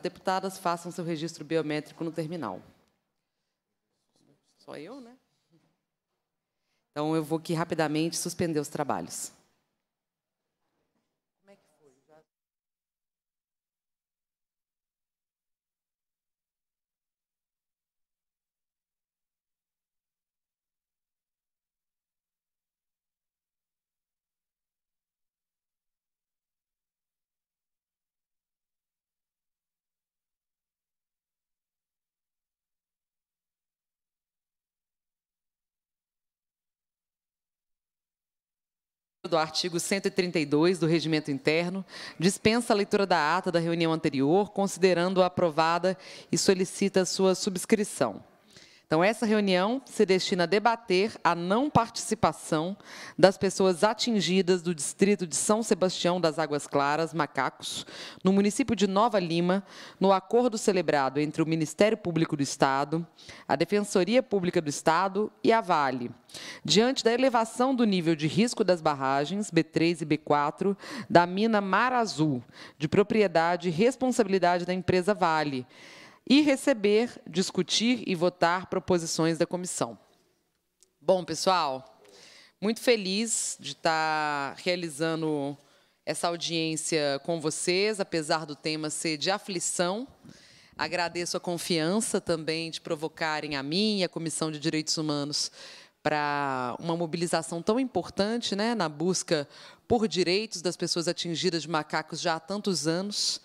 deputadas façam seu registro biométrico no terminal. Só eu, né? Então, eu vou aqui rapidamente suspender os trabalhos. do artigo 132 do Regimento Interno, dispensa a leitura da ata da reunião anterior, considerando-a aprovada e solicita sua subscrição. Então, essa reunião se destina a debater a não participação das pessoas atingidas do distrito de São Sebastião das Águas Claras, Macacos, no município de Nova Lima, no acordo celebrado entre o Ministério Público do Estado, a Defensoria Pública do Estado e a Vale, diante da elevação do nível de risco das barragens B3 e B4 da mina Mar Azul, de propriedade e responsabilidade da empresa Vale e receber, discutir e votar proposições da comissão. Bom, pessoal, muito feliz de estar realizando essa audiência com vocês, apesar do tema ser de aflição. Agradeço a confiança também de provocarem a mim e a Comissão de Direitos Humanos para uma mobilização tão importante né, na busca por direitos das pessoas atingidas de macacos já há tantos anos.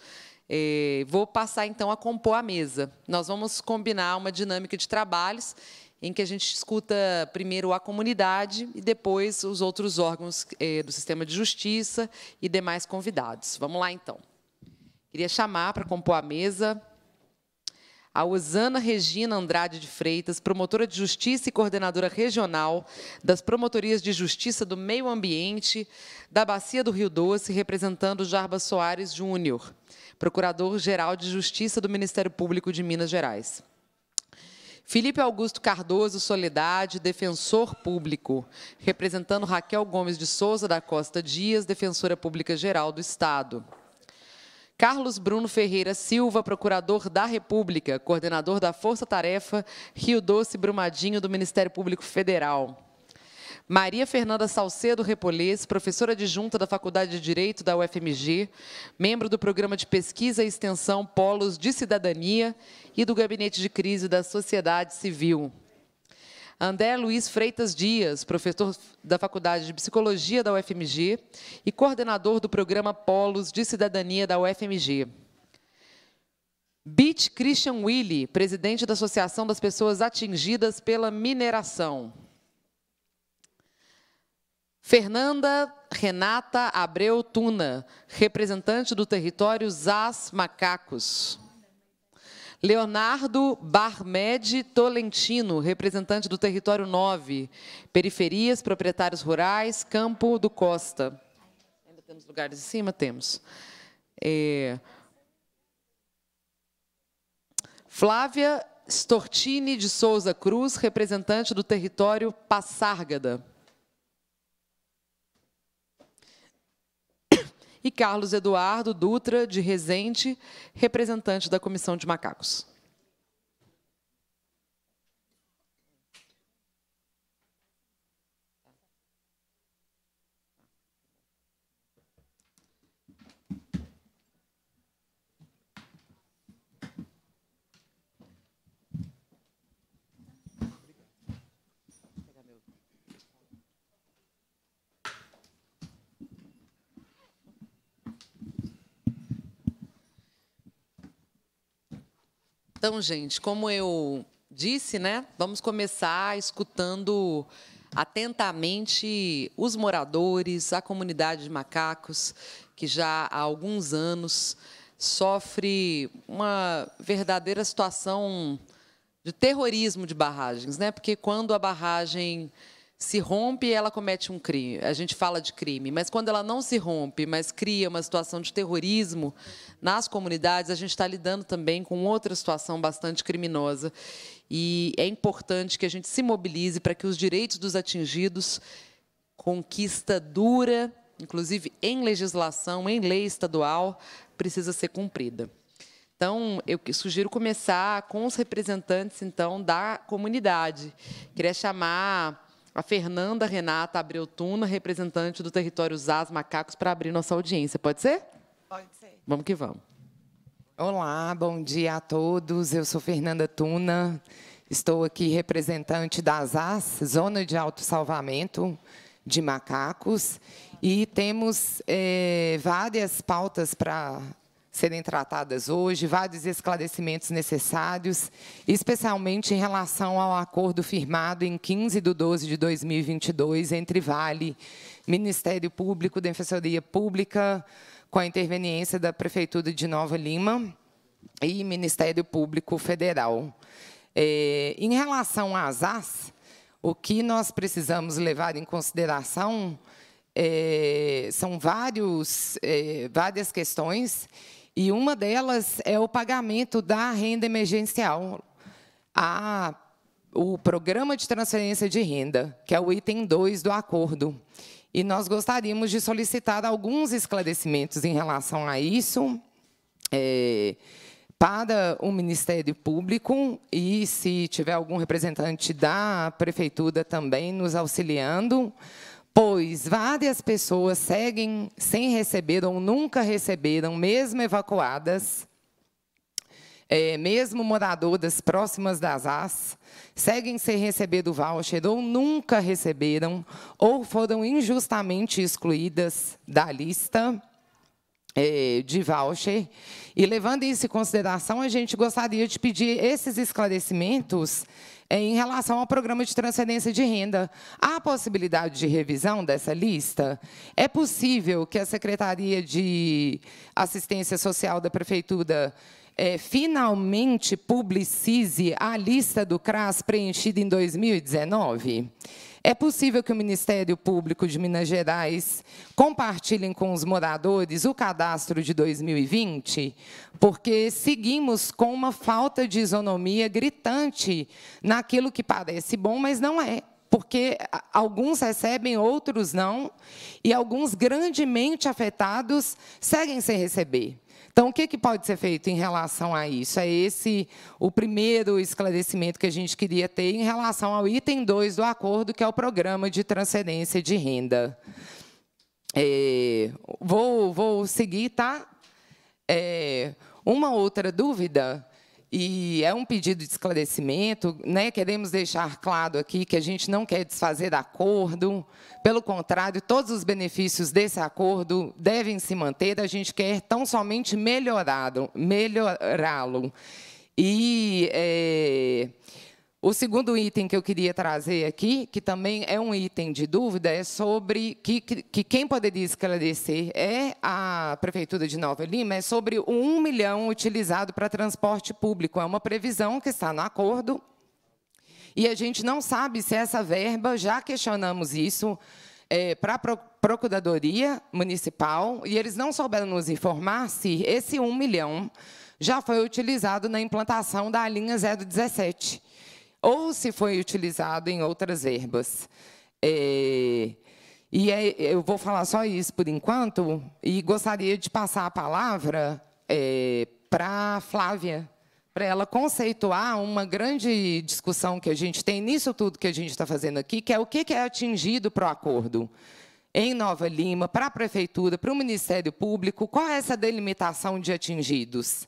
Eh, vou passar então a compor a mesa. Nós vamos combinar uma dinâmica de trabalhos em que a gente escuta primeiro a comunidade e depois os outros órgãos eh, do sistema de justiça e demais convidados. Vamos lá, então. Queria chamar para compor a mesa a Osana Regina Andrade de Freitas, promotora de justiça e coordenadora regional das Promotorias de Justiça do Meio Ambiente da Bacia do Rio Doce, representando Jarbas Soares Júnior. Procurador-Geral de Justiça do Ministério Público de Minas Gerais. Felipe Augusto Cardoso Soledade, defensor público, representando Raquel Gomes de Souza da Costa Dias, defensora pública geral do Estado. Carlos Bruno Ferreira Silva, procurador da República, coordenador da Força Tarefa Rio Doce Brumadinho do Ministério Público Federal. Maria Fernanda Salcedo Repolês, professora adjunta da Faculdade de Direito da UFMG, membro do Programa de Pesquisa e Extensão Polos de Cidadania e do Gabinete de Crise da Sociedade Civil. André Luiz Freitas Dias, professor da Faculdade de Psicologia da UFMG e coordenador do Programa Polos de Cidadania da UFMG. Beat Christian Willy, presidente da Associação das Pessoas Atingidas pela Mineração. Fernanda Renata Abreu Tuna, representante do território Zás Macacos. Leonardo Barmed Tolentino, representante do território 9, periferias, proprietários rurais, Campo do Costa. Ainda temos lugares em cima? Temos. É... Flávia Stortini de Souza Cruz, representante do território Passárgada. e Carlos Eduardo Dutra de Resende, representante da Comissão de Macacos. Então, gente, como eu disse, né? Vamos começar escutando atentamente os moradores, a comunidade de macacos, que já há alguns anos sofre uma verdadeira situação de terrorismo de barragens, né? Porque quando a barragem se rompe, ela comete um crime. A gente fala de crime, mas quando ela não se rompe, mas cria uma situação de terrorismo nas comunidades, a gente está lidando também com outra situação bastante criminosa. E é importante que a gente se mobilize para que os direitos dos atingidos conquista dura, inclusive em legislação, em lei estadual, precisa ser cumprida. Então, eu sugiro começar com os representantes então da comunidade. Queria chamar a Fernanda Renata Abreu Tuna, representante do território Zaz Macacos, para abrir nossa audiência. Pode ser? Pode ser. Vamos que vamos. Olá, bom dia a todos. Eu sou Fernanda Tuna, estou aqui representante da ZAS, Zona de Salvamento de Macacos, e temos é, várias pautas para serem tratadas hoje, vários esclarecimentos necessários, especialmente em relação ao acordo firmado em 15 de 12 de 2022 entre Vale, Ministério Público, Defensoria Pública, com a interveniência da Prefeitura de Nova Lima e Ministério Público Federal. É, em relação às AS, o que nós precisamos levar em consideração é, são vários, é, várias questões e uma delas é o pagamento da renda emergencial. A, o Programa de Transferência de Renda, que é o item 2 do acordo. E nós gostaríamos de solicitar alguns esclarecimentos em relação a isso. É, para o Ministério Público e, se tiver algum representante da Prefeitura também nos auxiliando, Pois várias pessoas seguem sem receber ou nunca receberam, mesmo evacuadas, é, mesmo moradoras próximas das AS, seguem sem receber do voucher ou nunca receberam, ou foram injustamente excluídas da lista é, de voucher. E levando isso em consideração, a gente gostaria de pedir esses esclarecimentos é, em relação ao programa de transcendência de renda. Há possibilidade de revisão dessa lista? É possível que a Secretaria de Assistência Social da Prefeitura é, finalmente publicize a lista do CRAS preenchida em 2019? É possível que o Ministério Público de Minas Gerais compartilhem com os moradores o cadastro de 2020, porque seguimos com uma falta de isonomia gritante naquilo que parece bom, mas não é porque alguns recebem, outros não, e alguns grandemente afetados seguem sem receber. Então, o que, que pode ser feito em relação a isso? É esse o primeiro esclarecimento que a gente queria ter em relação ao item 2 do acordo, que é o programa de transferência de renda. É, vou, vou seguir, tá? É, uma outra dúvida e é um pedido de esclarecimento, né? Queremos deixar claro aqui que a gente não quer desfazer acordo, pelo contrário, todos os benefícios desse acordo devem se manter, a gente quer tão somente melhorá-lo. e. É o segundo item que eu queria trazer aqui, que também é um item de dúvida, é sobre que, que quem poderia esclarecer é a Prefeitura de Nova Lima, é sobre o 1 milhão utilizado para transporte público. É uma previsão que está no acordo e a gente não sabe se essa verba, já questionamos isso, é, para a Procuradoria Municipal, e eles não souberam nos informar se esse 1 milhão já foi utilizado na implantação da linha 017 ou se foi utilizado em outras verbas. É, e é, eu vou falar só isso por enquanto, e gostaria de passar a palavra é, para Flávia, para ela conceituar uma grande discussão que a gente tem nisso tudo que a gente está fazendo aqui, que é o que é atingido para o acordo em Nova Lima, para a Prefeitura, para o Ministério Público, qual é essa delimitação de atingidos?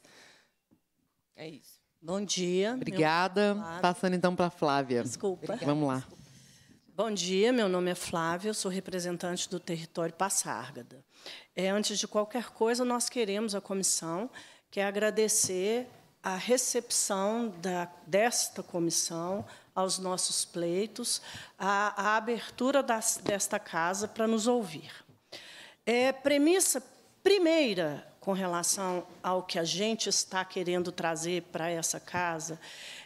É isso. Bom dia. Obrigada. Meu... É Passando então para a Flávia. Desculpa. Obrigada. Vamos lá. Bom dia, meu nome é Flávia, sou representante do território Passárgada. É, antes de qualquer coisa, nós queremos a comissão, que é agradecer a recepção da, desta comissão aos nossos pleitos, a, a abertura das, desta casa para nos ouvir. É, premissa primeira com relação ao que a gente está querendo trazer para essa casa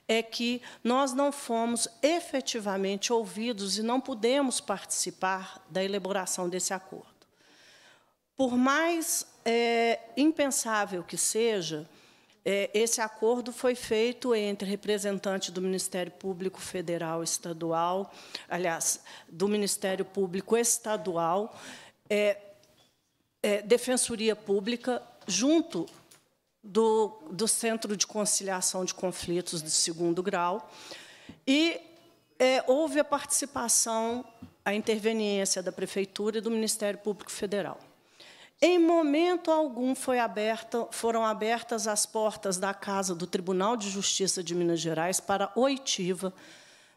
é que nós não fomos efetivamente ouvidos e não pudemos participar da elaboração desse acordo. Por mais é, impensável que seja, é, esse acordo foi feito entre representante do Ministério Público Federal Estadual, aliás, do Ministério Público Estadual, é, é, Defensoria Pública, junto do, do Centro de Conciliação de Conflitos de Segundo Grau, e é, houve a participação, a interveniência da Prefeitura e do Ministério Público Federal. Em momento algum aberta, foram abertas as portas da Casa do Tribunal de Justiça de Minas Gerais para oitiva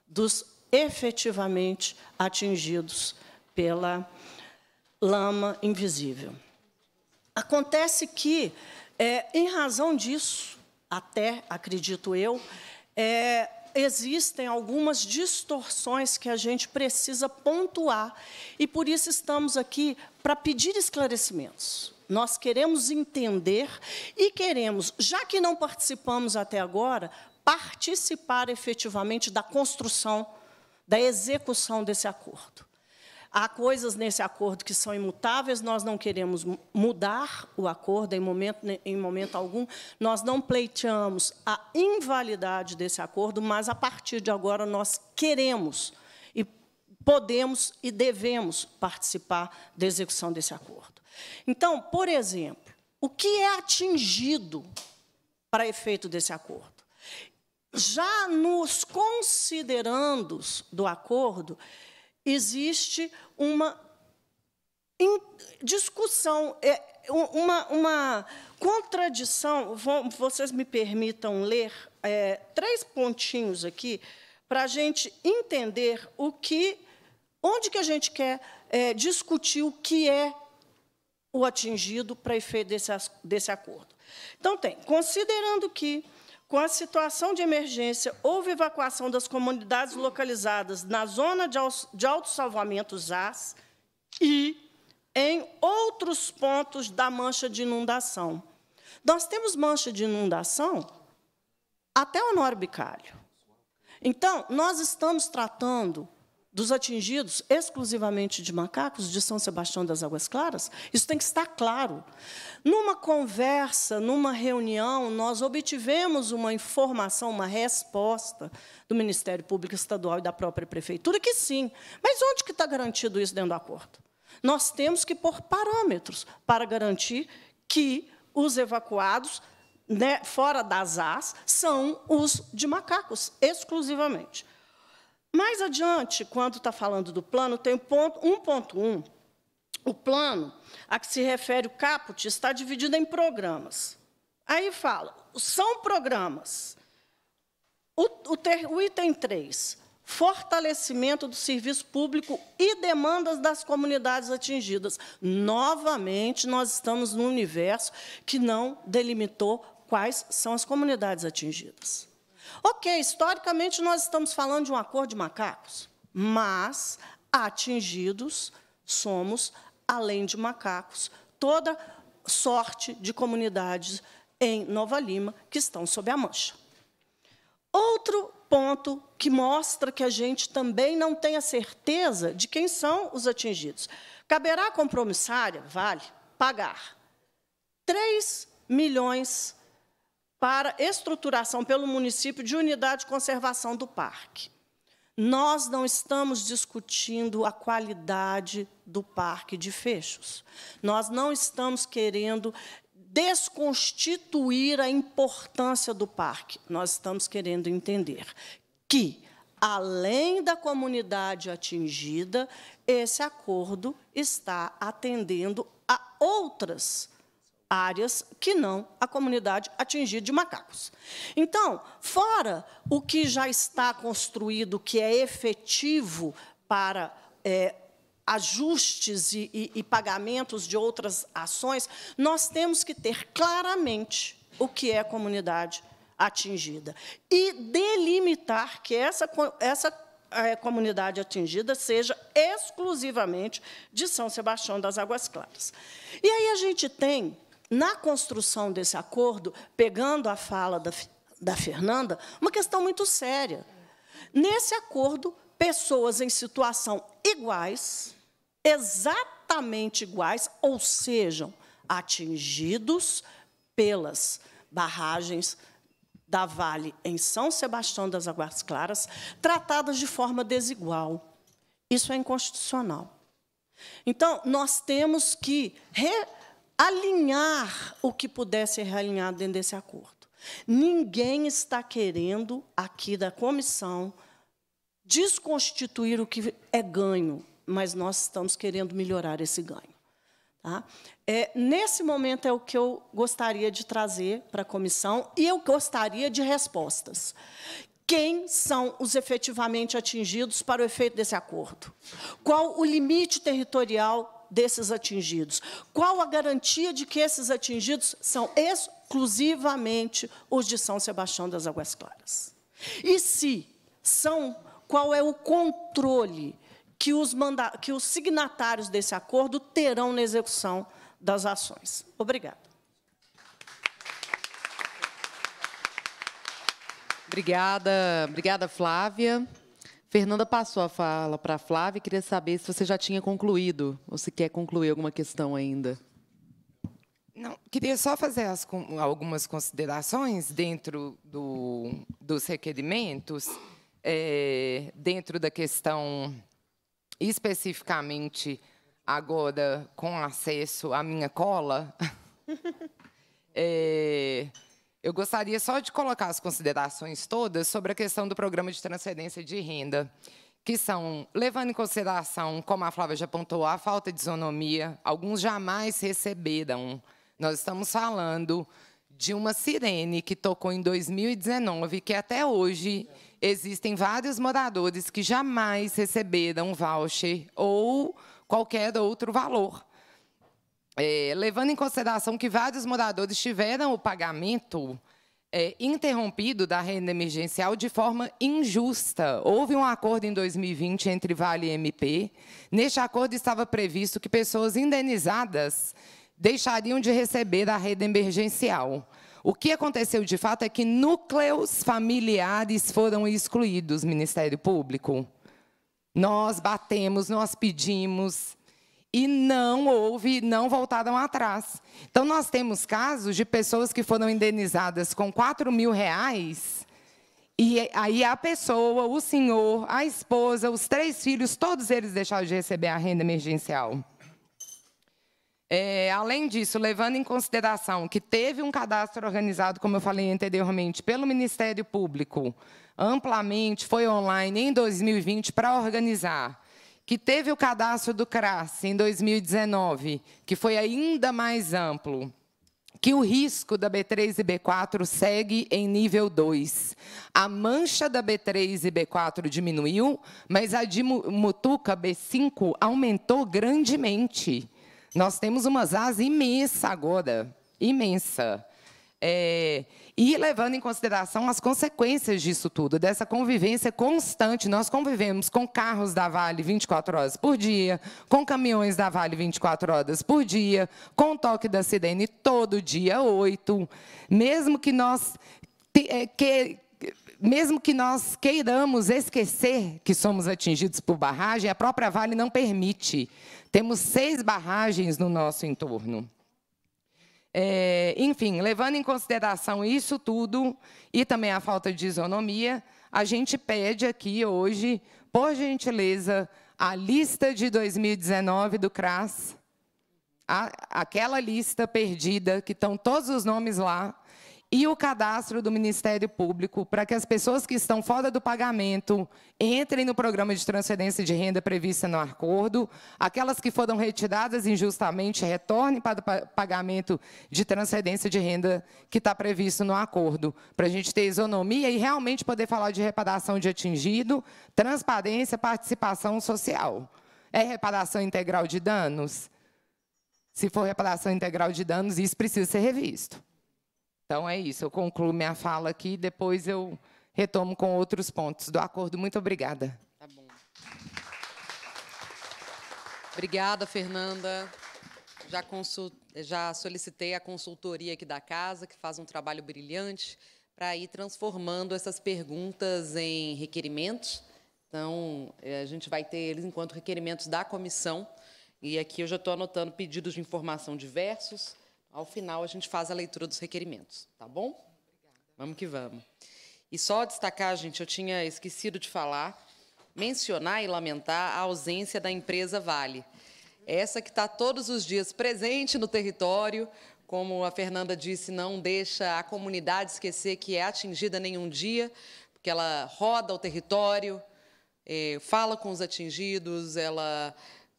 dos efetivamente atingidos pela lama invisível. Acontece que, é, em razão disso, até acredito eu, é, existem algumas distorções que a gente precisa pontuar e por isso estamos aqui para pedir esclarecimentos. Nós queremos entender e queremos, já que não participamos até agora, participar efetivamente da construção, da execução desse acordo. Há coisas nesse acordo que são imutáveis, nós não queremos mudar o acordo em momento, em momento algum, nós não pleiteamos a invalidade desse acordo, mas, a partir de agora, nós queremos e podemos e devemos participar da execução desse acordo. Então, por exemplo, o que é atingido para efeito desse acordo? Já nos considerandos do acordo, existe uma discussão, é, uma, uma contradição. Vocês me permitam ler é, três pontinhos aqui para a gente entender o que, onde que a gente quer é, discutir o que é o atingido para efeito desse, desse acordo. Então, tem, considerando que com a situação de emergência, houve evacuação das comunidades localizadas na zona de autossalvamento ZAS e em outros pontos da mancha de inundação. Nós temos mancha de inundação até o Honório Então, nós estamos tratando dos atingidos exclusivamente de macacos de São Sebastião das Águas Claras, isso tem que estar claro. Numa conversa, numa reunião, nós obtivemos uma informação, uma resposta do Ministério Público Estadual e da própria Prefeitura que sim. Mas onde que está garantido isso dentro do acordo? Nós temos que pôr parâmetros para garantir que os evacuados né, fora das AS são os de macacos, exclusivamente. Mais adiante, quando está falando do plano, tem o ponto 1.1. O plano a que se refere o caput está dividido em programas. Aí fala, são programas. O, o, ter, o item 3, fortalecimento do serviço público e demandas das comunidades atingidas. Novamente, nós estamos num universo que não delimitou quais são as comunidades atingidas. Ok, historicamente nós estamos falando de um acordo de macacos, mas atingidos somos, além de macacos, toda sorte de comunidades em Nova Lima que estão sob a mancha. Outro ponto que mostra que a gente também não tem a certeza de quem são os atingidos. Caberá à compromissária, vale, pagar 3 milhões para estruturação pelo município de unidade de conservação do parque. Nós não estamos discutindo a qualidade do parque de fechos. Nós não estamos querendo desconstituir a importância do parque. Nós estamos querendo entender que, além da comunidade atingida, esse acordo está atendendo a outras áreas que não a comunidade atingida de macacos. Então, fora o que já está construído, que é efetivo para é, ajustes e, e, e pagamentos de outras ações, nós temos que ter claramente o que é comunidade atingida e delimitar que essa, essa é, comunidade atingida seja exclusivamente de São Sebastião das Águas Claras. E aí a gente tem na construção desse acordo, pegando a fala da, da Fernanda, uma questão muito séria. Nesse acordo, pessoas em situação iguais, exatamente iguais, ou sejam, atingidos pelas barragens da Vale em São Sebastião das Águas Claras, tratadas de forma desigual. Isso é inconstitucional. Então, nós temos que re alinhar o que pudesse ser alinhado dentro desse acordo. Ninguém está querendo, aqui da comissão, desconstituir o que é ganho, mas nós estamos querendo melhorar esse ganho. Tá? É, nesse momento é o que eu gostaria de trazer para a comissão e eu gostaria de respostas. Quem são os efetivamente atingidos para o efeito desse acordo? Qual o limite territorial desses atingidos? Qual a garantia de que esses atingidos são exclusivamente os de São Sebastião das Águas Claras? E se são, qual é o controle que os, manda que os signatários desse acordo terão na execução das ações? Obrigada. Obrigada, obrigada Flávia. Fernanda passou a fala para a Flávia e queria saber se você já tinha concluído ou se quer concluir alguma questão ainda. Não, queria só fazer as, algumas considerações dentro do, dos requerimentos, é, dentro da questão especificamente agora com acesso à minha cola. É, eu gostaria só de colocar as considerações todas sobre a questão do programa de transferência de renda, que são, levando em consideração, como a Flávia já apontou, a falta de isonomia, alguns jamais receberam. Nós estamos falando de uma sirene que tocou em 2019, que até hoje existem vários moradores que jamais receberam voucher ou qualquer outro valor é, levando em consideração que vários moradores tiveram o pagamento é, interrompido da renda emergencial de forma injusta. Houve um acordo em 2020 entre Vale e MP. Neste acordo estava previsto que pessoas indenizadas deixariam de receber a renda emergencial. O que aconteceu de fato é que núcleos familiares foram excluídos, Ministério Público. Nós batemos, nós pedimos, e não houve, não voltaram atrás. Então, nós temos casos de pessoas que foram indenizadas com 4 mil reais, e aí a pessoa, o senhor, a esposa, os três filhos, todos eles deixaram de receber a renda emergencial. É, além disso, levando em consideração que teve um cadastro organizado, como eu falei anteriormente, pelo Ministério Público, amplamente, foi online em 2020 para organizar que teve o cadastro do CRAS em 2019, que foi ainda mais amplo, que o risco da B3 e B4 segue em nível 2. A mancha da B3 e B4 diminuiu, mas a de Mutuca B5 aumentou grandemente. Nós temos uma ZAS imensa agora, imensa. É, e levando em consideração as consequências disso tudo, dessa convivência constante. Nós convivemos com carros da Vale 24 horas por dia, com caminhões da Vale 24 horas por dia, com toque da CDN todo dia, oito. Mesmo que nós. É, que, mesmo que nós queiramos esquecer que somos atingidos por barragem, a própria Vale não permite. Temos seis barragens no nosso entorno. É, enfim, levando em consideração isso tudo e também a falta de isonomia, a gente pede aqui hoje, por gentileza, a lista de 2019 do CRAS, a, aquela lista perdida, que estão todos os nomes lá, e o cadastro do Ministério Público para que as pessoas que estão fora do pagamento entrem no programa de transferência de renda prevista no acordo, aquelas que foram retiradas injustamente retornem para o pagamento de transferência de renda que está previsto no acordo, para a gente ter isonomia e realmente poder falar de reparação de atingido, transparência, participação social. É reparação integral de danos? Se for reparação integral de danos, isso precisa ser revisto. Então é isso, eu concluo minha fala aqui e depois eu retomo com outros pontos do acordo. Muito obrigada. Tá bom. Obrigada, Fernanda. Já, consult... já solicitei a consultoria aqui da casa, que faz um trabalho brilhante, para ir transformando essas perguntas em requerimentos. Então, é, a gente vai ter eles enquanto requerimentos da comissão. E aqui eu já estou anotando pedidos de informação diversos, ao final, a gente faz a leitura dos requerimentos, tá bom? Obrigada. Vamos que vamos. E só destacar, gente, eu tinha esquecido de falar, mencionar e lamentar a ausência da empresa Vale. Essa que está todos os dias presente no território, como a Fernanda disse, não deixa a comunidade esquecer que é atingida nenhum dia, porque ela roda o território, eh, fala com os atingidos, ela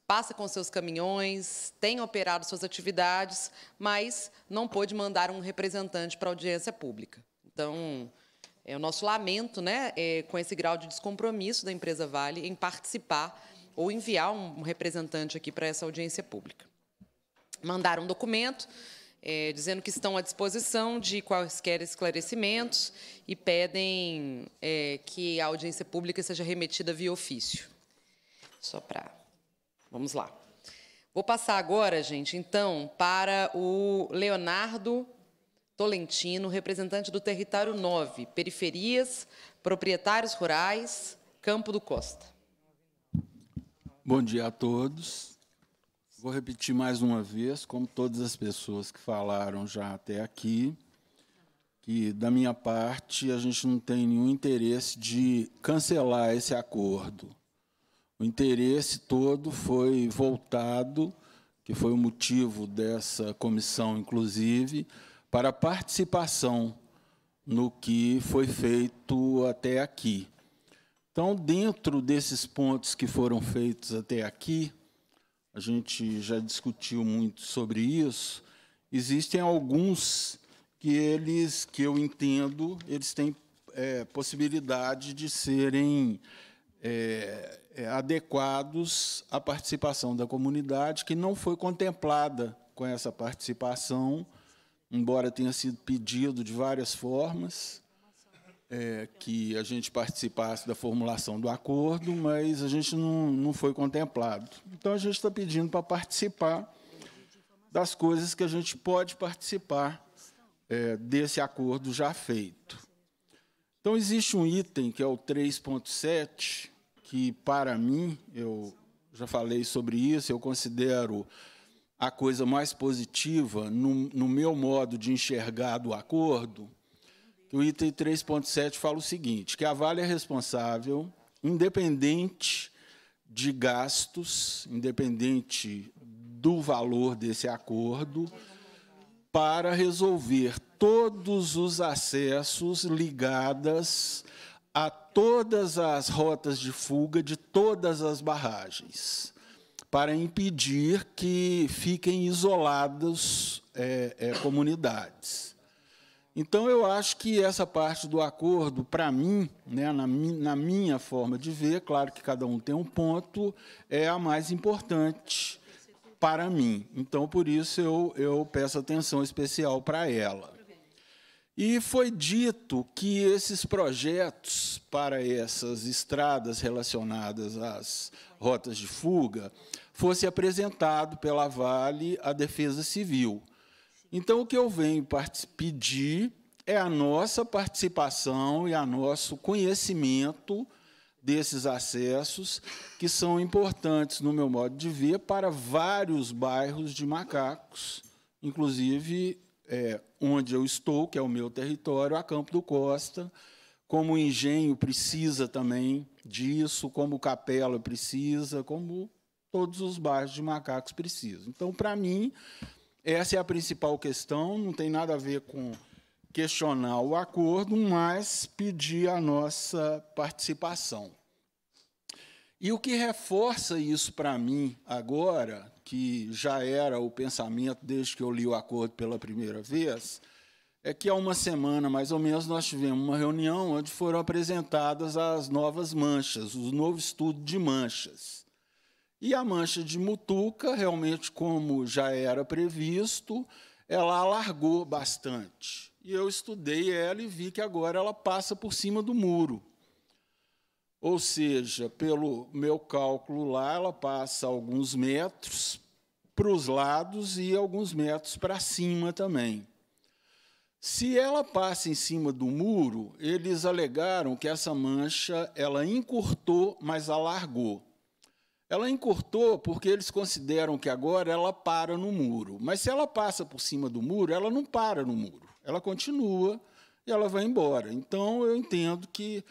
passa com seus caminhões, tem operado suas atividades, mas não pôde mandar um representante para a audiência pública. Então, é o nosso lamento né, é, com esse grau de descompromisso da empresa Vale em participar ou enviar um representante aqui para essa audiência pública. Mandaram um documento é, dizendo que estão à disposição de quaisquer esclarecimentos e pedem é, que a audiência pública seja remetida via ofício. Só para Vamos lá. Vou passar agora, gente, então, para o Leonardo Tolentino, representante do Território 9, Periferias, Proprietários Rurais, Campo do Costa. Bom dia a todos. Vou repetir mais uma vez, como todas as pessoas que falaram já até aqui, que da minha parte a gente não tem nenhum interesse de cancelar esse acordo o interesse todo foi voltado, que foi o motivo dessa comissão, inclusive, para a participação no que foi feito até aqui. Então, dentro desses pontos que foram feitos até aqui, a gente já discutiu muito sobre isso, existem alguns que eles, que eu entendo, eles têm é, possibilidade de serem é, é, adequados à participação da comunidade, que não foi contemplada com essa participação, embora tenha sido pedido de várias formas é, que a gente participasse da formulação do acordo, mas a gente não, não foi contemplado. Então, a gente está pedindo para participar das coisas que a gente pode participar é, desse acordo já feito. Então, existe um item que é o 3.7, que, para mim, eu já falei sobre isso, eu considero a coisa mais positiva no, no meu modo de enxergar do acordo, que o item 3.7 fala o seguinte, que a Vale é responsável, independente de gastos, independente do valor desse acordo, para resolver todos os acessos ligadas a todas as rotas de fuga de todas as barragens, para impedir que fiquem isoladas é, é, comunidades. Então, eu acho que essa parte do acordo, para mim, né, na, na minha forma de ver, claro que cada um tem um ponto, é a mais importante para mim. Então, por isso, eu, eu peço atenção especial para ela. E foi dito que esses projetos para essas estradas relacionadas às rotas de fuga fosse apresentado pela Vale à Defesa Civil. Então, o que eu venho pedir é a nossa participação e a nosso conhecimento desses acessos, que são importantes, no meu modo de ver, para vários bairros de macacos, inclusive é, onde eu estou, que é o meu território, a Campo do Costa, como o engenho precisa também disso, como Capela precisa, como todos os bairros de macacos precisam. Então, para mim, essa é a principal questão, não tem nada a ver com questionar o acordo, mas pedir a nossa participação. E o que reforça isso para mim agora, que já era o pensamento desde que eu li o acordo pela primeira vez, é que há uma semana mais ou menos nós tivemos uma reunião onde foram apresentadas as novas manchas, o novo estudo de manchas. E a mancha de Mutuca, realmente como já era previsto, ela alargou bastante. E eu estudei ela e vi que agora ela passa por cima do muro. Ou seja, pelo meu cálculo lá, ela passa alguns metros para os lados e alguns metros para cima também. Se ela passa em cima do muro, eles alegaram que essa mancha ela encurtou, mas alargou. Ela encurtou porque eles consideram que agora ela para no muro. Mas se ela passa por cima do muro, ela não para no muro. Ela continua e ela vai embora. Então eu entendo que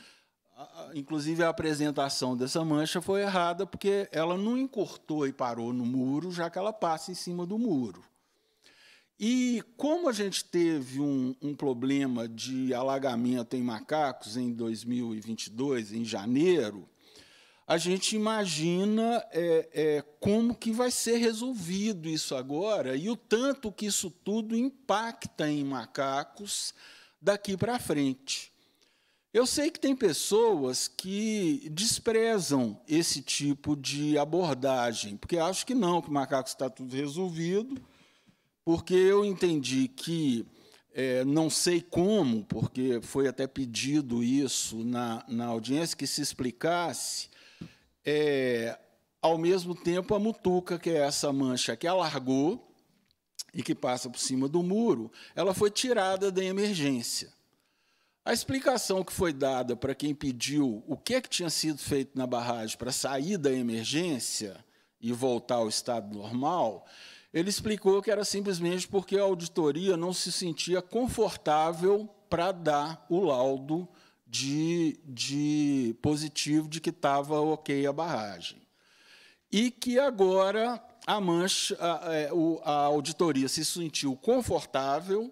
inclusive a apresentação dessa mancha foi errada porque ela não encurtou e parou no muro, já que ela passa em cima do muro. E como a gente teve um, um problema de alagamento em macacos em 2022, em janeiro, a gente imagina é, é, como que vai ser resolvido isso agora e o tanto que isso tudo impacta em macacos daqui para frente. Eu sei que tem pessoas que desprezam esse tipo de abordagem, porque acho que não, que o macaco está tudo resolvido, porque eu entendi que, é, não sei como, porque foi até pedido isso na, na audiência, que se explicasse, é, ao mesmo tempo, a mutuca, que é essa mancha que alargou e que passa por cima do muro, ela foi tirada da emergência. A explicação que foi dada para quem pediu o que, é que tinha sido feito na barragem para sair da emergência e voltar ao estado normal, ele explicou que era simplesmente porque a auditoria não se sentia confortável para dar o laudo de, de positivo de que estava ok a barragem. E que agora a, mancha, a, é, a auditoria se sentiu confortável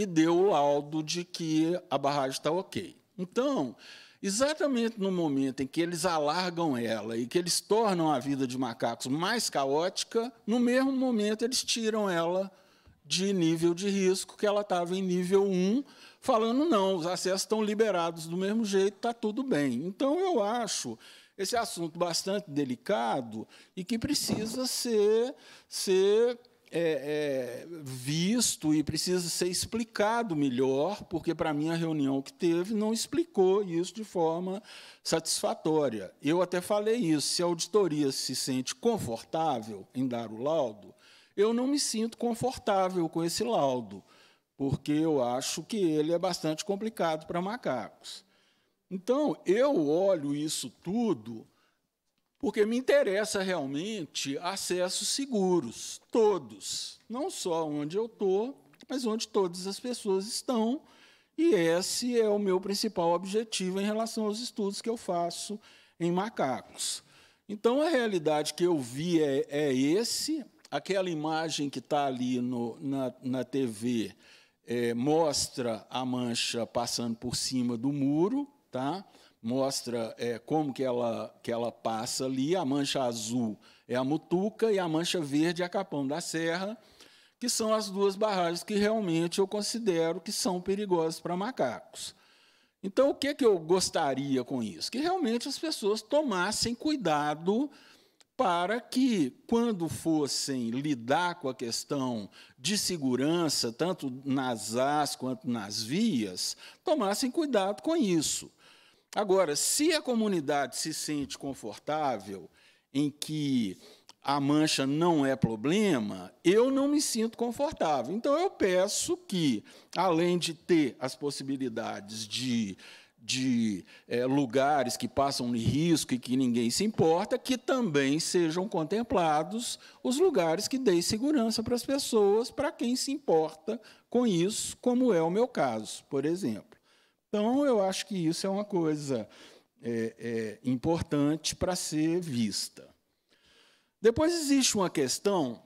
e deu o laudo de que a barragem está ok. Então, exatamente no momento em que eles alargam ela e que eles tornam a vida de macacos mais caótica, no mesmo momento eles tiram ela de nível de risco, que ela estava em nível 1, falando não, os acessos estão liberados do mesmo jeito, está tudo bem. Então, eu acho esse assunto bastante delicado e que precisa ser, ser é, é, visto e precisa ser explicado melhor, porque para mim a reunião que teve não explicou isso de forma satisfatória. Eu até falei isso: se a auditoria se sente confortável em dar o laudo, eu não me sinto confortável com esse laudo, porque eu acho que ele é bastante complicado para macacos. Então, eu olho isso tudo porque me interessa realmente acessos seguros, todos, não só onde eu estou, mas onde todas as pessoas estão. E esse é o meu principal objetivo em relação aos estudos que eu faço em macacos. Então, a realidade que eu vi é, é esse. Aquela imagem que está ali no, na, na TV é, mostra a mancha passando por cima do muro, tá? mostra é, como que ela, que ela passa ali. A mancha azul é a Mutuca e a mancha verde é a Capão da Serra, que são as duas barragens que realmente eu considero que são perigosas para macacos. Então, o que, que eu gostaria com isso? Que realmente as pessoas tomassem cuidado para que, quando fossem lidar com a questão de segurança, tanto nas as quanto nas vias, tomassem cuidado com isso. Agora, se a comunidade se sente confortável em que a mancha não é problema, eu não me sinto confortável. Então, eu peço que, além de ter as possibilidades de de é, lugares que passam risco e que ninguém se importa, que também sejam contemplados os lugares que deem segurança para as pessoas, para quem se importa com isso, como é o meu caso, por exemplo. Então, eu acho que isso é uma coisa é, é, importante para ser vista. Depois existe uma questão,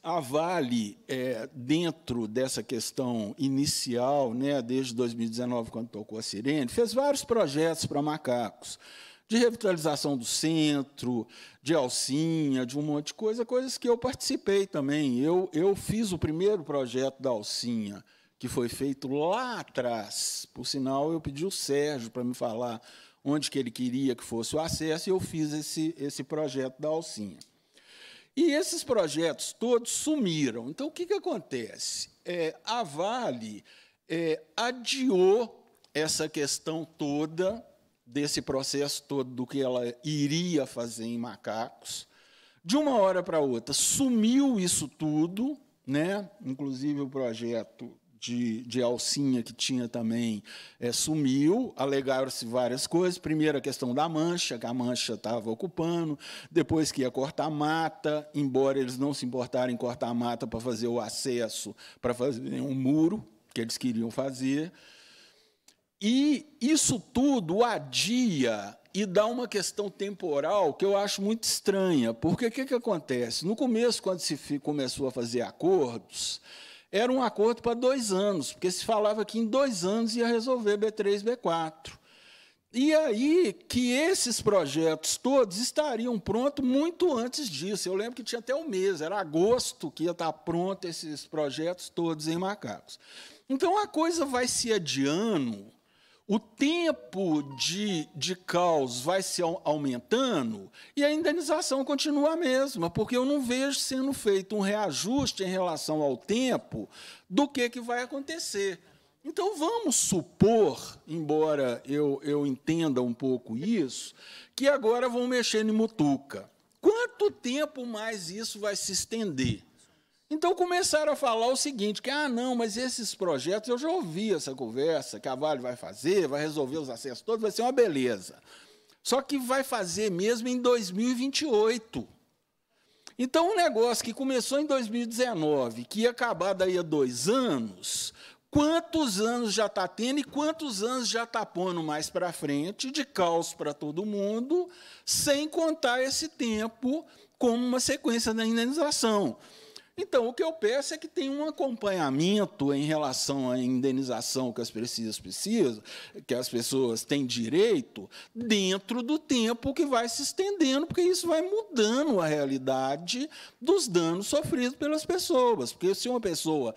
a Vale, é, dentro dessa questão inicial, né, desde 2019, quando tocou a Sirene, fez vários projetos para macacos, de revitalização do centro, de alcinha, de um monte de coisa, coisas que eu participei também. Eu, eu fiz o primeiro projeto da alcinha, que foi feito lá atrás. Por sinal, eu pedi o Sérgio para me falar onde que ele queria que fosse o acesso, e eu fiz esse, esse projeto da Alcinha. E esses projetos todos sumiram. Então, o que, que acontece? É, a Vale é, adiou essa questão toda, desse processo todo do que ela iria fazer em macacos. De uma hora para outra, sumiu isso tudo, né? inclusive o projeto de, de alcinha que tinha também é, sumiu, alegaram-se várias coisas. Primeiro, a questão da mancha, que a mancha estava ocupando, depois que ia cortar mata, embora eles não se importarem em cortar mata para fazer o acesso, para fazer um muro que eles queriam fazer. E isso tudo adia e dá uma questão temporal que eu acho muito estranha, porque o que, que acontece? No começo, quando se começou a fazer acordos, era um acordo para dois anos, porque se falava que em dois anos ia resolver B3, B4. E aí que esses projetos todos estariam prontos muito antes disso. Eu lembro que tinha até um mês, era agosto que ia estar pronto esses projetos todos em Macacos. Então a coisa vai se adiando o tempo de, de caos vai se aumentando e a indenização continua a mesma, porque eu não vejo sendo feito um reajuste em relação ao tempo do que, que vai acontecer. Então, vamos supor, embora eu, eu entenda um pouco isso, que agora vão mexer em mutuca. Quanto tempo mais isso vai se estender? Então começaram a falar o seguinte: que, ah, não, mas esses projetos, eu já ouvi essa conversa, que a Vale vai fazer, vai resolver os acessos todos, vai ser uma beleza. Só que vai fazer mesmo em 2028. Então, um negócio que começou em 2019, que ia acabar daí a dois anos, quantos anos já está tendo e quantos anos já está pondo mais para frente, de caos para todo mundo, sem contar esse tempo como uma sequência da indenização. Então, o que eu peço é que tenha um acompanhamento em relação à indenização que as pessoas precisam, que as pessoas têm direito, dentro do tempo que vai se estendendo, porque isso vai mudando a realidade dos danos sofridos pelas pessoas. Porque se uma pessoa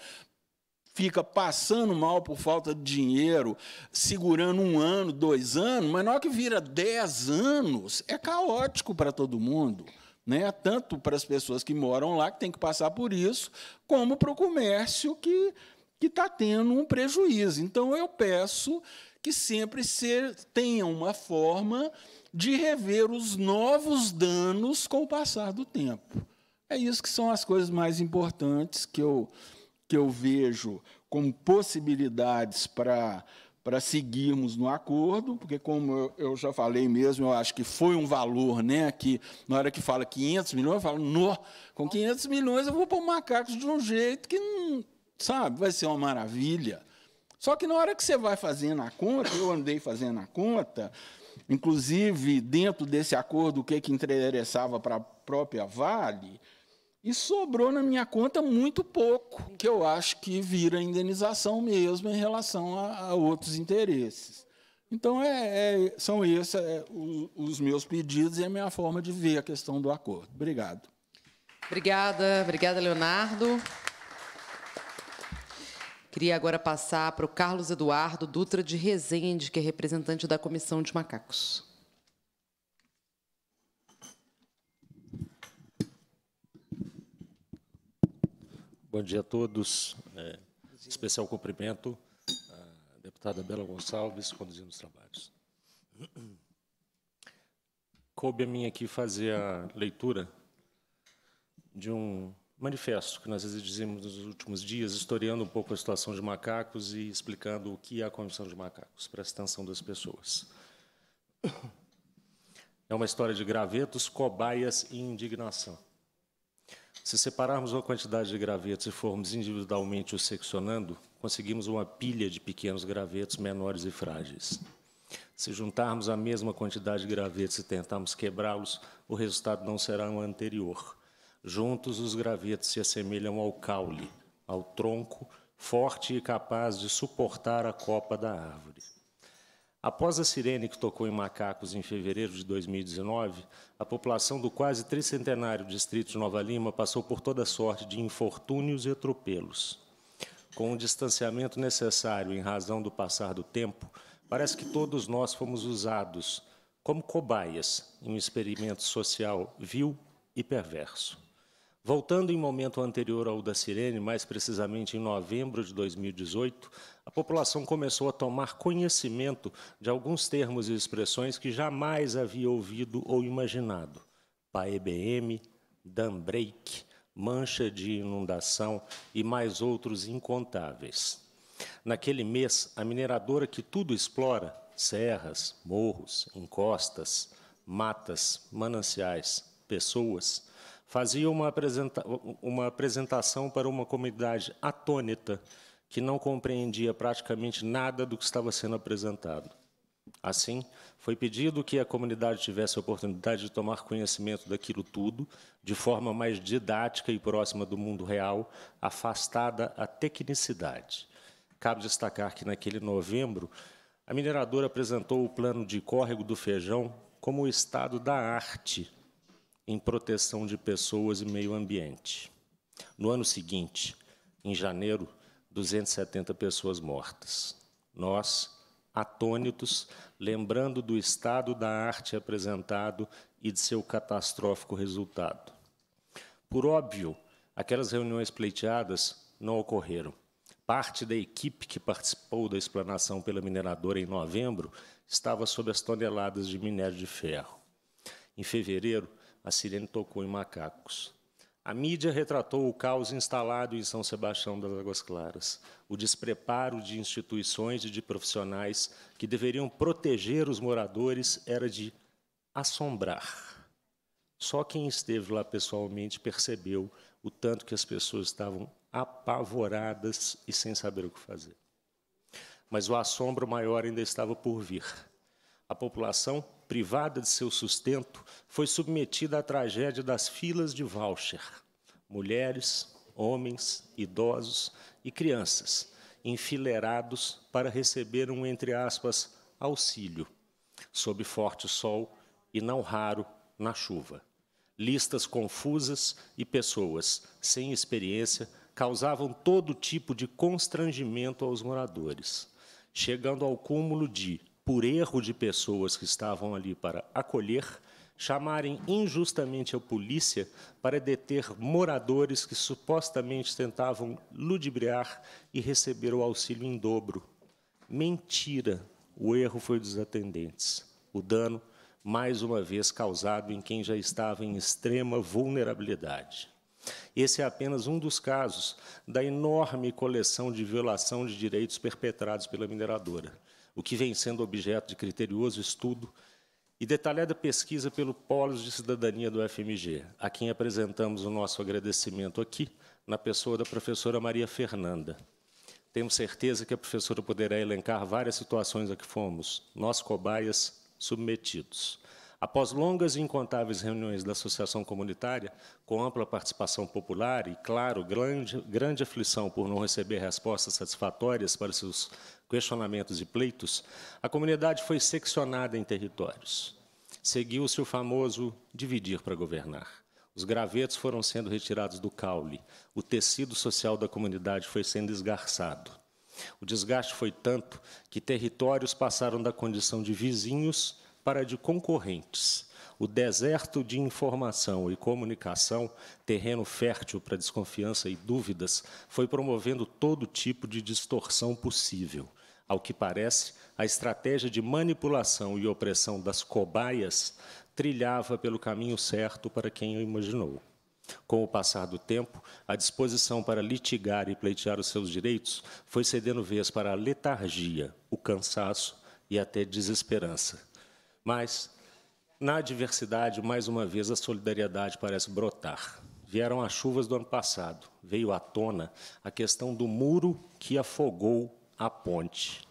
fica passando mal por falta de dinheiro, segurando um ano, dois anos, mas na hora que vira dez anos, é caótico para todo mundo né? tanto para as pessoas que moram lá, que têm que passar por isso, como para o comércio que está tendo um prejuízo. Então, eu peço que sempre tenha uma forma de rever os novos danos com o passar do tempo. É isso que são as coisas mais importantes que eu, que eu vejo como possibilidades para para seguirmos no acordo, porque, como eu, já falei mesmo, eu acho que foi um valor, né? Que na hora que fala 500 milhões, eu falo, com 500 milhões eu vou para o macaco de um jeito que não, sabe, vai ser uma maravilha. Só que na hora que você vai fazendo a conta, eu andei fazendo a conta, inclusive dentro desse acordo, o que, que interessava para a própria Vale, e sobrou na minha conta muito pouco, que eu acho que vira indenização mesmo em relação a, a outros interesses. Então, é, é, são esses é, os, os meus pedidos e a minha forma de ver a questão do acordo. Obrigado. Obrigada, obrigada, Leonardo. Queria agora passar para o Carlos Eduardo Dutra de Rezende, que é representante da Comissão de Macacos. Bom dia a todos. É, especial cumprimento à deputada Bela Gonçalves, conduzindo os trabalhos. Coube a mim aqui fazer a leitura de um manifesto que nós exigimos nos últimos dias, historiando um pouco a situação de macacos e explicando o que é a Comissão de Macacos para a extensão das pessoas. É uma história de gravetos, cobaias e indignação. Se separarmos uma quantidade de gravetos e formos individualmente os seccionando, conseguimos uma pilha de pequenos gravetos menores e frágeis. Se juntarmos a mesma quantidade de gravetos e tentarmos quebrá-los, o resultado não será o um anterior. Juntos, os gravetos se assemelham ao caule, ao tronco, forte e capaz de suportar a copa da árvore. Após a sirene que tocou em Macacos em fevereiro de 2019, a população do quase tricentenário distrito de Nova Lima passou por toda sorte de infortúnios e atropelos. Com o distanciamento necessário em razão do passar do tempo, parece que todos nós fomos usados como cobaias em um experimento social vil e perverso. Voltando em momento anterior ao da sirene, mais precisamente em novembro de 2018, a população começou a tomar conhecimento de alguns termos e expressões que jamais havia ouvido ou imaginado. PAEBM, DAMBREIK, mancha de inundação e mais outros incontáveis. Naquele mês, a mineradora que tudo explora serras, morros, encostas, matas, mananciais, pessoas fazia uma, apresenta uma apresentação para uma comunidade atônita que não compreendia praticamente nada do que estava sendo apresentado. Assim, foi pedido que a comunidade tivesse a oportunidade de tomar conhecimento daquilo tudo, de forma mais didática e próxima do mundo real, afastada à tecnicidade. Cabe destacar que, naquele novembro, a mineradora apresentou o plano de córrego do feijão como o estado da arte em proteção de pessoas e meio ambiente. No ano seguinte, em janeiro, 270 pessoas mortas. Nós, atônitos, lembrando do estado da arte apresentado e de seu catastrófico resultado. Por óbvio, aquelas reuniões pleiteadas não ocorreram. Parte da equipe que participou da explanação pela mineradora em novembro estava sob as toneladas de minério de ferro. Em fevereiro, a sirene tocou em macacos. A mídia retratou o caos instalado em São Sebastião das Águas Claras, o despreparo de instituições e de profissionais que deveriam proteger os moradores era de assombrar. Só quem esteve lá pessoalmente percebeu o tanto que as pessoas estavam apavoradas e sem saber o que fazer. Mas o assombro maior ainda estava por vir. A população privada de seu sustento, foi submetida à tragédia das filas de voucher. Mulheres, homens, idosos e crianças, enfileirados para receber um, entre aspas, auxílio, sob forte sol e não raro na chuva. Listas confusas e pessoas sem experiência causavam todo tipo de constrangimento aos moradores, chegando ao cúmulo de por erro de pessoas que estavam ali para acolher, chamarem injustamente a polícia para deter moradores que supostamente tentavam ludibriar e receber o auxílio em dobro. Mentira! O erro foi dos atendentes. O dano, mais uma vez, causado em quem já estava em extrema vulnerabilidade. Esse é apenas um dos casos da enorme coleção de violação de direitos perpetrados pela mineradora o que vem sendo objeto de criterioso estudo e detalhada pesquisa pelo Polos de Cidadania do FMG, a quem apresentamos o nosso agradecimento aqui, na pessoa da professora Maria Fernanda. Temos certeza que a professora poderá elencar várias situações a que fomos, nós cobaias, submetidos. Após longas e incontáveis reuniões da associação comunitária, com ampla participação popular e, claro, grande, grande aflição por não receber respostas satisfatórias para seus questionamentos e pleitos, a comunidade foi seccionada em territórios. Seguiu-se o famoso dividir para governar. Os gravetos foram sendo retirados do caule, o tecido social da comunidade foi sendo esgarçado. O desgaste foi tanto que territórios passaram da condição de vizinhos para de concorrentes. O deserto de informação e comunicação, terreno fértil para desconfiança e dúvidas, foi promovendo todo tipo de distorção possível. Ao que parece, a estratégia de manipulação e opressão das cobaias trilhava pelo caminho certo para quem o imaginou. Com o passar do tempo, a disposição para litigar e pleitear os seus direitos foi cedendo vez para a letargia, o cansaço e até desesperança. Mas, na adversidade, mais uma vez, a solidariedade parece brotar. Vieram as chuvas do ano passado, veio à tona a questão do muro que afogou a Ponte.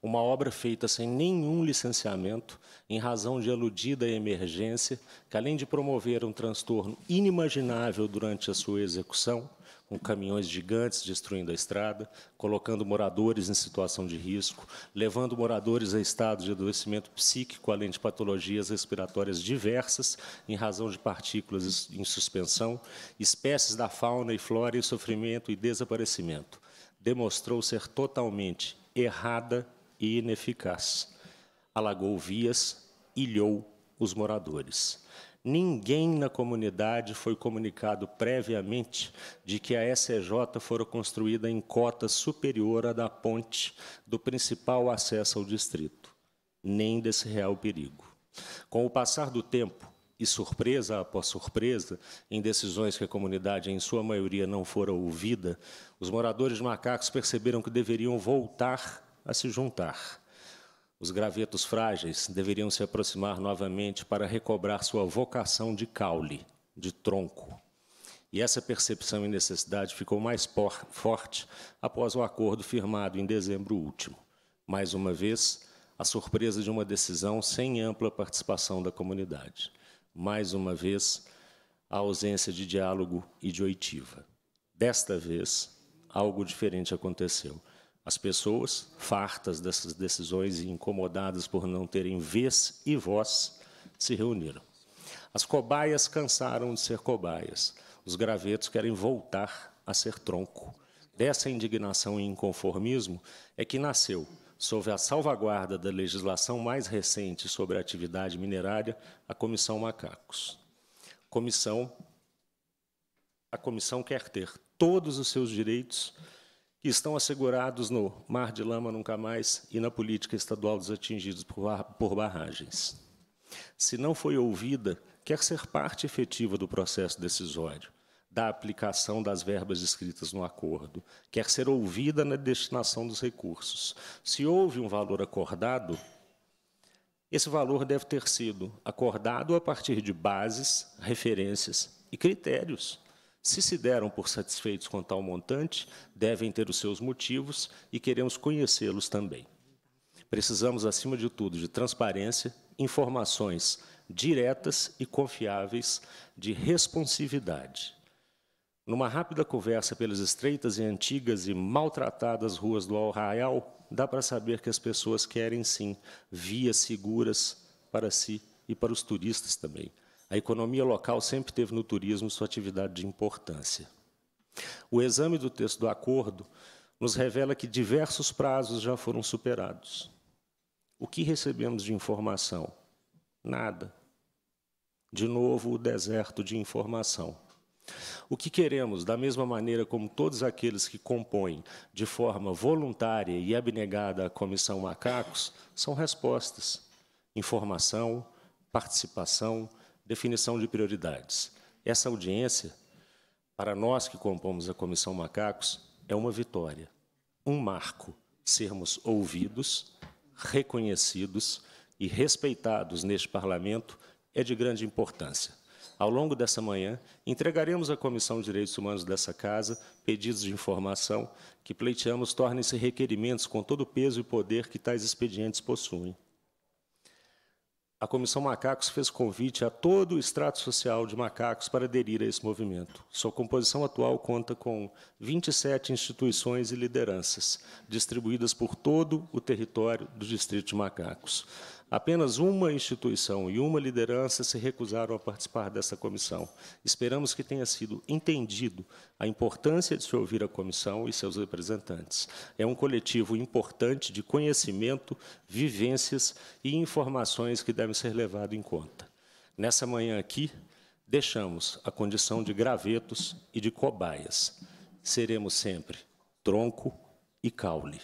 Uma obra feita sem nenhum licenciamento, em razão de aludida emergência, que além de promover um transtorno inimaginável durante a sua execução, com caminhões gigantes destruindo a estrada, colocando moradores em situação de risco, levando moradores a estados de adoecimento psíquico, além de patologias respiratórias diversas, em razão de partículas em suspensão, espécies da fauna e flora em sofrimento e desaparecimento demonstrou ser totalmente errada e ineficaz. Alagou vias, ilhou os moradores. Ninguém na comunidade foi comunicado previamente de que a SCJ fora construída em cota superior à da ponte do principal acesso ao distrito, nem desse real perigo. Com o passar do tempo, e surpresa após surpresa, em decisões que a comunidade, em sua maioria, não fora ouvida, os moradores macacos perceberam que deveriam voltar a se juntar. Os gravetos frágeis deveriam se aproximar novamente para recobrar sua vocação de caule, de tronco. E essa percepção e necessidade ficou mais forte após o acordo firmado em dezembro último. Mais uma vez, a surpresa de uma decisão sem ampla participação da comunidade mais uma vez, a ausência de diálogo e de oitiva. Desta vez, algo diferente aconteceu. As pessoas, fartas dessas decisões e incomodadas por não terem vez e voz, se reuniram. As cobaias cansaram de ser cobaias. Os gravetos querem voltar a ser tronco. Dessa indignação e inconformismo é que nasceu Sob a salvaguarda da legislação mais recente sobre a atividade minerária, a Comissão Macacos. Comissão, a comissão quer ter todos os seus direitos que estão assegurados no Mar de Lama Nunca Mais e na política estadual dos atingidos por barragens. Se não foi ouvida, quer ser parte efetiva do processo decisório da aplicação das verbas escritas no acordo, quer ser ouvida na destinação dos recursos. Se houve um valor acordado, esse valor deve ter sido acordado a partir de bases, referências e critérios. Se se deram por satisfeitos com tal montante, devem ter os seus motivos e queremos conhecê-los também. Precisamos, acima de tudo, de transparência, informações diretas e confiáveis, de responsividade numa rápida conversa pelas estreitas e antigas e maltratadas ruas do Arraial, dá para saber que as pessoas querem sim vias seguras para si e para os turistas também. A economia local sempre teve no turismo sua atividade de importância. O exame do texto do acordo nos revela que diversos prazos já foram superados. O que recebemos de informação? Nada. De novo, o deserto de informação. O que queremos, da mesma maneira como todos aqueles que compõem de forma voluntária e abnegada a Comissão Macacos, são respostas, informação, participação, definição de prioridades. Essa audiência, para nós que compomos a Comissão Macacos, é uma vitória, um marco, sermos ouvidos, reconhecidos e respeitados neste parlamento é de grande importância. Ao longo dessa manhã, entregaremos à Comissão de Direitos Humanos dessa Casa pedidos de informação que pleiteamos tornem-se requerimentos com todo o peso e poder que tais expedientes possuem. A Comissão Macacos fez convite a todo o extrato social de macacos para aderir a esse movimento. Sua composição atual conta com 27 instituições e lideranças, distribuídas por todo o território do Distrito de Macacos. Apenas uma instituição e uma liderança se recusaram a participar dessa comissão. Esperamos que tenha sido entendido a importância de se ouvir a comissão e seus representantes. É um coletivo importante de conhecimento, vivências e informações que devem ser levado em conta. Nessa manhã aqui, deixamos a condição de gravetos e de cobaias. Seremos sempre tronco e caule.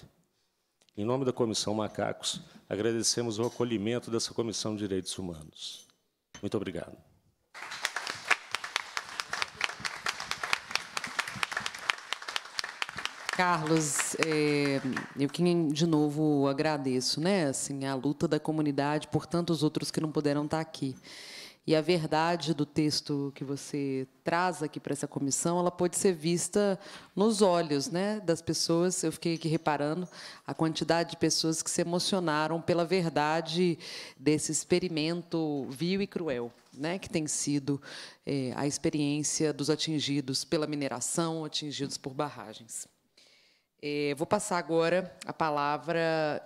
Em nome da Comissão Macacos, agradecemos o acolhimento dessa Comissão de Direitos Humanos. Muito obrigado. Carlos, é, eu que de novo agradeço, né? Assim, a luta da comunidade por tantos outros que não puderam estar aqui. E a verdade do texto que você traz aqui para essa comissão, ela pode ser vista nos olhos né, das pessoas. Eu fiquei aqui reparando a quantidade de pessoas que se emocionaram pela verdade desse experimento vil e cruel, né, que tem sido é, a experiência dos atingidos pela mineração, atingidos por barragens. É, vou passar agora a palavra.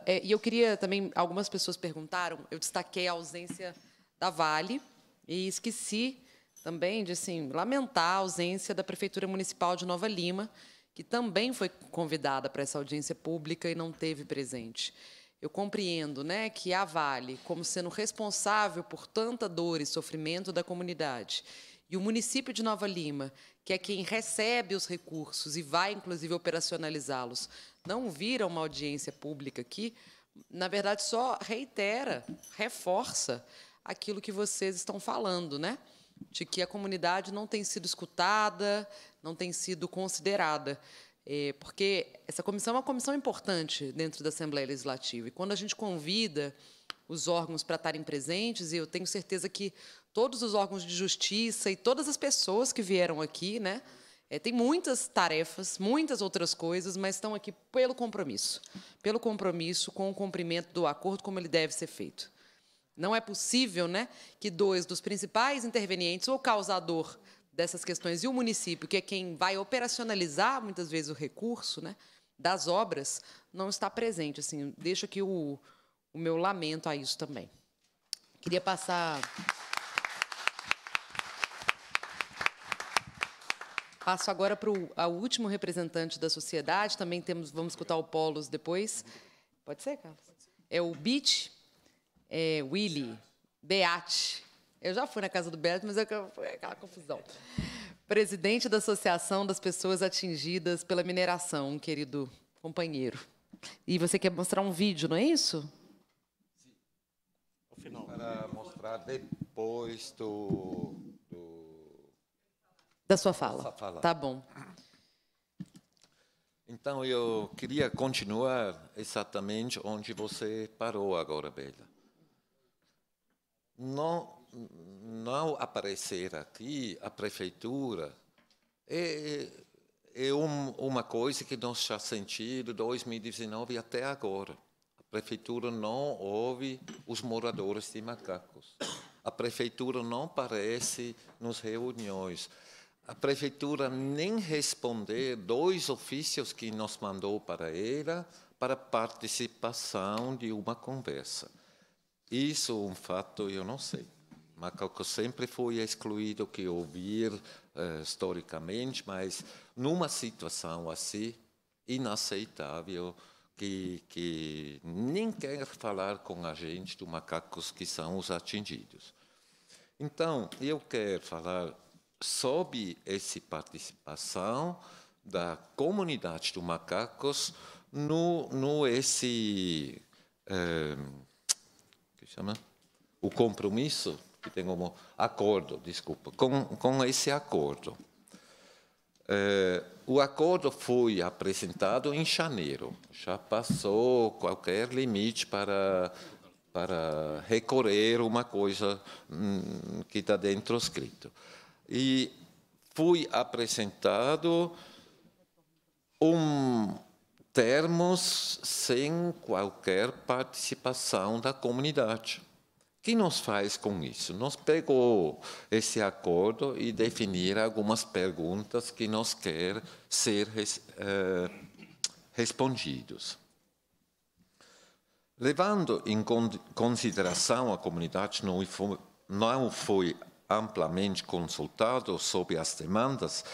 É, e eu queria também. Algumas pessoas perguntaram, eu destaquei a ausência da Vale, e esqueci também de assim, lamentar a ausência da Prefeitura Municipal de Nova Lima, que também foi convidada para essa audiência pública e não teve presente. Eu compreendo né, que a Vale, como sendo responsável por tanta dor e sofrimento da comunidade, e o município de Nova Lima, que é quem recebe os recursos e vai, inclusive, operacionalizá-los, não vira uma audiência pública aqui, na verdade, só reitera, reforça aquilo que vocês estão falando, né? De que a comunidade não tem sido escutada, não tem sido considerada. É, porque essa comissão é uma comissão importante dentro da Assembleia Legislativa. E quando a gente convida os órgãos para estarem presentes, e eu tenho certeza que todos os órgãos de justiça e todas as pessoas que vieram aqui, né? É, tem muitas tarefas, muitas outras coisas, mas estão aqui pelo compromisso. Pelo compromisso com o cumprimento do acordo, como ele deve ser feito. Não é possível né, que dois dos principais intervenientes ou causador dessas questões e o município, que é quem vai operacionalizar muitas vezes o recurso né, das obras, não está presente. Assim, deixo aqui o, o meu lamento a isso também. Queria passar. Passo agora para o último representante da sociedade. Também temos, vamos escutar o Polos depois. Pode ser, Carlos? É o BIT, é, Willy, Beate. Eu já fui na casa do Beate, mas é foi aquela confusão. Presidente da Associação das Pessoas Atingidas pela Mineração, um querido companheiro. E você quer mostrar um vídeo, não é isso? Sim. final. Para mostrar depois do, do... Da sua fala. Da fala. Tá bom. Então, eu queria continuar exatamente onde você parou agora, Bela não, não aparecer aqui a prefeitura é, é, é um, uma coisa que nós já sentimos 2019 até agora. A prefeitura não ouve os moradores de macacos. A prefeitura não aparece nas reuniões. A prefeitura nem responder dois ofícios que nos mandou para ela para participação de uma conversa. Isso é um fato, eu não sei. Macaco sempre foi é excluído que ouvir eh, historicamente, mas numa situação assim, inaceitável, que, que nem quer falar com a gente dos macacos que são os atingidos. Então, eu quero falar sobre essa participação da comunidade dos macacos no, no esse... Eh, chama? O compromisso, que tem como acordo, desculpa, com, com esse acordo. É, o acordo foi apresentado em janeiro, já passou qualquer limite para para recorrer uma coisa hum, que está dentro escrito. E foi apresentado um termos sem qualquer participação da comunidade. O que nos faz com isso? Nós pegou esse acordo e definir algumas perguntas que nos quer ser eh, respondidos. Levando em consideração a comunidade não foi, não foi amplamente consultado sobre as demandas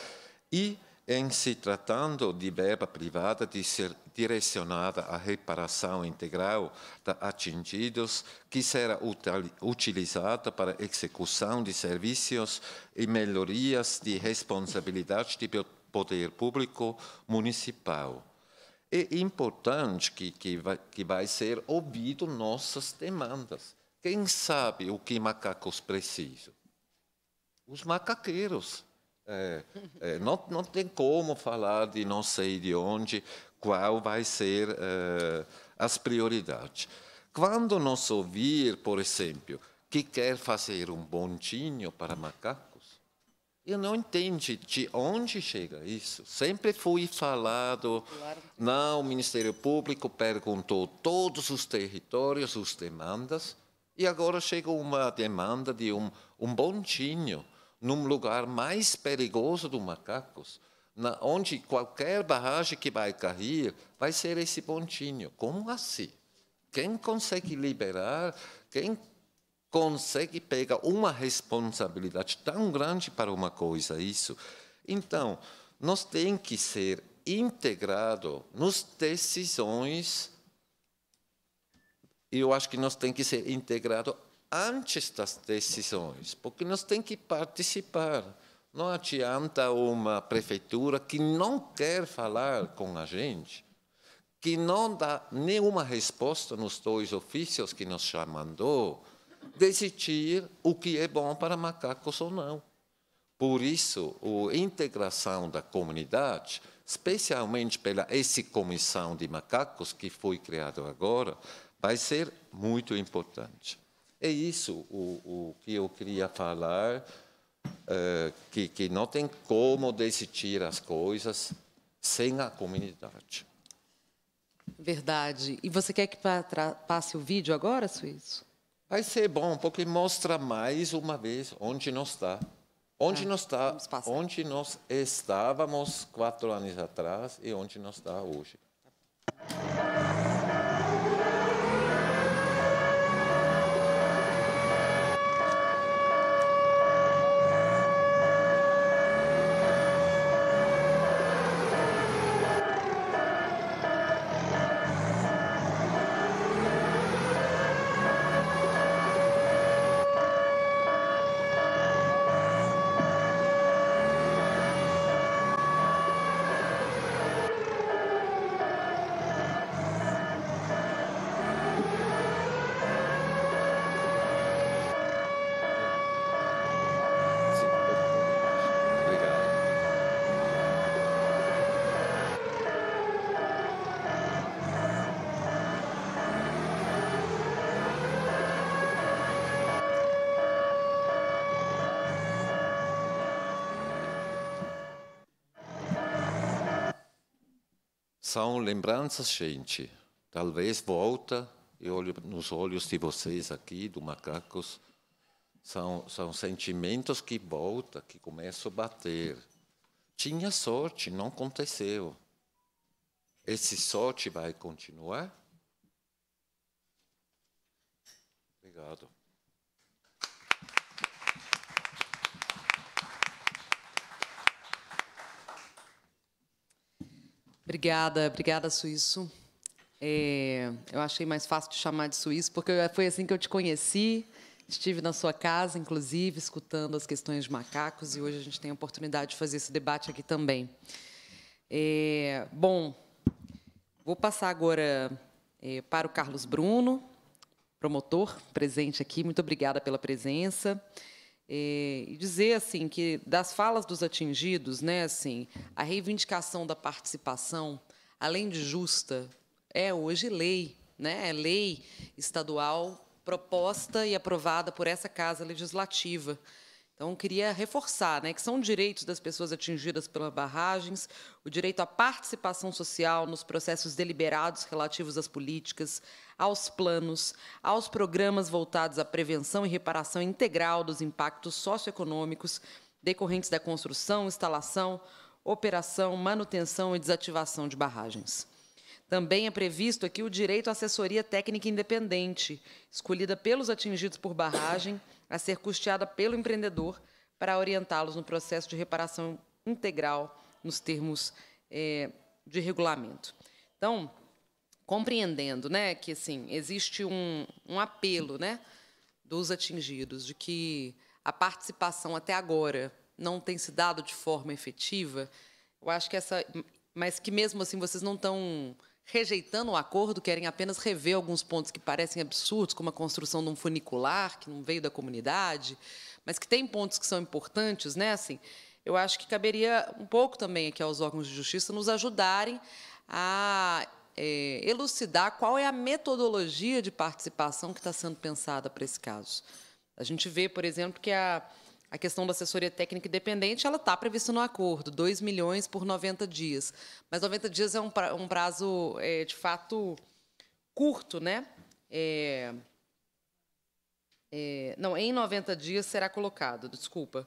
e em se tratando de verba privada de ser direcionada à reparação integral de atingidos, que será utilizada para execução de serviços e melhorias de responsabilidade do poder público municipal. É importante que, que, vai, que vai ser ouvido nossas demandas. Quem sabe o que macacos precisam? Os macaqueiros é, é, não, não tem como falar de não sei de onde, qual vai ser é, as prioridades. Quando nós ouvir, por exemplo, que quer fazer um bondinho para macacos, eu não entendo de onde chega isso. Sempre foi falado, não, o Ministério Público perguntou todos os territórios, as demandas, e agora chega uma demanda de um, um bondinho num lugar mais perigoso do macacos, na, onde qualquer barragem que vai cair vai ser esse pontinho. Como assim? Quem consegue liberar, quem consegue pegar uma responsabilidade tão grande para uma coisa, isso? Então, nós tem que ser integrado nas decisões eu acho que nós tem que ser integrado antes das decisões, porque nós temos que participar. Não adianta uma prefeitura que não quer falar com a gente, que não dá nenhuma resposta nos dois ofícios que nos mandou, decidir o que é bom para macacos ou não. Por isso, a integração da comunidade, especialmente pela esse comissão de macacos que foi criada agora, vai ser muito importante. É isso o, o que eu queria falar, eh, que, que não tem como decidir as coisas sem a comunidade. Verdade. E você quer que passe o vídeo agora, Suíço? Vai ser bom, porque mostra mais uma vez onde nós está. Onde, ah, nós onde nós estávamos quatro anos atrás e onde nós está hoje. são lembranças, gente. Talvez volta, eu olho nos olhos de vocês aqui, do Macacos, são, são sentimentos que voltam, que começam a bater. Tinha sorte, não aconteceu. Esse sorte vai continuar? Obrigado. Obrigada, obrigada, Suíço. É, eu achei mais fácil te chamar de Suíço, porque foi assim que eu te conheci. Estive na sua casa, inclusive, escutando as questões de macacos, e hoje a gente tem a oportunidade de fazer esse debate aqui também. É, bom, vou passar agora é, para o Carlos Bruno, promotor presente aqui. Muito obrigada pela presença. É, e é, dizer assim que das falas dos atingidos, né, assim, a reivindicação da participação, além de justa, é hoje lei, né? É lei estadual proposta e aprovada por essa casa legislativa. Então, queria reforçar né, que são direitos das pessoas atingidas pelas barragens, o direito à participação social nos processos deliberados relativos às políticas, aos planos, aos programas voltados à prevenção e reparação integral dos impactos socioeconômicos decorrentes da construção, instalação, operação, manutenção e desativação de barragens. Também é previsto aqui o direito à assessoria técnica independente, escolhida pelos atingidos por barragem a ser custeada pelo empreendedor para orientá-los no processo de reparação integral nos termos é, de regulamento. Então, compreendendo né, que assim, existe um, um apelo né, dos atingidos de que a participação até agora não tem se dado de forma efetiva, eu acho que essa. Mas que mesmo assim vocês não estão rejeitando o acordo, querem apenas rever alguns pontos que parecem absurdos, como a construção de um funicular que não veio da comunidade, mas que tem pontos que são importantes, né? Assim, eu acho que caberia um pouco também aqui aos órgãos de justiça nos ajudarem a é, elucidar qual é a metodologia de participação que está sendo pensada para esse caso. A gente vê, por exemplo, que a a questão da assessoria técnica independente ela está prevista no acordo, 2 milhões por 90 dias. Mas 90 dias é um prazo, é, de fato, curto, né? É, é, não, em 90 dias será colocado, desculpa.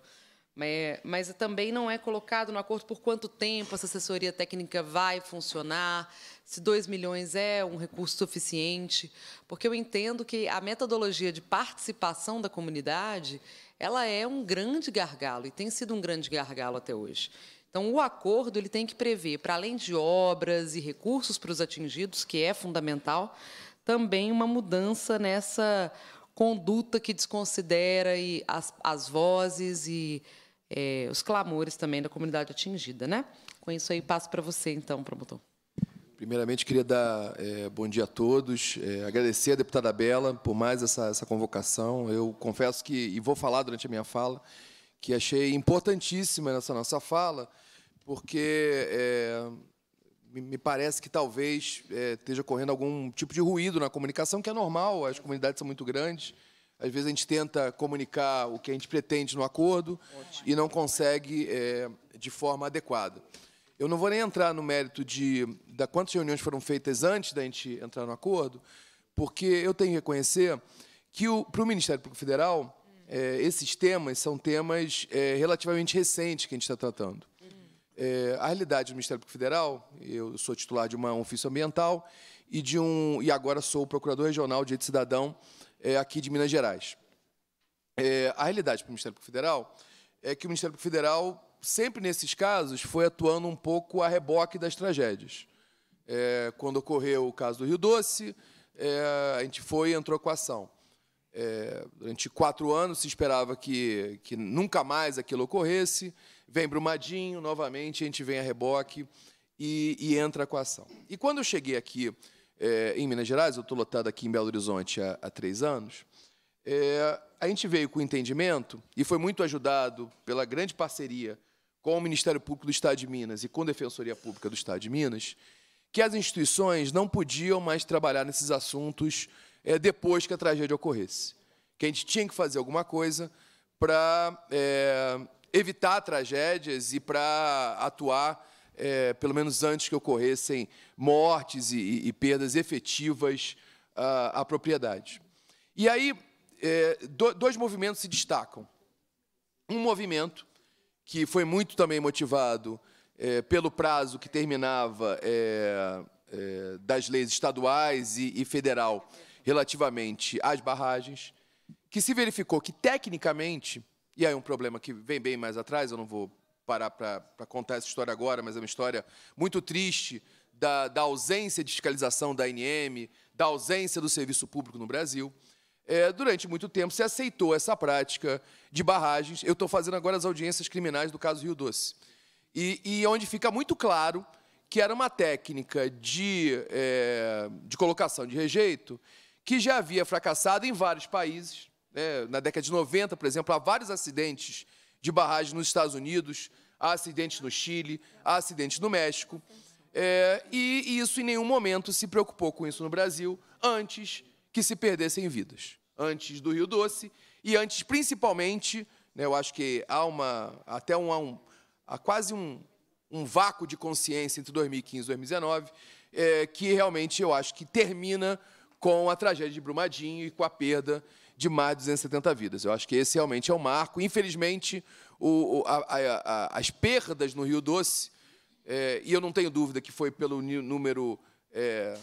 Mas, é, mas também não é colocado no acordo por quanto tempo essa assessoria técnica vai funcionar, se 2 milhões é um recurso suficiente, porque eu entendo que a metodologia de participação da comunidade ela é um grande gargalo e tem sido um grande gargalo até hoje. Então, o acordo ele tem que prever, para além de obras e recursos para os atingidos, que é fundamental, também uma mudança nessa conduta que desconsidera e as, as vozes e é, os clamores também da comunidade atingida. Né? Com isso aí, passo para você, então, promotor. Primeiramente, queria dar é, bom dia a todos, é, agradecer à deputada Bela por mais essa, essa, convocação. Eu confesso que, e vou falar durante a minha fala, que achei importantíssima essa nossa fala, porque é, me parece que talvez é, esteja ocorrendo algum tipo de ruído na comunicação, que é normal, as comunidades são muito grandes. Às vezes a gente tenta comunicar o que a gente pretende no acordo Ótimo. e não consegue é, de forma adequada. Eu não vou nem entrar no mérito de da quantas reuniões foram feitas antes da gente entrar no acordo, porque eu tenho que reconhecer que o, para o Ministério Público Federal é, esses temas são temas é, relativamente recentes que a gente está tratando. É, a realidade do Ministério Público Federal, eu sou titular de uma, um ofício ambiental e de um e agora sou procurador regional de direito cidadão aqui de Minas Gerais. a realidade para o Ministério Público Federal é que o Ministério Público Federal sempre nesses casos, foi atuando um pouco a reboque das tragédias. É, quando ocorreu o caso do Rio Doce, é, a gente foi e entrou com a ação. É, durante quatro anos se esperava que, que nunca mais aquilo ocorresse. Vem Brumadinho, novamente, a gente vem a reboque e, e entra com a ação. E quando eu cheguei aqui é, em Minas Gerais, eu estou lotado aqui em Belo Horizonte há, há três anos, é, a gente veio com entendimento e foi muito ajudado pela grande parceria com o Ministério Público do Estado de Minas e com a Defensoria Pública do Estado de Minas, que as instituições não podiam mais trabalhar nesses assuntos é, depois que a tragédia ocorresse. Que a gente tinha que fazer alguma coisa para é, eh, evitar tragédias e para atuar, é, pelo menos antes que ocorressem mortes e, e perdas efetivas à, ah, à, propriedade. E aí, do, dois movimentos se destacam. Um movimento que foi muito também motivado é, pelo prazo que terminava é, é, das leis estaduais e, e, federal relativamente às barragens, que se verificou que, tecnicamente, e aí um problema que vem bem mais atrás, eu não vou parar para contar essa história agora, mas é uma história muito triste da, da ausência de fiscalização da ANM, da ausência do serviço público no Brasil, é, durante muito tempo se aceitou essa prática de barragens. Eu estou fazendo agora as audiências criminais do caso Rio Doce. E, e onde fica muito claro que era uma técnica de, é, de colocação de rejeito que já havia fracassado em vários países. Né? Na década de 90, por exemplo, há vários acidentes de barragens nos Estados Unidos, há acidentes no Chile, há acidentes no México. É, e, e isso em nenhum momento se preocupou com isso no Brasil antes que se perdessem vidas antes do Rio Doce e antes, principalmente, né, eu acho que há uma até um, há, um, há quase um, um vácuo de consciência entre 2015 e 2019, é, que realmente eu acho que termina com a tragédia de Brumadinho e com a perda de mais de 270 vidas. Eu acho que esse realmente é o um marco. Infelizmente, o, a, a, a, as perdas no Rio Doce, é, e eu não tenho dúvida que foi pelo número é,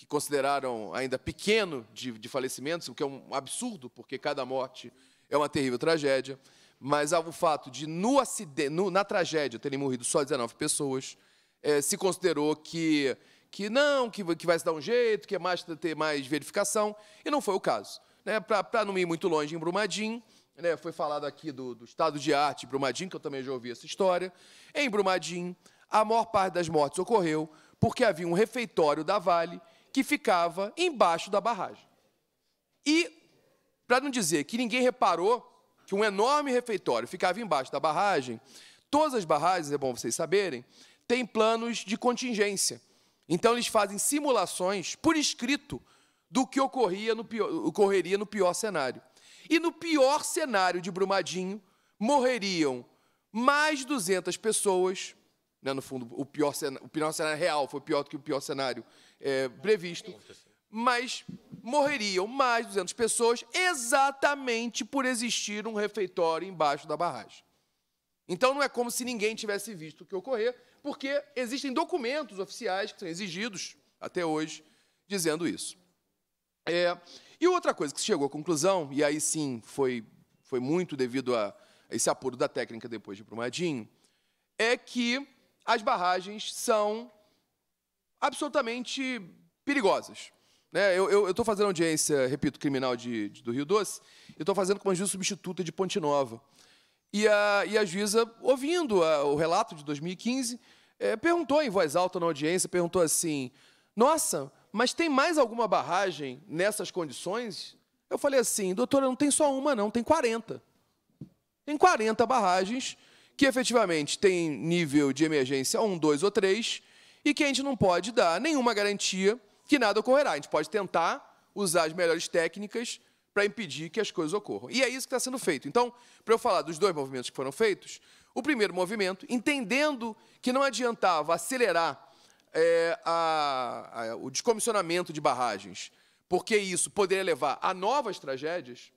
que consideraram ainda pequeno de, de falecimentos, o que é um absurdo, porque cada morte é uma terrível tragédia. Mas o fato de, no acidente, no, na tragédia, terem morrido só 19 pessoas, é, se considerou que, que não, que, que vai se dar um jeito, que é mais ter mais verificação, e não foi o caso. Né? Para não ir muito longe em Brumadinho, né, foi falado aqui do, do estado de arte de Brumadinho, que eu também já ouvi essa história. Em Brumadinho, a maior parte das mortes ocorreu porque havia um refeitório da Vale que ficava embaixo da barragem. E, para não dizer que ninguém reparou que um enorme refeitório ficava embaixo da barragem, todas as barragens, é bom vocês saberem, têm planos de contingência. Então, eles fazem simulações por escrito do que ocorria no pior, ocorreria no pior cenário. E no pior cenário de Brumadinho, morreriam mais de 200 pessoas. Né, no fundo, o pior, cenário, o pior cenário real foi pior do que o pior cenário é, previsto, mas morreriam mais 200 pessoas exatamente por existir um refeitório embaixo da barragem. Então não é como se ninguém tivesse visto o que ocorrer, porque existem documentos oficiais que são exigidos até hoje dizendo isso. É, e outra coisa que se chegou à conclusão, e aí sim foi, foi muito devido a esse apuro da técnica depois de Brumadinho, é que as barragens são absolutamente perigosas. Né? Eu estou fazendo audiência, repito, criminal de, de do Rio Doce, e estou fazendo com uma juíza substituta de Ponte Nova. E a, e a juíza, ouvindo a, o relato de 2015, é, perguntou em voz alta na audiência, perguntou assim, nossa, mas tem mais alguma barragem nessas condições? Eu falei assim, doutora, não tem só uma não, tem 40. Tem 40 barragens que efetivamente tem nível de emergência 1, 2 ou 3, e que a gente não pode dar nenhuma garantia que nada ocorrerá. A gente pode tentar usar as melhores técnicas para impedir que as coisas ocorram. E é isso que está sendo feito. Então, para eu falar dos dois movimentos que foram feitos, o primeiro movimento, entendendo que não adiantava acelerar é, a, a, o descomissionamento de barragens, porque isso poderia levar a novas tragédias,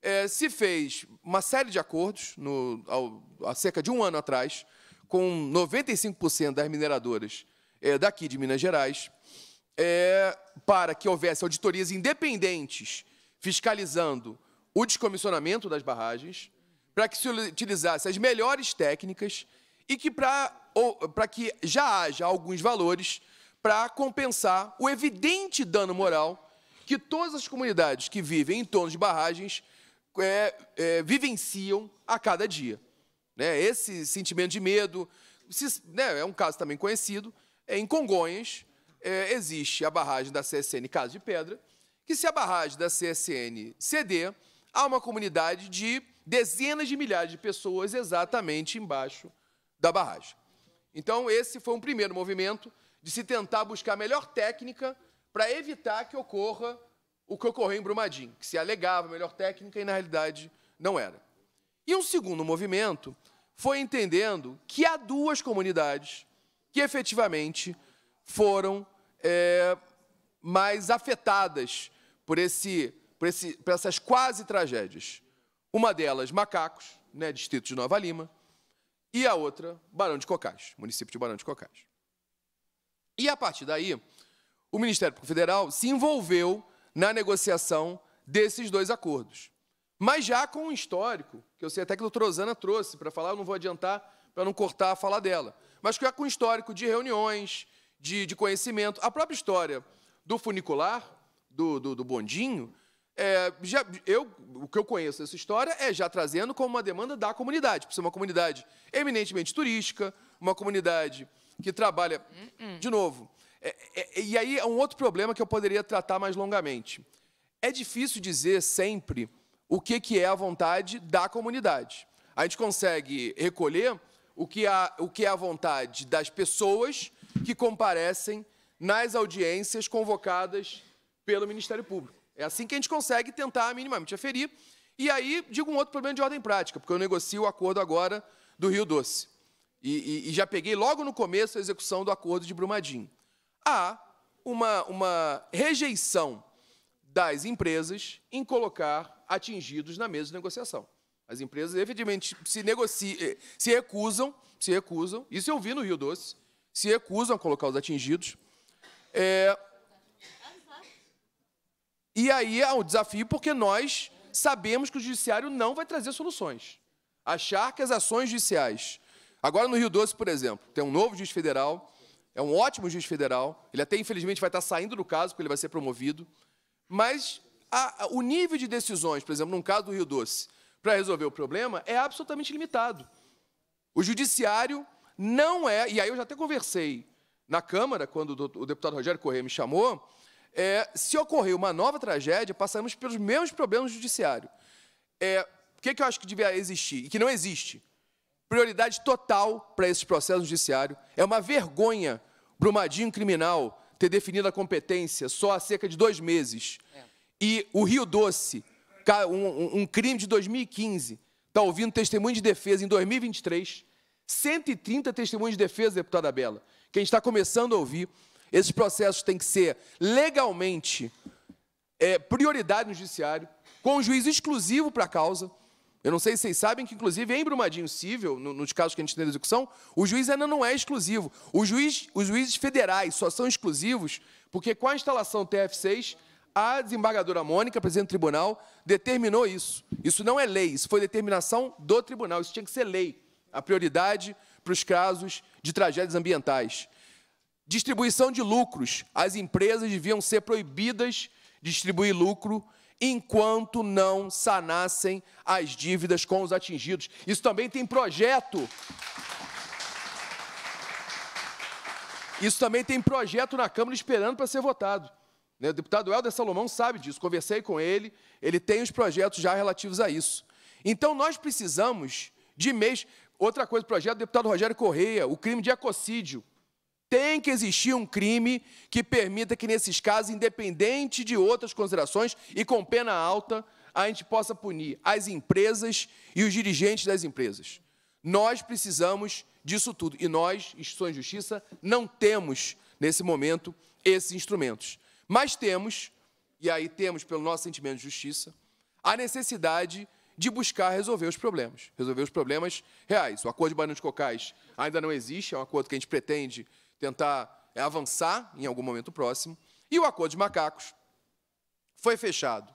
é, se fez uma série de acordos, no, ao, há cerca de um ano atrás, com 95% das mineradoras é, daqui de Minas Gerais, é, para que houvesse auditorias independentes fiscalizando o descomissionamento das barragens, para que se utilizasse as melhores técnicas e que para que já haja alguns valores para compensar o evidente dano moral que todas as comunidades que vivem em torno de barragens é, é, vivenciam a cada dia. Né? Esse sentimento de medo se, né, é um caso também conhecido, em Congonhas, é, existe a barragem da CSN Casa de Pedra, que se a barragem da CSN ceder, há uma comunidade de dezenas de milhares de pessoas exatamente embaixo da barragem. Então, esse foi um primeiro movimento de se tentar buscar a melhor técnica para evitar que ocorra o que ocorreu em Brumadinho, que se alegava a melhor técnica e, na realidade, não era. E um segundo movimento foi entendendo que há duas comunidades que efetivamente foram é, mais afetadas por, esse, por, esse, por essas quase tragédias. Uma delas, Macacos, né, distrito de Nova Lima, e a outra, Barão de Cocais, município de Barão de Cocais. E a partir daí, o Ministério Público Federal se envolveu na negociação desses dois acordos. Mas já com um histórico, que eu sei até que a doutora Osana trouxe para falar, eu não vou adiantar para não cortar a fala dela mas que é com histórico de reuniões, de, de conhecimento. A própria história do funicular, do, do, do bondinho, é, já, eu, o que eu conheço dessa história é já trazendo como uma demanda da comunidade, por ser uma comunidade eminentemente turística, uma comunidade que trabalha. Hum, hum. De novo. É, é, é, e aí é um outro problema que eu poderia tratar mais longamente. É difícil dizer sempre o que, que é a vontade da comunidade. A gente consegue recolher o que, o que é a vontade das pessoas que comparecem nas audiências convocadas pelo Ministério Público. É assim que a gente consegue tentar minimamente aferir. E aí, digo um outro problema de ordem prática, porque eu negocio o acordo agora do Rio Doce. E, e, e já peguei logo no começo a execução do acordo de Brumadinho. Há uma, uma rejeição das empresas em colocar atingidos na mesa de negociação. As empresas, evidentemente, se, negociam, eh, se recusam, se recusam, isso eu vi no Rio Doce, se recusam a colocar os atingidos. É, e aí há um desafio porque nós sabemos que o judiciário não vai trazer soluções. Achar que as ações judiciais. Agora no Rio Doce, por exemplo, tem um novo juiz federal, é um ótimo juiz federal, ele até infelizmente vai estar saindo do caso, porque ele vai ser promovido, mas a, a, o nível de decisões, por exemplo, num caso do Rio Doce, para resolver o problema é absolutamente limitado. O judiciário não é, e aí eu já até conversei na Câmara, quando o deputado Rogério Corrêa me chamou, é, se ocorrer uma nova tragédia, passaremos pelos mesmos problemas do judiciário. É, o que, é que eu acho que deveria existir e que não existe? Prioridade total para esses processos judiciários. É uma vergonha Brumadinho Criminal ter definido a competência só há cerca de dois meses. É. E o Rio Doce um, um crime de 2015, está ouvindo testemunho de defesa em 2023, 130 testemunhos de defesa, deputada Bela, que a gente está começando a ouvir. Esses processos têm que ser legalmente é, prioridade no judiciário, com um juiz exclusivo para a causa. Eu não sei se vocês sabem que, inclusive, em Brumadinho Cível, no, nos casos que a gente tem na execução, o juiz ainda não é exclusivo. Juiz, os juízes federais só são exclusivos porque, com a instalação TF6, a desembargadora Mônica, presidente do tribunal, determinou isso. Isso não é lei, isso foi determinação do tribunal, isso tinha que ser lei. A prioridade para os casos de tragédias ambientais. Distribuição de lucros. As empresas deviam ser proibidas de distribuir lucro enquanto não sanassem as dívidas com os atingidos. Isso também tem projeto. Isso também tem projeto na Câmara esperando para ser votado. Né? O deputado Helder Salomão sabe disso, conversei com ele, ele tem os projetos já relativos a isso. Então, nós precisamos de mês. Outra coisa, o projeto do deputado Rogério Correia, o crime de ecocídio. Tem que existir um crime que permita que, nesses casos, independente de outras considerações e com pena alta, a gente possa punir as empresas e os dirigentes das empresas. Nós precisamos disso tudo. E nós, instituições de justiça, não temos, nesse momento, esses instrumentos. Mas temos, e aí temos pelo nosso sentimento de justiça, a necessidade de buscar resolver os problemas, resolver os problemas reais. O acordo de bananas de Cocais ainda não existe, é um acordo que a gente pretende tentar avançar em algum momento próximo. E o acordo de macacos foi fechado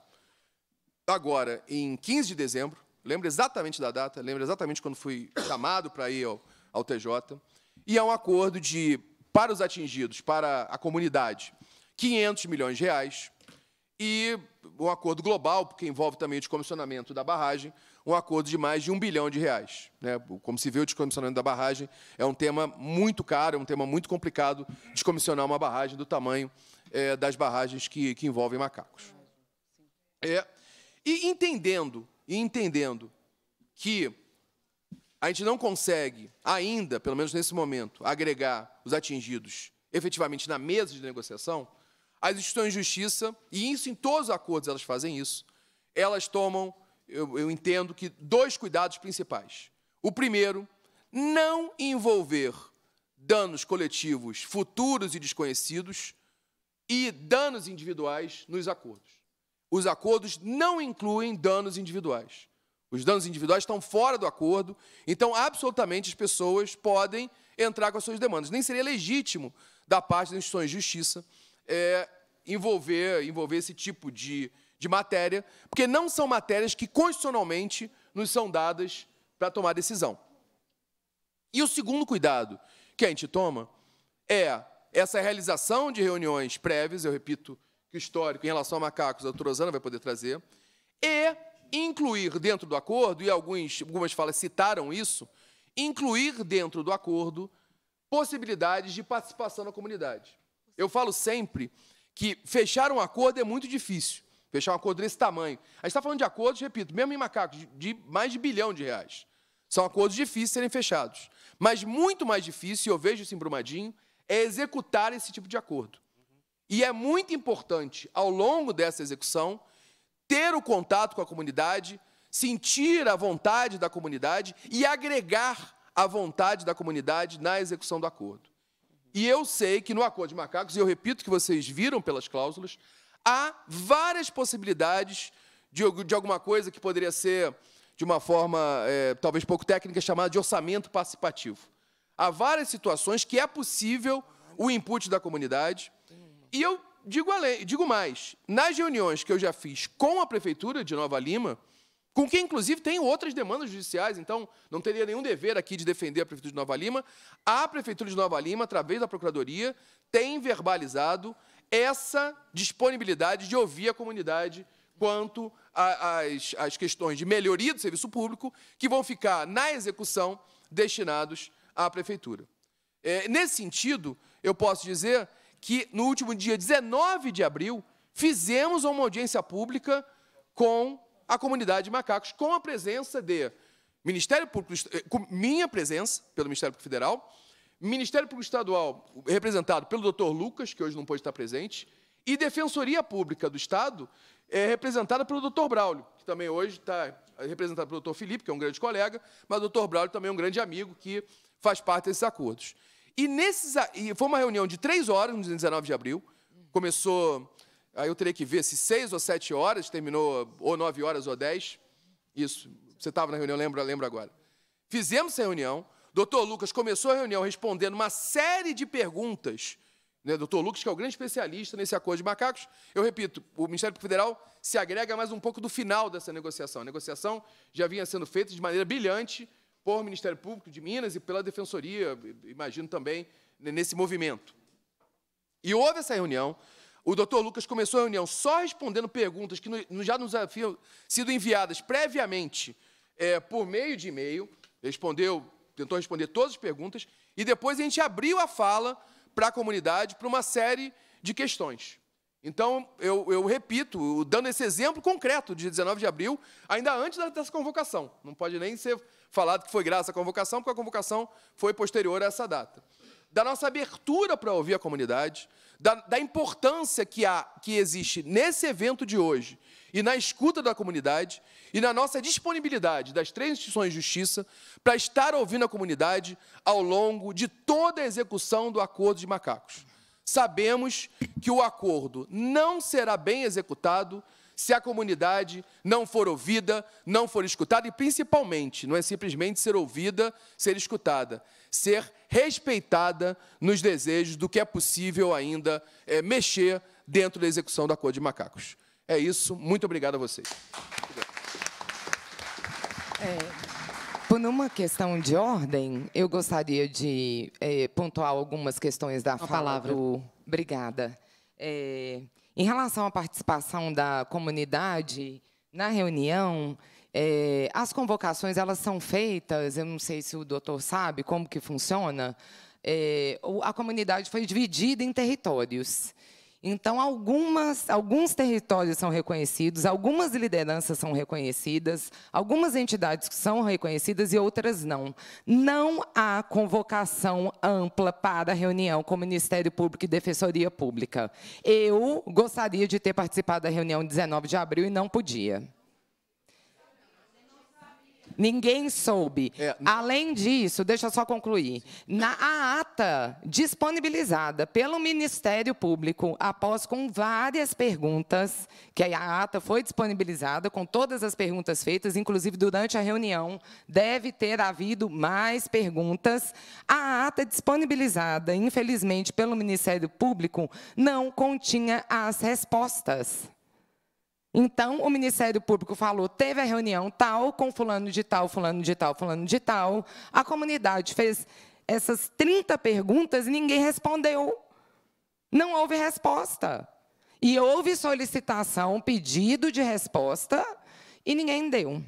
agora em 15 de dezembro, lembro exatamente da data, lembro exatamente quando fui chamado para ir ao, ao TJ, e é um acordo de para os atingidos, para a comunidade, 500 milhões de reais, e um acordo global, porque envolve também o descomissionamento da barragem, um acordo de mais de um bilhão de reais. Né? Como se vê, o descomissionamento da barragem é um tema muito caro, é um tema muito complicado descomissionar uma barragem do tamanho eh, das barragens que, que envolvem macacos. É, e entendendo, e entendendo que a gente não consegue ainda, pelo menos nesse momento, agregar os atingidos efetivamente na mesa de negociação, as instituições de justiça, e isso em todos os acordos elas fazem isso, elas tomam, eu, eu entendo que, dois cuidados principais. O primeiro, não envolver danos coletivos futuros e desconhecidos e danos individuais nos acordos. Os acordos não incluem danos individuais. Os danos individuais estão fora do acordo, então absolutamente as pessoas podem entrar com as suas demandas. Nem seria legítimo da parte das instituições de justiça é, envolver, envolver esse tipo de, de matéria, porque não são matérias que constitucionalmente nos são dadas para tomar decisão. E o segundo cuidado que a gente toma é essa realização de reuniões prévias, eu repito que o histórico em relação a macacos, a Turosana vai poder trazer, e incluir dentro do acordo, e alguns, algumas falas citaram isso, incluir dentro do acordo possibilidades de participação da comunidade. Eu falo sempre que fechar um acordo é muito difícil. Fechar um acordo desse tamanho. A gente está falando de acordos, repito, mesmo em macacos, de mais de bilhão de reais. São acordos difíceis de serem fechados. Mas muito mais difícil, e eu vejo isso em Brumadinho, é executar esse tipo de acordo. E é muito importante, ao longo dessa execução, ter o contato com a comunidade, sentir a vontade da comunidade e agregar a vontade da comunidade na execução do acordo. E eu sei que no Acordo de Macacos, e eu repito que vocês viram pelas cláusulas, há várias possibilidades de, de alguma coisa que poderia ser, de uma forma é, talvez pouco técnica, chamada de orçamento participativo. Há várias situações que é possível o input da comunidade. E eu digo, além, digo mais: nas reuniões que eu já fiz com a Prefeitura de Nova Lima, com quem, inclusive, tem outras demandas judiciais, então não teria nenhum dever aqui de defender a Prefeitura de Nova Lima. A Prefeitura de Nova Lima, através da Procuradoria, tem verbalizado essa disponibilidade de ouvir a comunidade quanto às questões de melhoria do serviço público que vão ficar na execução destinados à Prefeitura. É, nesse sentido, eu posso dizer que no último dia 19 de abril, fizemos uma audiência pública com a comunidade de macacos, com a presença de Ministério Público, eh, com minha presença pelo Ministério Público Federal, Ministério Público Estadual, representado pelo doutor Lucas, que hoje não pôde estar presente, e Defensoria Pública do Estado, é, representada pelo doutor Braulio, que também hoje está eh, representado pelo doutor Felipe, que é um grande colega, mas o doutor Braulio também é um grande amigo que faz parte desses acordos. E, nesses, e foi uma reunião de três horas, no 19 de abril, começou Aí eu teria que ver se seis ou sete horas terminou, ou nove horas ou dez. Isso, você estava na reunião, Lembro, lembro agora. Fizemos essa reunião, doutor Lucas começou a reunião respondendo uma série de perguntas. Né, doutor Lucas, que é o grande especialista nesse acordo de macacos, eu repito, o Ministério Federal se agrega mais um pouco do final dessa negociação. A negociação já vinha sendo feita de maneira brilhante por Ministério Público de Minas e pela Defensoria, imagino também, né, nesse movimento. E houve essa reunião, o doutor Lucas começou a reunião só respondendo perguntas que já nos haviam sido enviadas previamente é, por meio de e-mail. Respondeu, tentou responder todas as perguntas, e depois a gente abriu a fala para a comunidade para uma série de questões. Então, eu, eu, repito, dando esse exemplo concreto de 19 de abril, ainda antes dessa convocação. Não pode nem ser falado que foi graças à convocação, porque a convocação foi posterior a essa data. Da nossa abertura para ouvir a comunidade, da, da importância que, há, que existe nesse evento de hoje e na escuta da comunidade e na nossa disponibilidade das três instituições de justiça para estar ouvindo a comunidade ao longo de toda a execução do Acordo de Macacos. Sabemos que o acordo não será bem executado se a comunidade não for ouvida, não for escutada e, principalmente, não é simplesmente ser ouvida, ser escutada, ser respeitada nos desejos do que é possível ainda é, mexer dentro da execução da cor de macacos. É isso. Muito obrigado a vocês. É, por uma questão de ordem, eu gostaria de é, pontuar algumas questões da Uma fala palavra. do... Obrigada. É, em relação à participação da comunidade na reunião, é, as convocações elas são feitas, eu não sei se o doutor sabe como que funciona. É, a comunidade foi dividida em territórios. Então, algumas, alguns territórios são reconhecidos, algumas lideranças são reconhecidas, algumas entidades são reconhecidas e outras não. Não há convocação ampla para reunião com o Ministério Público e Defensoria Pública. Eu gostaria de ter participado da reunião 19 de abril e não podia. Ninguém soube. É. Além disso, deixa eu só concluir. Na ata disponibilizada pelo Ministério Público, após com várias perguntas, que a ata foi disponibilizada com todas as perguntas feitas, inclusive durante a reunião, deve ter havido mais perguntas. A ata disponibilizada, infelizmente, pelo Ministério Público, não continha as respostas. Então, o Ministério Público falou, teve a reunião tal, com fulano de tal, fulano de tal, fulano de tal. A comunidade fez essas 30 perguntas e ninguém respondeu. Não houve resposta. E houve solicitação, pedido de resposta, e ninguém deu.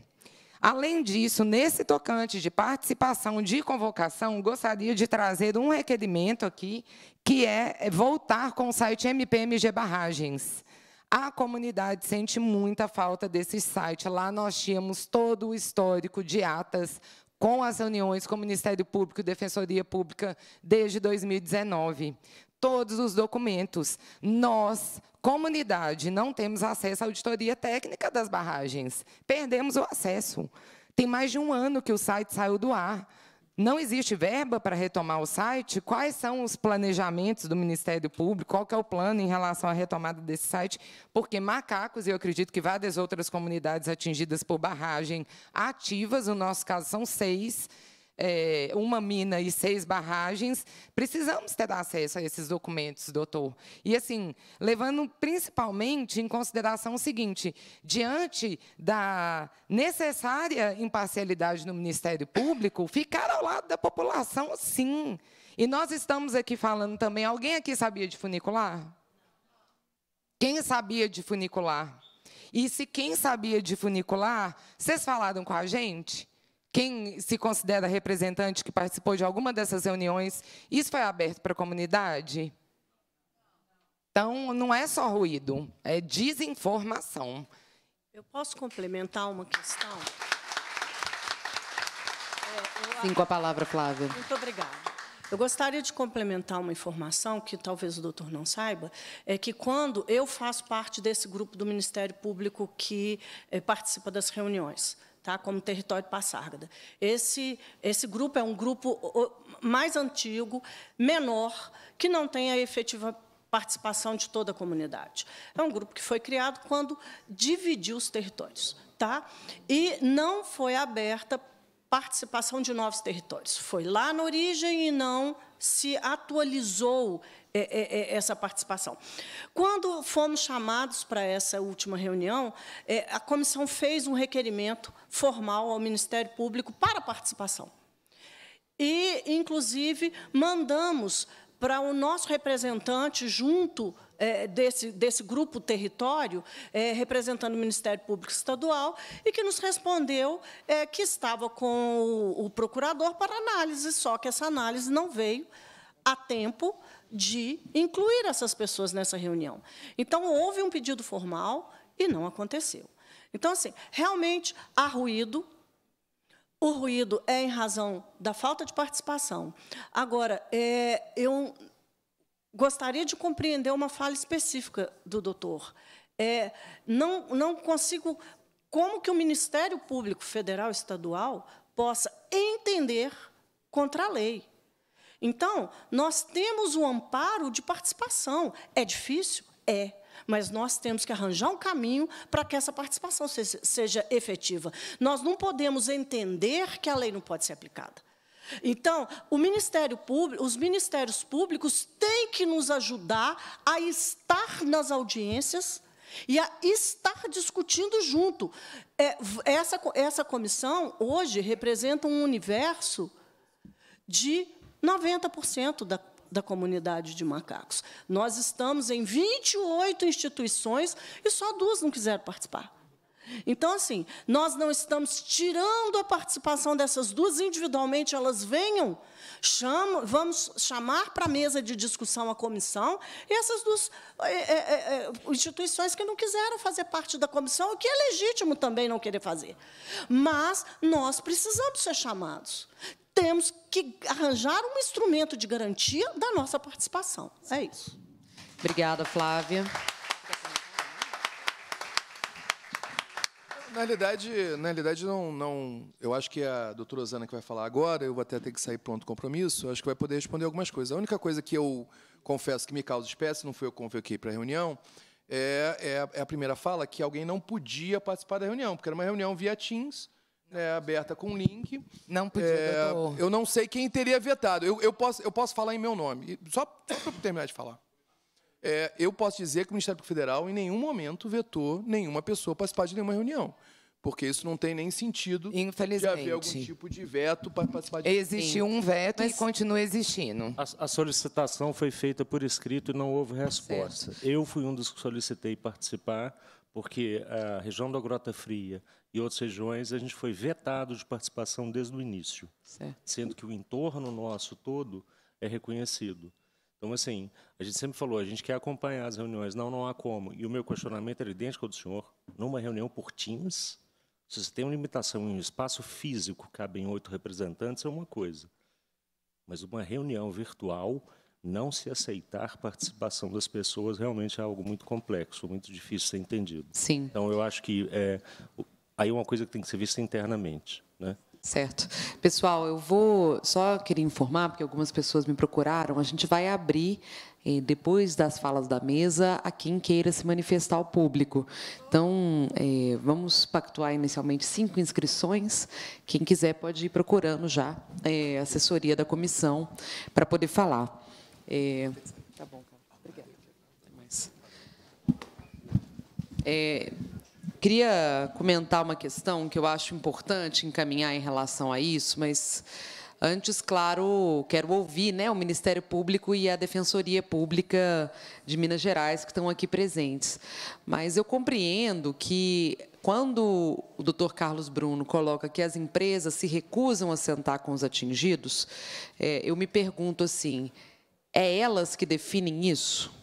Além disso, nesse tocante de participação de convocação, gostaria de trazer um requerimento aqui, que é voltar com o site MPMG Barragens. A comunidade sente muita falta desse site. Lá nós tínhamos todo o histórico de atas com as reuniões com o Ministério Público e Defensoria Pública desde 2019. Todos os documentos. Nós, comunidade, não temos acesso à auditoria técnica das barragens. Perdemos o acesso. Tem mais de um ano que o site saiu do ar. Não existe verba para retomar o site? Quais são os planejamentos do Ministério Público? Qual é o plano em relação à retomada desse site? Porque macacos, e eu acredito que várias outras comunidades atingidas por barragem ativas, no nosso caso são seis, é, uma mina e seis barragens, precisamos ter acesso a esses documentos, doutor. E, assim, levando principalmente em consideração o seguinte: diante da necessária imparcialidade no Ministério Público, ficar ao lado da população, sim. E nós estamos aqui falando também. Alguém aqui sabia de funicular? Quem sabia de funicular? E se quem sabia de funicular, vocês falaram com a gente? quem se considera representante que participou de alguma dessas reuniões, isso foi aberto para a comunidade? Então, não é só ruído, é desinformação. Eu posso complementar uma questão? É, Sim, com a palavra, Flávia. Muito obrigada. Eu gostaria de complementar uma informação que talvez o doutor não saiba, é que quando eu faço parte desse grupo do Ministério Público que é, participa das reuniões, tá? como território Passárgada. Esse, esse grupo é um grupo mais antigo, menor, que não tem a efetiva participação de toda a comunidade. É um grupo que foi criado quando dividiu os territórios. Tá? E não foi aberta participação de novos territórios. Foi lá na origem e não se atualizou é, é, é, essa participação. Quando fomos chamados para essa última reunião, a comissão fez um requerimento formal ao Ministério Público para participação. E, inclusive, mandamos para o nosso representante junto é, desse, desse grupo território, é, representando o Ministério Público Estadual, e que nos respondeu é, que estava com o, o procurador para análise, só que essa análise não veio a tempo de incluir essas pessoas nessa reunião. Então, houve um pedido formal e não aconteceu. Então, assim, realmente há ruído. O ruído é em razão da falta de participação. Agora, é, eu gostaria de compreender uma fala específica do doutor. É, não, não consigo. Como que o Ministério Público Federal Estadual possa entender contra a lei? Então, nós temos o um amparo de participação. É difícil? É. Mas nós temos que arranjar um caminho para que essa participação seja, efetiva. Nós não podemos entender que a lei não pode ser aplicada. Então, Ministério Público, os ministérios públicos têm que nos ajudar a estar nas audiências e a estar discutindo junto. É, essa, essa comissão, hoje, representa um universo de 90% da, da comunidade de macacos. Nós estamos em 28 instituições e só duas não quiseram participar. Então, assim, nós não estamos tirando a participação dessas duas individualmente, elas venham, chamam, vamos chamar para a mesa de discussão a comissão, e essas duas é, é, é, é, instituições que não quiseram fazer parte da comissão, o que é legítimo também não querer fazer. Mas nós precisamos ser chamados. Temos que arranjar um instrumento de garantia da nossa participação. É isso. Obrigada, Flávia. Na realidade, na realidade não, não. Eu acho que é a doutora Osana que vai falar agora, eu vou até ter que sair pronto compromisso, acho que vai poder responder algumas coisas. A única coisa que eu confesso que me causa espécie, não foi eu que convoquei para a reunião, é, é, é, a primeira fala que alguém não podia participar da reunião, porque era uma reunião via Teams, né, aberta com link. Não podia, é, Eu não sei quem teria vetado. Eu, eu, posso, eu posso falar em meu nome, só, só para terminar de falar é, eu posso dizer que o Ministério Público Federal em nenhum momento vetou nenhuma pessoa participar de nenhuma reunião. Porque isso não tem nem sentido de haver algum tipo de veto para participar de Existiu um veto Mas... e continua existindo. A, a, solicitação foi feita por escrito e não houve tá resposta. Certo. Eu fui um dos que solicitei participar, porque eh, a região da Grota Fria e outras regiões, a gente foi vetado de participação desde o início, certo. sendo que o entorno nosso todo é reconhecido. Então, assim, a gente sempre falou, a gente quer acompanhar as reuniões. Não, não há como. E o meu questionamento era idêntico ao do senhor. Numa reunião por Teams, se você tem uma limitação em um espaço físico, cabem oito representantes, é uma coisa. Mas uma reunião virtual, não se aceitar participação das pessoas, realmente é algo muito complexo, muito difícil de ser entendido. Sim. Então, eu acho que é, aí é uma coisa que tem que ser vista internamente. Né? Certo. Pessoal, eu vou só queria informar, porque algumas pessoas me procuraram, a gente vai abrir eh, depois das falas da mesa, a quem queira se manifestar ao público. Então, eh, vamos pactuar inicialmente cinco inscrições. Quem quiser pode ir procurando já eh, a assessoria da comissão para poder falar. tá bom, cara. Obrigada. Até mais. É, queria comentar uma questão que eu acho importante encaminhar em relação a isso, mas Antes, claro, quero ouvir né, o Ministério Público e a Defensoria Pública de Minas Gerais, que estão aqui presentes. Mas eu compreendo que, quando o doutor Carlos Bruno coloca que as empresas se recusam a sentar com os atingidos, é, eu me pergunto assim: é elas que definem isso?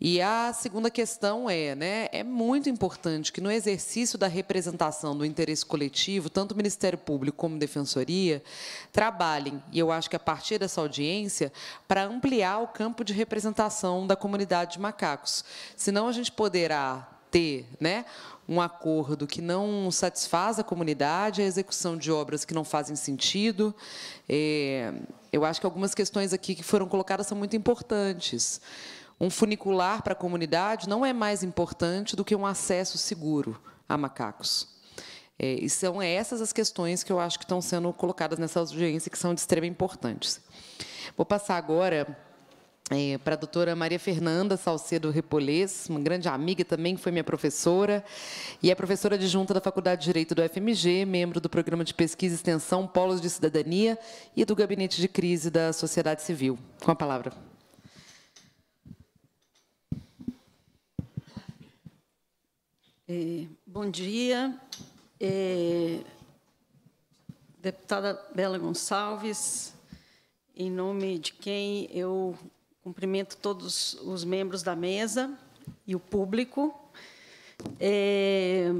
E a segunda questão é, né, é muito importante que no exercício da representação do interesse coletivo, tanto o Ministério Público como a Defensoria trabalhem, e eu acho que a partir dessa audiência, para ampliar o campo de representação da comunidade de macacos. Senão a gente poderá ter, né, um acordo que não satisfaz a comunidade, a execução de obras que não fazem sentido. É, eu acho que algumas questões aqui que foram colocadas são muito importantes. Um funicular para a comunidade não é mais importante do que um acesso seguro a macacos. É, e são essas as questões que eu acho que estão sendo colocadas nessa audiência, que são de extrema importância. Vou passar agora é, para a doutora Maria Fernanda Salcedo Repolês, uma grande amiga também, que foi minha professora, e é professora adjunta da Faculdade de Direito do FMG, membro do Programa de Pesquisa e Extensão Polos de Cidadania e do Gabinete de Crise da Sociedade Civil. Com a palavra. É, bom dia. É, deputada Bela Gonçalves, em nome de quem eu cumprimento todos os membros da mesa e o público. É,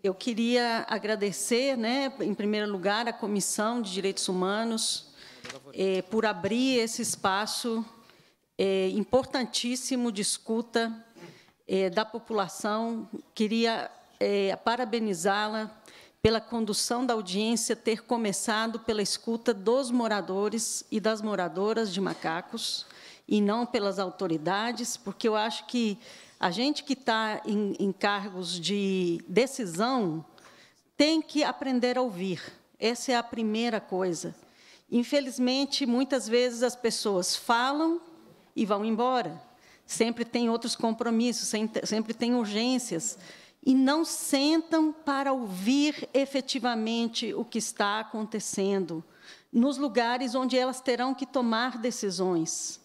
eu queria agradecer, né, em primeiro lugar, à Comissão de Direitos Humanos é, por abrir esse espaço é, importantíssimo de escuta eh, da população. Queria eh, parabenizá-la pela condução da audiência ter começado pela escuta dos moradores e das moradoras de Macacos e não pelas autoridades, porque eu acho que a gente que está em, em cargos de decisão tem que aprender a ouvir. Essa é a primeira coisa. Infelizmente, muitas vezes as pessoas falam e vão embora sempre tem outros compromissos, sempre tem urgências, e não sentam para ouvir efetivamente o que está acontecendo nos lugares onde elas terão que tomar decisões.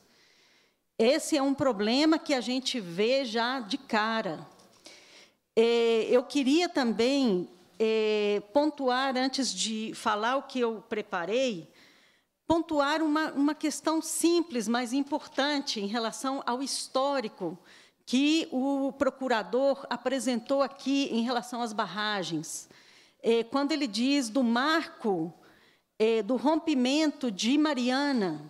Esse é um problema que a gente vê já de cara. É, eu queria também é, pontuar, antes de falar o que eu preparei, pontuar uma, uma questão simples, mas importante em relação ao histórico que o procurador apresentou aqui em relação às barragens. É, quando ele diz do marco é, do rompimento de Mariana,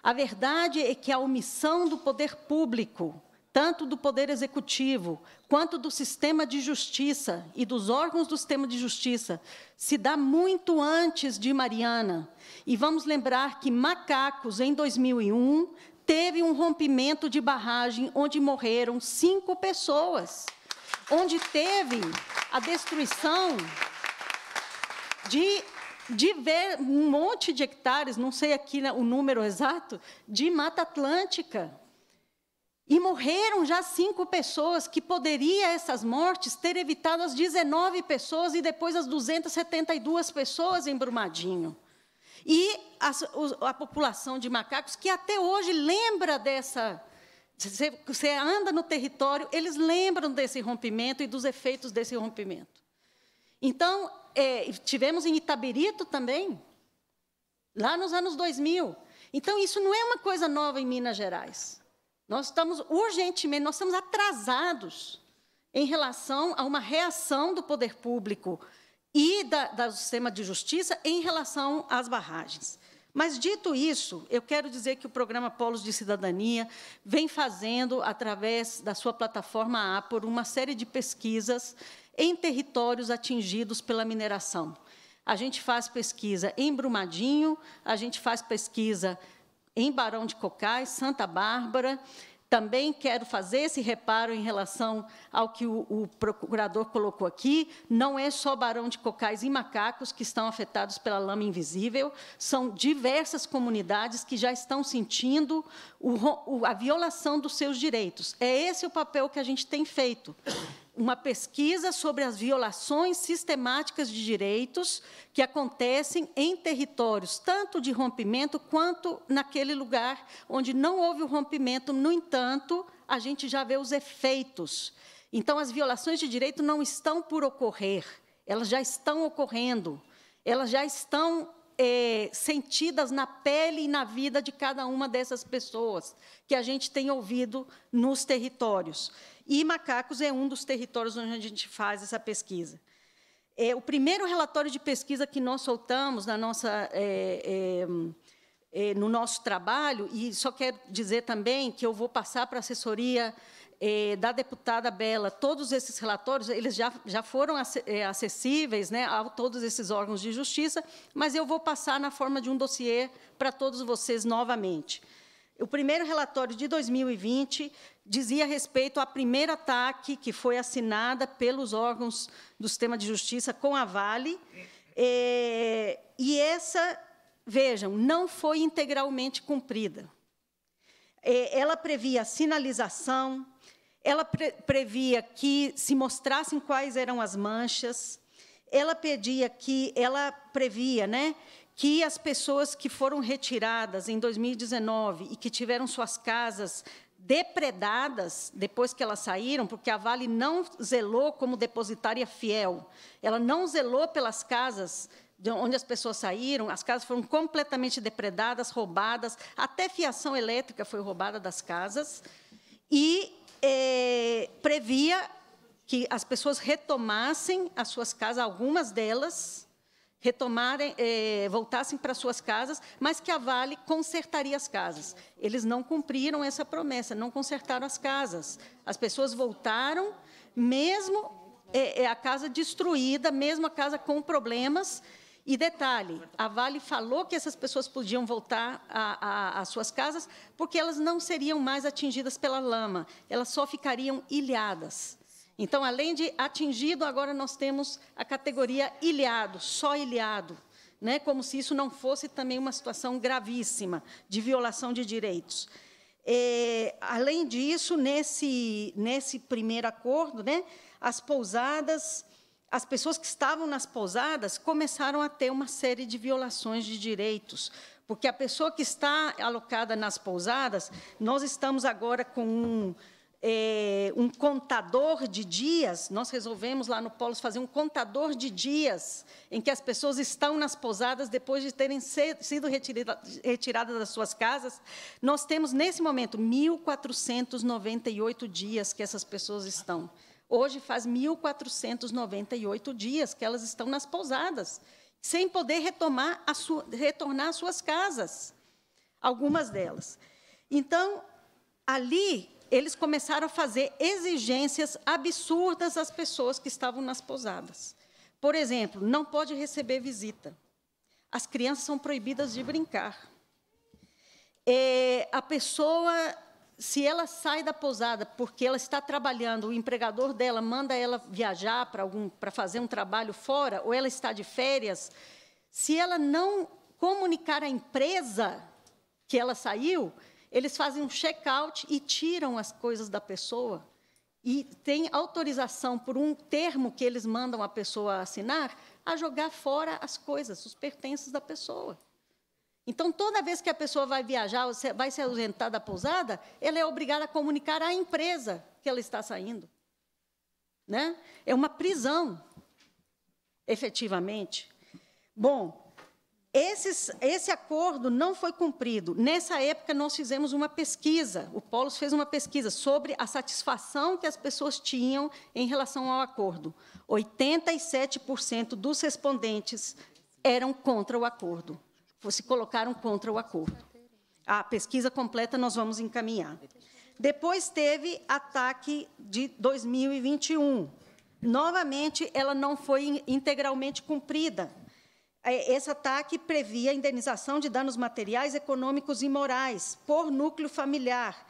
a verdade é que a omissão do poder público tanto do Poder Executivo quanto do sistema de justiça e dos órgãos do sistema de justiça, se dá muito antes de Mariana. E vamos lembrar que Macacos, em 2001, teve um rompimento de barragem onde morreram cinco pessoas, onde teve a destruição de de ver um monte de hectares, não sei aqui né, o número exato, de Mata Atlântica. E morreram já cinco pessoas, que poderia essas mortes ter evitado as 19 pessoas e depois as 272 pessoas em Brumadinho. E a, a população de macacos, que até hoje lembra dessa. Você, anda no território, eles lembram desse rompimento e dos efeitos desse rompimento. Então, é, tivemos em Itabirito também, lá nos anos 2000. Então, isso não é uma coisa nova em Minas Gerais. Nós estamos urgentemente, nós estamos atrasados em relação a uma reação do poder público e da, do sistema de justiça em relação às barragens. Mas, dito isso, eu quero dizer que o programa Polos de Cidadania vem fazendo, através da sua plataforma APOR, uma série de pesquisas em territórios atingidos pela mineração. A gente faz pesquisa em Brumadinho, a gente faz pesquisa em Barão de Cocais, Santa Bárbara. Também quero fazer esse reparo em relação ao que o, o, procurador colocou aqui. Não é só Barão de Cocais e Macacos que estão afetados pela lama invisível, são diversas comunidades que já estão sentindo o, o, a violação dos seus direitos. É esse o papel que a gente tem feito uma pesquisa sobre as violações sistemáticas de direitos que acontecem em territórios, tanto de rompimento quanto naquele lugar onde não houve o rompimento, no entanto, a gente já vê os efeitos. Então, as violações de direito não estão por ocorrer, elas já estão ocorrendo, elas já estão é, sentidas na pele e na vida de cada uma dessas pessoas que a gente tem ouvido nos territórios. E Macacos é um dos territórios onde a gente faz essa pesquisa. É, o primeiro relatório de pesquisa que nós soltamos na nossa, é, é, é no nosso trabalho, e só quero dizer também que eu vou passar para a assessoria é, da deputada Bela, todos esses relatórios, eles já, já foram é, acessíveis né, a todos esses órgãos de justiça, mas eu vou passar na forma de um dossiê para todos vocês novamente. O primeiro relatório de 2020 dizia respeito à primeira ataque que foi assinada pelos órgãos do sistema de justiça com a Vale. É, e essa, vejam, não foi integralmente cumprida. É, ela previa sinalização, ela pre previa que se mostrassem quais eram as manchas, ela pedia que, ela previa, né, que as pessoas que foram retiradas em 2019 e que tiveram suas casas depredadas depois que elas saíram, porque a Vale não zelou como depositária fiel, ela não zelou pelas casas de onde as pessoas saíram, as casas foram completamente depredadas, roubadas, até fiação elétrica foi roubada das casas, e é, previa que as pessoas retomassem as suas casas, algumas delas, retomarem, eh, voltassem para suas casas, mas que a Vale consertaria as casas. Eles não cumpriram essa promessa, não consertaram as casas. As pessoas voltaram, mesmo eh, eh, a casa destruída, mesmo a casa com problemas. E detalhe, a Vale falou que essas pessoas podiam voltar às suas casas porque elas não seriam mais atingidas pela lama, elas só ficariam ilhadas. Então, além de atingido, agora nós temos a categoria ilhado, só ilhado, né? como se isso não fosse também uma situação gravíssima de violação de direitos. É, além disso, nesse, nesse primeiro acordo, né, as pousadas, as pessoas que estavam nas pousadas começaram a ter uma série de violações de direitos, porque a pessoa que está alocada nas pousadas, nós estamos agora com um é, um contador de dias, nós resolvemos lá no Polos fazer um contador de dias em que as pessoas estão nas pousadas depois de terem sido retirada, retiradas das suas casas. Nós temos, nesse momento, 1.498 dias que essas pessoas estão. Hoje faz 1.498 dias que elas estão nas pousadas, sem poder retomar a sua, retornar às suas casas, algumas delas. Então, ali eles começaram a fazer exigências absurdas às pessoas que estavam nas pousadas. Por exemplo, não pode receber visita. As crianças são proibidas de brincar. É, a pessoa, se ela sai da pousada porque ela está trabalhando, o empregador dela manda ela viajar para fazer um trabalho fora, ou ela está de férias, se ela não comunicar à empresa que ela saiu, eles fazem um check-out e tiram as coisas da pessoa. E tem autorização por um termo que eles mandam a pessoa assinar a jogar fora as coisas, os pertences da pessoa. Então, toda vez que a pessoa vai viajar, vai se ausentar da pousada, ela é obrigada a comunicar à empresa que ela está saindo. Né? É uma prisão, efetivamente. Bom, esse, esse acordo não foi cumprido. Nessa época, nós fizemos uma pesquisa, o Polos fez uma pesquisa sobre a satisfação que as pessoas tinham em relação ao acordo. 87% dos respondentes eram contra o acordo, se colocaram contra o acordo. A pesquisa completa nós vamos encaminhar. Depois teve ataque de 2021. Novamente, ela não foi integralmente cumprida é, esse ataque previa indenização de danos materiais, econômicos e morais por núcleo familiar.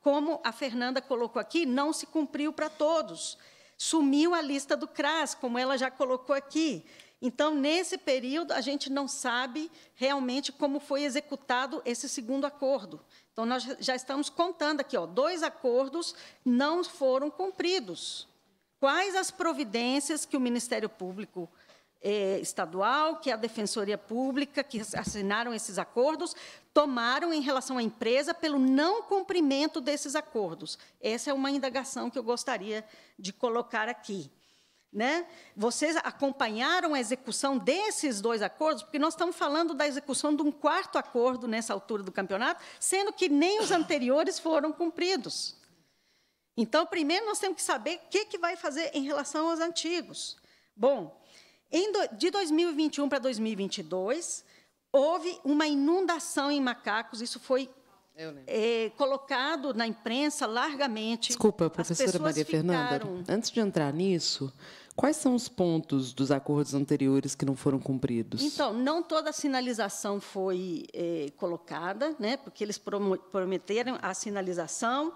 Como a Fernanda colocou aqui, não se cumpriu para todos. Sumiu a lista do CRAS, como ela já colocou aqui. Então, nesse período, a gente não sabe realmente como foi executado esse segundo acordo. Então, nós já estamos contando aqui, ó, dois acordos não foram cumpridos. Quais as providências que o Ministério Público eh, estadual, que a Defensoria Pública, que assinaram esses acordos, tomaram em relação à empresa pelo não cumprimento desses acordos. Essa é uma indagação que eu gostaria de colocar aqui. Né? Vocês acompanharam a execução desses dois acordos, porque nós estamos falando da execução de um quarto acordo nessa altura do campeonato, sendo que nem os anteriores foram cumpridos. Então, primeiro nós temos que saber o que, que vai fazer em relação aos antigos. Bom, do, de 2021 para 2022, houve uma inundação em macacos, isso foi é, colocado na imprensa largamente. Desculpa, professora Maria Fernanda, antes de entrar nisso, quais são os pontos dos acordos anteriores que não foram cumpridos? Então, não toda a sinalização foi é, colocada, né, porque eles prometeram a sinalização.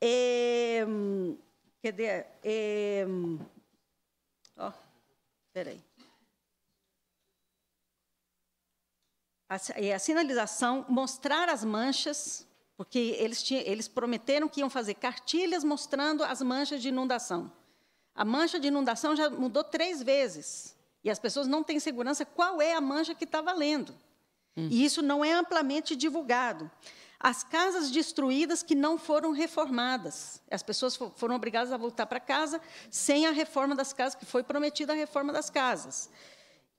É, hum, dizer, É, hum, ó, Peraí. A, sinalização, mostrar as manchas, porque eles, tinham, eles prometeram que iam fazer cartilhas mostrando as manchas de inundação. A mancha de inundação já mudou três vezes. E as pessoas não têm segurança qual é a mancha que está valendo. Hum. E isso não é amplamente divulgado. As casas destruídas que não foram reformadas. As pessoas foram obrigadas a voltar para casa sem a reforma das casas, que foi prometida a reforma das casas.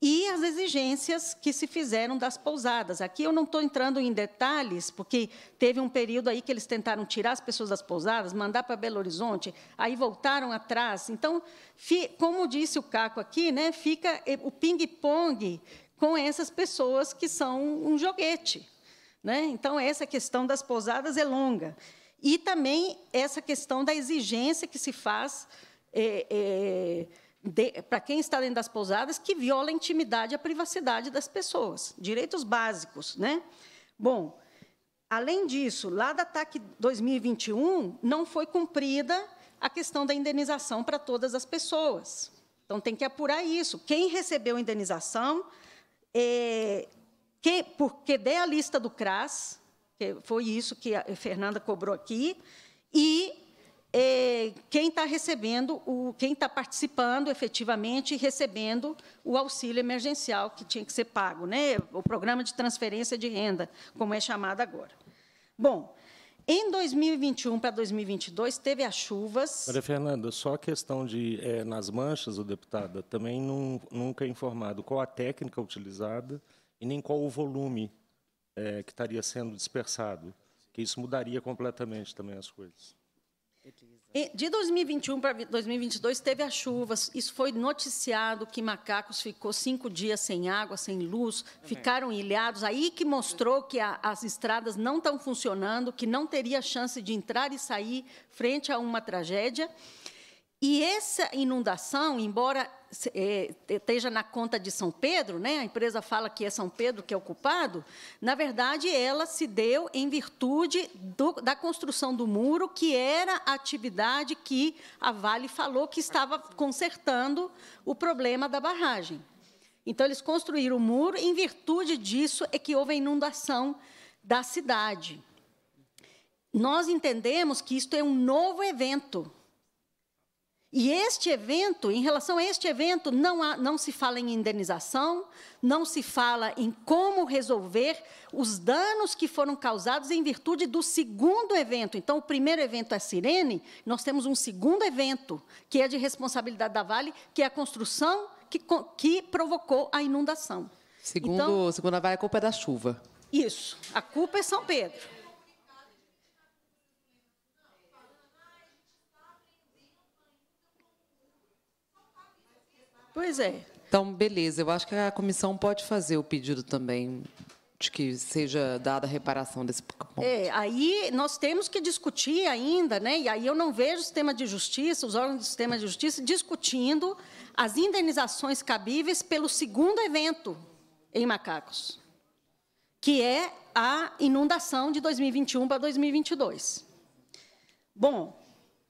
E as exigências que se fizeram das pousadas. Aqui eu não estou entrando em detalhes, porque teve um período aí que eles tentaram tirar as pessoas das pousadas, mandar para Belo Horizonte, aí voltaram atrás. Então, como disse o Caco aqui, né, fica eh, o ping-pong com essas pessoas que são um joguete, né? Então, essa questão das pousadas é longa. E também essa questão da exigência que se faz é, é, para quem está dentro das pousadas, que viola a intimidade e a privacidade das pessoas. Direitos básicos. Né? Bom, além disso, lá da TAC 2021, não foi cumprida a questão da indenização para todas as pessoas. Então, tem que apurar isso. Quem recebeu indenização é, que, porque dê a lista do CRAS, que foi isso que a Fernanda cobrou aqui, e é, quem está recebendo, o, quem está participando efetivamente e recebendo o auxílio emergencial que tinha que ser pago, né? o programa de transferência de renda, como é chamado agora. Bom, em 2021 para 2022 teve as chuvas. Maria Fernanda, só a questão de é, nas manchas, o deputado também não, nunca é informado qual a técnica utilizada e nem qual o volume é, que estaria sendo dispersado, que isso mudaria completamente também as coisas. De 2021 para 2022 teve as chuvas. Isso foi noticiado que Macacos ficou cinco dias sem água, sem luz, ficaram ilhados. Aí que mostrou que a, as estradas não estão funcionando, que não teria chance de entrar e sair frente a uma tragédia. E essa inundação, embora é, esteja na conta de São Pedro, né, a empresa fala que é São Pedro que é o culpado, na verdade, ela se deu em virtude do, da construção do muro, que era a atividade que a Vale falou que estava consertando o problema da barragem. Então, eles construíram o muro, em virtude disso é que houve a inundação da cidade. Nós entendemos que isto é um novo evento e este evento, em relação a este evento, não, há, não se fala em indenização, não se fala em como resolver os danos que foram causados em virtude do segundo evento. Então, o primeiro evento é Sirene, nós temos um segundo evento, que é de responsabilidade da Vale, que é a construção que, que provocou a inundação. Segundo, então, segundo a Vale, a culpa é da chuva. Isso, a culpa é São Pedro. Pois é. Então, beleza. Eu acho que a comissão pode fazer o pedido também de que seja dada a reparação desse ponto. É, aí nós temos que discutir ainda, né? E aí eu não vejo o sistema de justiça, os órgãos do sistema de justiça discutindo as indenizações cabíveis pelo segundo evento em Macacos, que é a inundação de 2021 para 2022. Bom,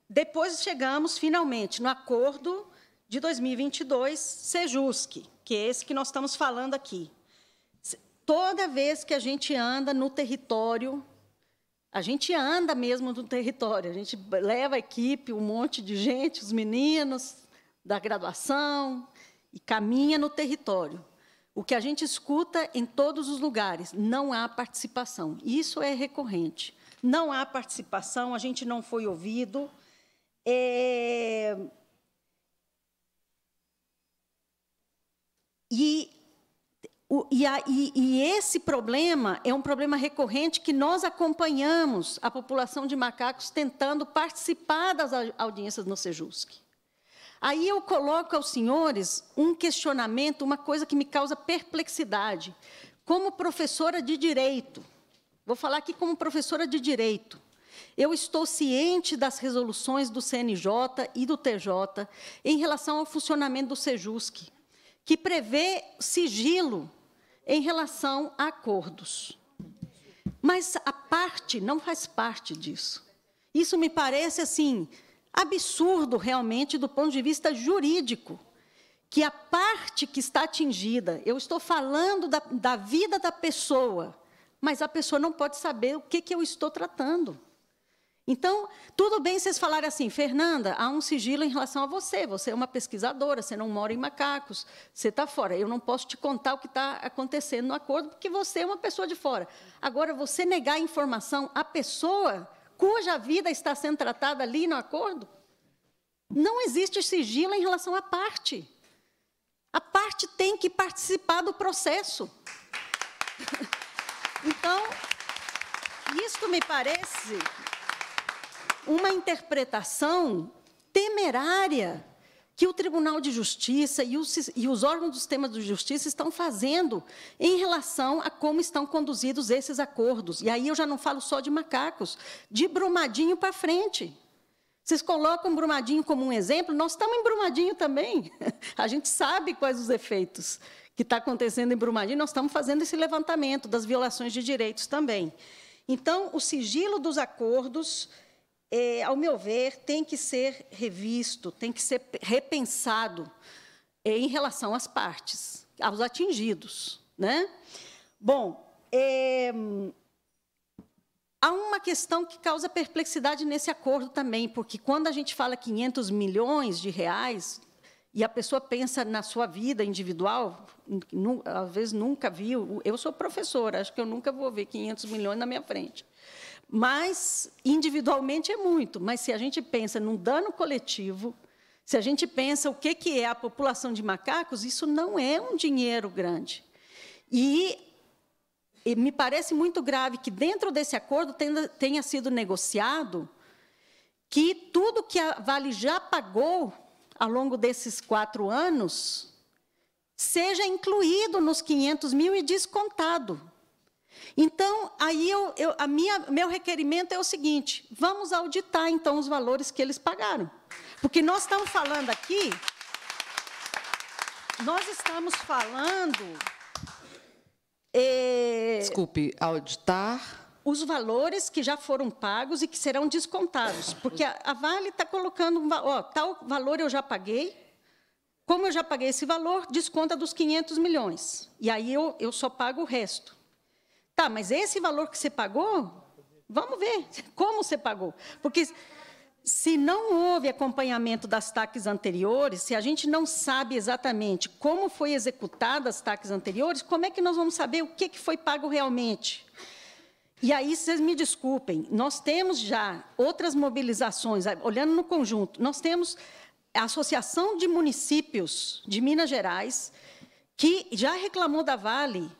depois chegamos finalmente no acordo de 2022, Sejusc, que é esse que nós estamos falando aqui. Toda vez que a gente anda no território, a gente anda mesmo no território, a gente leva a equipe, um monte de gente, os meninos da graduação, e caminha no território. O que a gente escuta em todos os lugares, não há participação. Isso é recorrente. Não há participação, a gente não foi ouvido. É, E, o, e, a, e, e esse problema é um problema recorrente que nós acompanhamos a população de macacos tentando participar das audiências no Sejusc. Aí eu coloco aos senhores um questionamento, uma coisa que me causa perplexidade. Como professora de direito, vou falar aqui como professora de direito, eu estou ciente das resoluções do CNJ e do TJ em relação ao funcionamento do SEJUSC que prevê sigilo em relação a acordos. Mas a parte não faz parte disso. Isso me parece assim absurdo realmente do ponto de vista jurídico, que a parte que está atingida, eu estou falando da, da vida da pessoa, mas a pessoa não pode saber o que, que eu estou tratando. Então, tudo bem vocês falarem assim, Fernanda, há um sigilo em relação a você, você é uma pesquisadora, você não mora em macacos, você está fora. Eu não posso te contar o que está acontecendo no acordo, porque você é uma pessoa de fora. Agora, você negar a informação à pessoa cuja vida está sendo tratada ali no acordo, não existe sigilo em relação à parte. A parte tem que participar do processo. Então, isso me parece uma interpretação temerária que o Tribunal de Justiça e os, e os, órgãos do sistema de justiça estão fazendo em relação a como estão conduzidos esses acordos. E aí eu já não falo só de macacos, de Brumadinho para frente. Vocês colocam Brumadinho como um exemplo, nós estamos em Brumadinho também. A gente sabe quais os efeitos que está acontecendo em Brumadinho, nós estamos fazendo esse levantamento das violações de direitos também. Então, o sigilo dos acordos é, ao meu ver, tem que ser revisto, tem que ser repensado é, em relação às partes, aos atingidos. Né? Bom, é, há uma questão que causa perplexidade nesse acordo também, porque quando a gente fala 500 milhões de reais, e a pessoa pensa na sua vida individual, às vezes nunca viu. Eu sou professora, acho que eu nunca vou ver 500 milhões na minha frente. Mas, individualmente é muito, mas se a gente pensa num dano coletivo, se a gente pensa o que, que é a população de macacos, isso não é um dinheiro grande. E, e me parece muito grave que, dentro desse acordo, tenha, tenha sido negociado que tudo que a Vale já pagou ao longo desses quatro anos seja incluído nos 500 mil e descontado. Então, aí eu, eu, a minha, meu requerimento é o seguinte: vamos auditar então os valores que eles pagaram. Porque nós estamos falando aqui, nós estamos falando. É, Desculpe, auditar. Os valores que já foram pagos e que serão descontados. Porque a, a Vale está colocando, ó, tal valor eu já paguei, como eu já paguei esse valor, desconta dos 500 milhões. E aí eu, eu só pago o resto. Tá, mas esse valor que você pagou, vamos ver como você pagou. Porque se não houve acompanhamento das taxas anteriores, se a gente não sabe exatamente como foi executada as taxas anteriores, como é que nós vamos saber o que, que foi pago realmente? E aí, vocês me desculpem, nós temos já outras mobilizações, olhando no conjunto, nós temos a Associação de Municípios de Minas Gerais, que já reclamou da Vale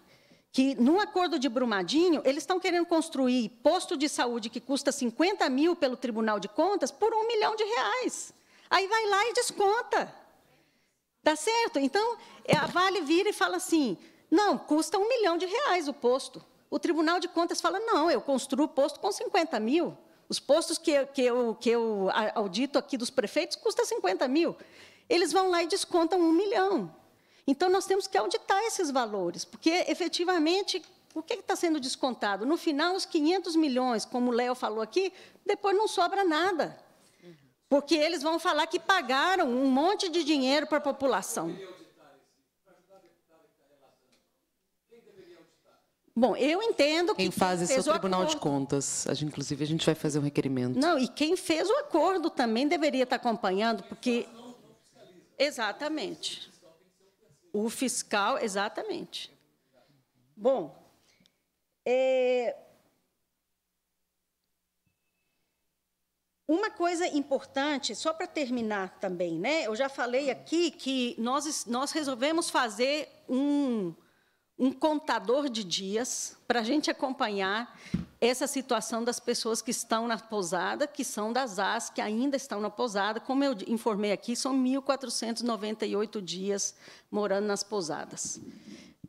que no acordo de Brumadinho, eles estão querendo construir posto de saúde que custa 50 mil pelo Tribunal de Contas por um milhão de reais. Aí vai lá e desconta. Tá certo? Então, é, a Vale vira e fala assim: não, custa um milhão de reais o posto. O Tribunal de Contas fala: não, eu construo posto com 50 mil. Os postos que eu, que eu, que eu audito aqui dos prefeitos custam 50 mil. Eles vão lá e descontam um milhão. Então, nós temos que auditar esses valores, porque, efetivamente, o que é está sendo descontado? No final, os 500 milhões, como o Léo falou aqui, depois não sobra nada. Porque eles vão falar que pagaram um monte de dinheiro para a população. Bom, eu entendo que. Quem faz isso é o Tribunal acordo... de Contas. A gente, inclusive, a gente vai fazer um requerimento. Não, e quem fez o acordo também deveria estar acompanhando, porque. Exatamente. O fiscal, exatamente. Bom, é... Uma coisa importante, só para terminar também, né? Eu já falei aqui que nós, nós resolvemos fazer um, um contador de dias para a gente acompanhar essa situação das pessoas que estão na pousada, que são das AS, que ainda estão na pousada. Como eu informei aqui, são 1.498 dias morando nas pousadas.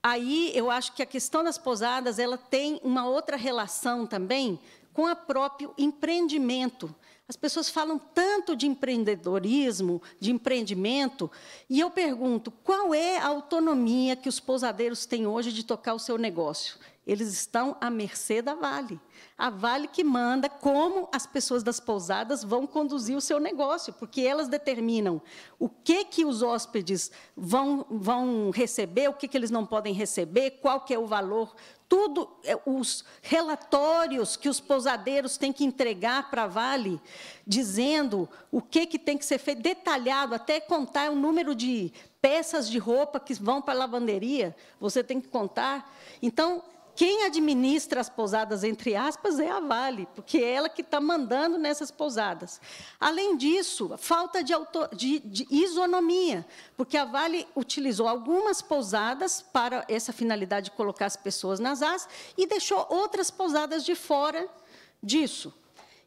Aí eu acho que a questão das pousadas ela tem uma outra relação também com o próprio empreendimento. As pessoas falam tanto de empreendedorismo, de empreendimento, e eu pergunto: qual é a autonomia que os pousadeiros têm hoje de tocar o seu negócio? Eles estão à mercê da Vale. A Vale que manda como as pessoas das pousadas vão conduzir o seu negócio, porque elas determinam o que que os hóspedes vão, vão receber, o que, que eles não podem receber, qual que é o valor. Tudo, é, os relatórios que os pousadeiros têm que entregar para a Vale, dizendo o que, que tem que ser feito, detalhado, até contar o número de peças de roupa que vão para a lavanderia, você tem que contar. Então, quem administra as pousadas, entre aspas, é a Vale, porque é ela que está mandando nessas pousadas. Além disso, falta de, auto, de, de, isonomia, porque a Vale utilizou algumas pousadas para essa finalidade de colocar as pessoas nas asas e deixou outras pousadas de fora disso.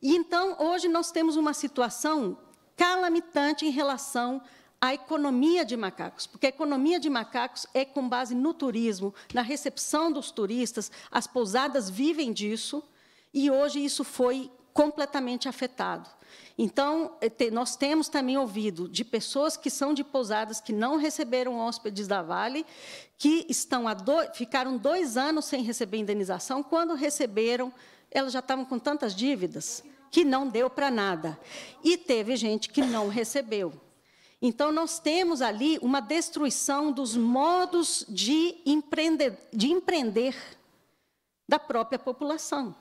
E, então, hoje nós temos uma situação calamitante em relação a economia de macacos, porque a economia de macacos é com base no turismo, na recepção dos turistas, as pousadas vivem disso, e hoje isso foi completamente afetado. Então, eh, nós temos também ouvido de pessoas que são de pousadas que não receberam hóspedes da Vale, que estão do... ficaram dois anos sem receber indenização, quando receberam, elas já estavam com tantas dívidas que não deu para nada. E teve gente que não recebeu. Então, nós temos ali uma destruição dos modos de empreender, de empreender da própria população.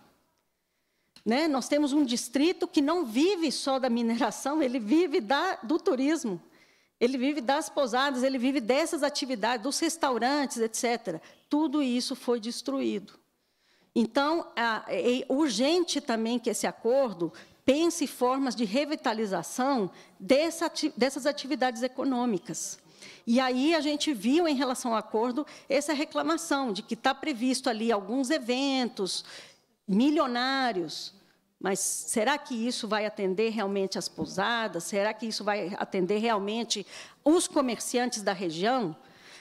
Né? Nós temos um distrito que não vive só da mineração, ele vive da, do turismo, ele vive das pousadas, ele vive dessas atividades, dos restaurantes, etc. Tudo isso foi destruído. Então, é urgente também que esse acordo pense formas de revitalização dessa, dessas atividades econômicas. E aí a gente viu, em relação ao acordo, essa reclamação de que está previsto ali alguns eventos milionários, mas será que isso vai atender realmente as pousadas? Será que isso vai atender realmente os comerciantes da região?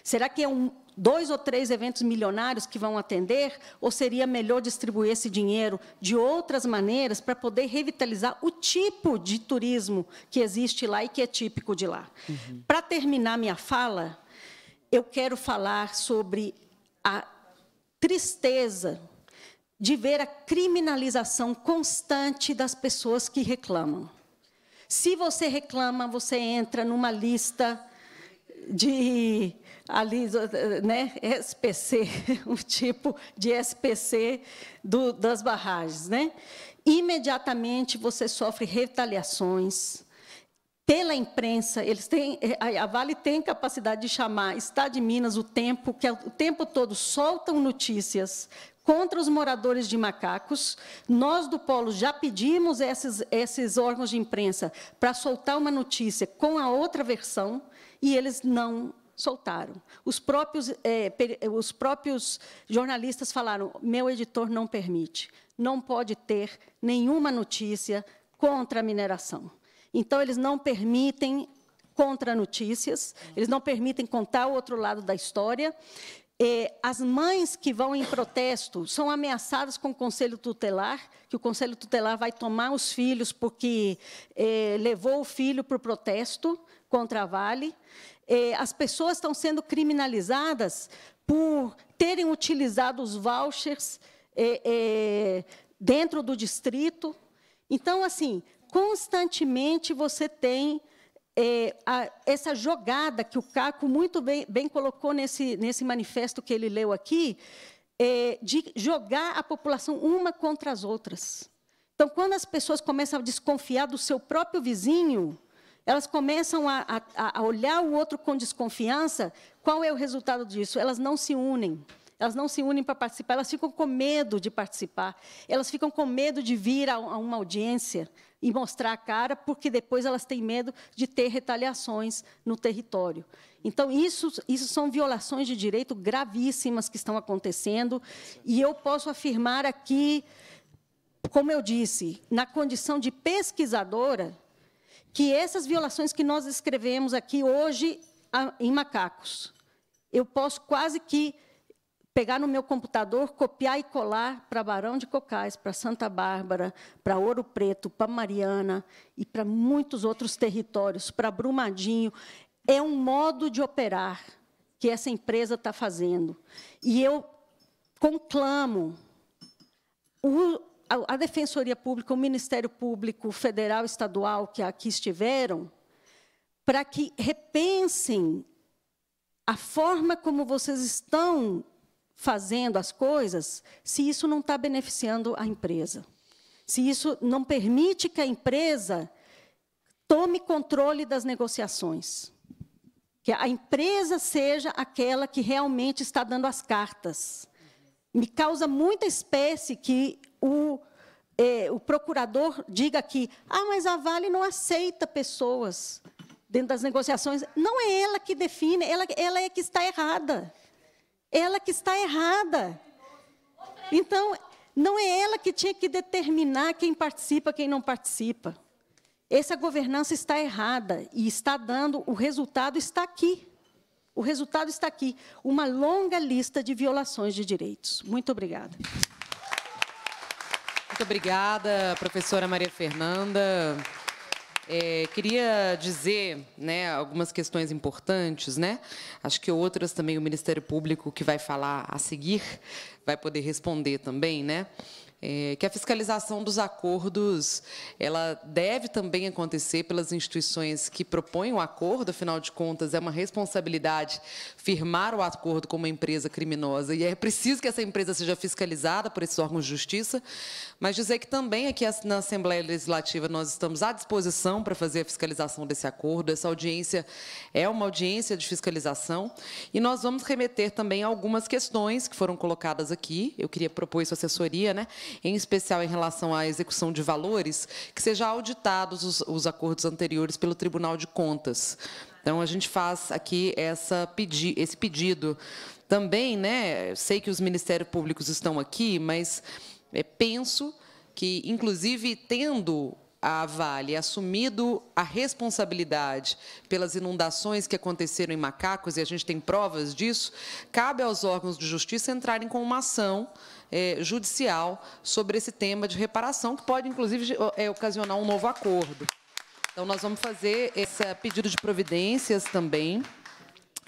Será que é um, dois ou três eventos milionários que vão atender, ou seria melhor distribuir esse dinheiro de outras maneiras para poder revitalizar o tipo de turismo que existe lá e que é típico de lá? Uhum. Para terminar minha fala, eu quero falar sobre a tristeza de ver a criminalização constante das pessoas que reclamam. Se você reclama, você entra numa lista de ali, eh, eh, né, SPC, um tipo de SPC do, das barragens. Né? Imediatamente você sofre retaliações, pela imprensa, eles têm, eh, a Vale tem capacidade de chamar está de Minas o tempo, que é o tempo todo soltam notícias contra os moradores de macacos. Nós do Polo já pedimos esses, esses órgãos de imprensa para soltar uma notícia com a outra versão e eles não soltaram. Os próprios, é, os próprios jornalistas falaram: meu editor não permite, não pode ter nenhuma notícia contra a mineração. Então, eles não permitem contra-notícias, eles não permitem contar o outro lado da história. É, as mães que vão em protesto são ameaçadas com o conselho tutelar, que o conselho tutelar vai tomar os filhos porque é, levou o filho para o protesto, contra a Vale. É, as pessoas estão sendo criminalizadas por terem utilizado os vouchers é, é, dentro do distrito. Então, assim, constantemente você tem essa jogada que o Caco muito bem, bem, colocou nesse, nesse manifesto que ele leu aqui, de jogar a população uma contra as outras. Então, quando as pessoas começam a desconfiar do seu próprio vizinho, elas começam a, a, a olhar o outro com desconfiança. Qual é o resultado disso? Elas não se unem. Elas não se unem para participar, elas ficam com medo de participar, elas ficam com medo de vir a, a uma audiência e mostrar a cara, porque depois elas têm medo de ter retaliações no território. Então, isso, isso são violações de direito gravíssimas que estão acontecendo, e eu posso afirmar aqui, como eu disse, na condição de pesquisadora, que essas violações que nós escrevemos aqui hoje em macacos, eu posso quase que pegar no meu computador, copiar e colar para Barão de Cocais, para Santa Bárbara, para Ouro Preto, para Mariana e para muitos outros territórios, para Brumadinho. É um modo de operar que essa empresa está fazendo. E eu conclamo a, a Defensoria Pública, o Ministério Público Federal, Estadual, que aqui estiveram, para que repensem a forma como vocês estão fazendo as coisas, se isso não está beneficiando a empresa. Se isso não permite que a empresa tome controle das negociações. Que a empresa seja aquela que realmente está dando as cartas. Me causa muita espécie que o, é, o procurador diga que, ah, mas a Vale não aceita pessoas dentro das negociações. Não é ela que define, ela, ela é que está errada. Ela que está errada. Então, não é ela que tinha que determinar quem participa, quem não participa. Essa governança está errada e está dando, o resultado está aqui. O resultado está aqui, uma longa lista de violações de direitos. Muito obrigada. Muito obrigada, professora Maria Fernanda. É, queria dizer né, algumas questões importantes, né? Acho que outras também o Ministério Público que vai falar a seguir vai poder responder também, né? É, que a fiscalização dos acordos ela deve também acontecer pelas instituições que propõem o acordo, afinal de contas, é uma responsabilidade firmar o acordo com uma empresa criminosa e é preciso que essa empresa seja fiscalizada por esses órgãos de justiça, mas dizer que também aqui na Assembleia Legislativa nós estamos à disposição para fazer a fiscalização desse acordo. Essa audiência é uma audiência de fiscalização e nós vamos remeter também algumas questões que foram colocadas aqui. Eu queria propor isso à assessoria, né? em especial em relação à execução de valores, que seja auditados os, os acordos anteriores pelo Tribunal de Contas. Então, a gente faz aqui essa pedi esse pedido. Também, né, sei que os Ministérios Públicos estão aqui, mas é, penso que, inclusive, tendo a Vale assumido a responsabilidade pelas inundações que aconteceram em Macacos, e a gente tem provas disso, cabe aos órgãos de justiça entrarem com uma ação é, judicial sobre esse tema de reparação, que pode, inclusive, é, ocasionar um novo acordo. Então, nós vamos fazer esse pedido de providências também.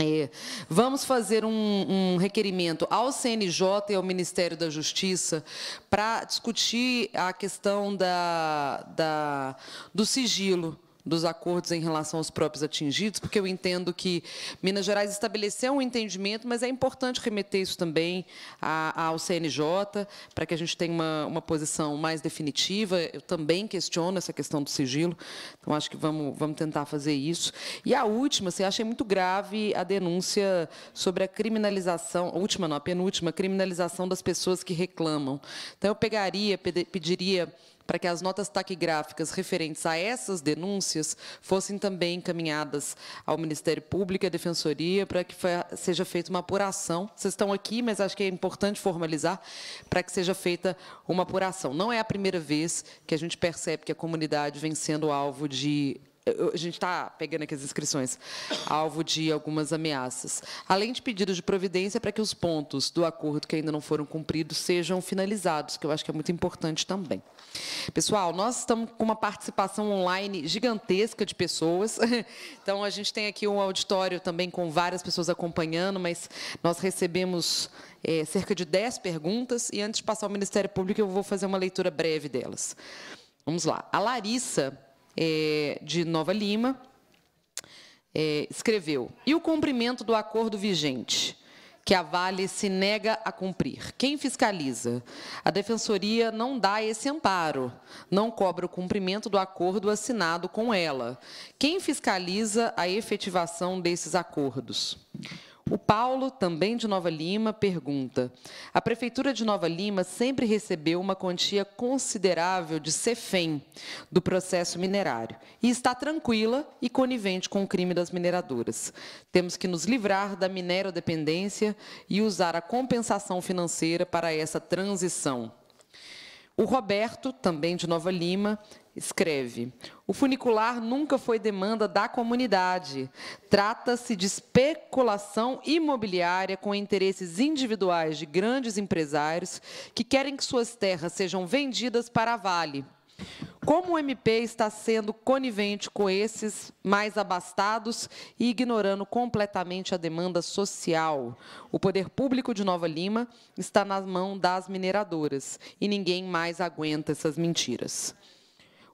É, vamos fazer um, um, requerimento ao CNJ e ao Ministério da Justiça para discutir a questão da, da, do sigilo dos acordos em relação aos próprios atingidos, porque eu entendo que Minas Gerais estabeleceu um entendimento, mas é importante remeter isso também ao CNJ, para que a gente tenha uma, uma posição mais definitiva. Eu também questiono essa questão do sigilo, então acho que vamos, vamos tentar fazer isso. E a última, você assim, achei muito grave a denúncia sobre a criminalização, a última não, a penúltima, a criminalização das pessoas que reclamam. Então eu pegaria, pediria para que as notas taquigráficas referentes a essas denúncias fossem também encaminhadas ao Ministério Público e à Defensoria para que seja feita uma apuração. Vocês estão aqui, mas acho que é importante formalizar para que seja feita uma apuração. Não é a primeira vez que a gente percebe que a comunidade vem sendo alvo de a gente está pegando aqui as inscrições, alvo de algumas ameaças. Além de pedidos de providência para que os pontos do acordo que ainda não foram cumpridos sejam finalizados, que eu acho que é muito importante também. Pessoal, nós estamos com uma participação online gigantesca de pessoas. Então, a gente tem aqui um auditório também com várias pessoas acompanhando, mas nós recebemos é, cerca de 10 perguntas. E antes de passar ao Ministério Público, eu vou fazer uma leitura breve delas. Vamos lá. A Larissa é, de Nova Lima, é, escreveu: E o cumprimento do acordo vigente? que a Vale se nega a cumprir. Quem fiscaliza? A Defensoria não dá esse amparo, não cobra o cumprimento do acordo assinado com ela. Quem fiscaliza a efetivação desses acordos? O Paulo, também de Nova Lima, pergunta: A Prefeitura de Nova Lima sempre recebeu uma quantia considerável de CEFEM do processo minerário e está tranquila e conivente com o crime das mineradoras. Temos que nos livrar da minerodependência e usar a compensação financeira para essa transição. O Roberto, também de Nova Lima, escreve: O funicular nunca foi demanda da comunidade. Trata-se de especulação imobiliária com interesses individuais de grandes empresários que querem que suas terras sejam vendidas para a Vale. Como o MP está sendo conivente com esses mais abastados e ignorando completamente a demanda social? O poder público de Nova Lima está nas mãos das mineradoras e ninguém mais aguenta essas mentiras.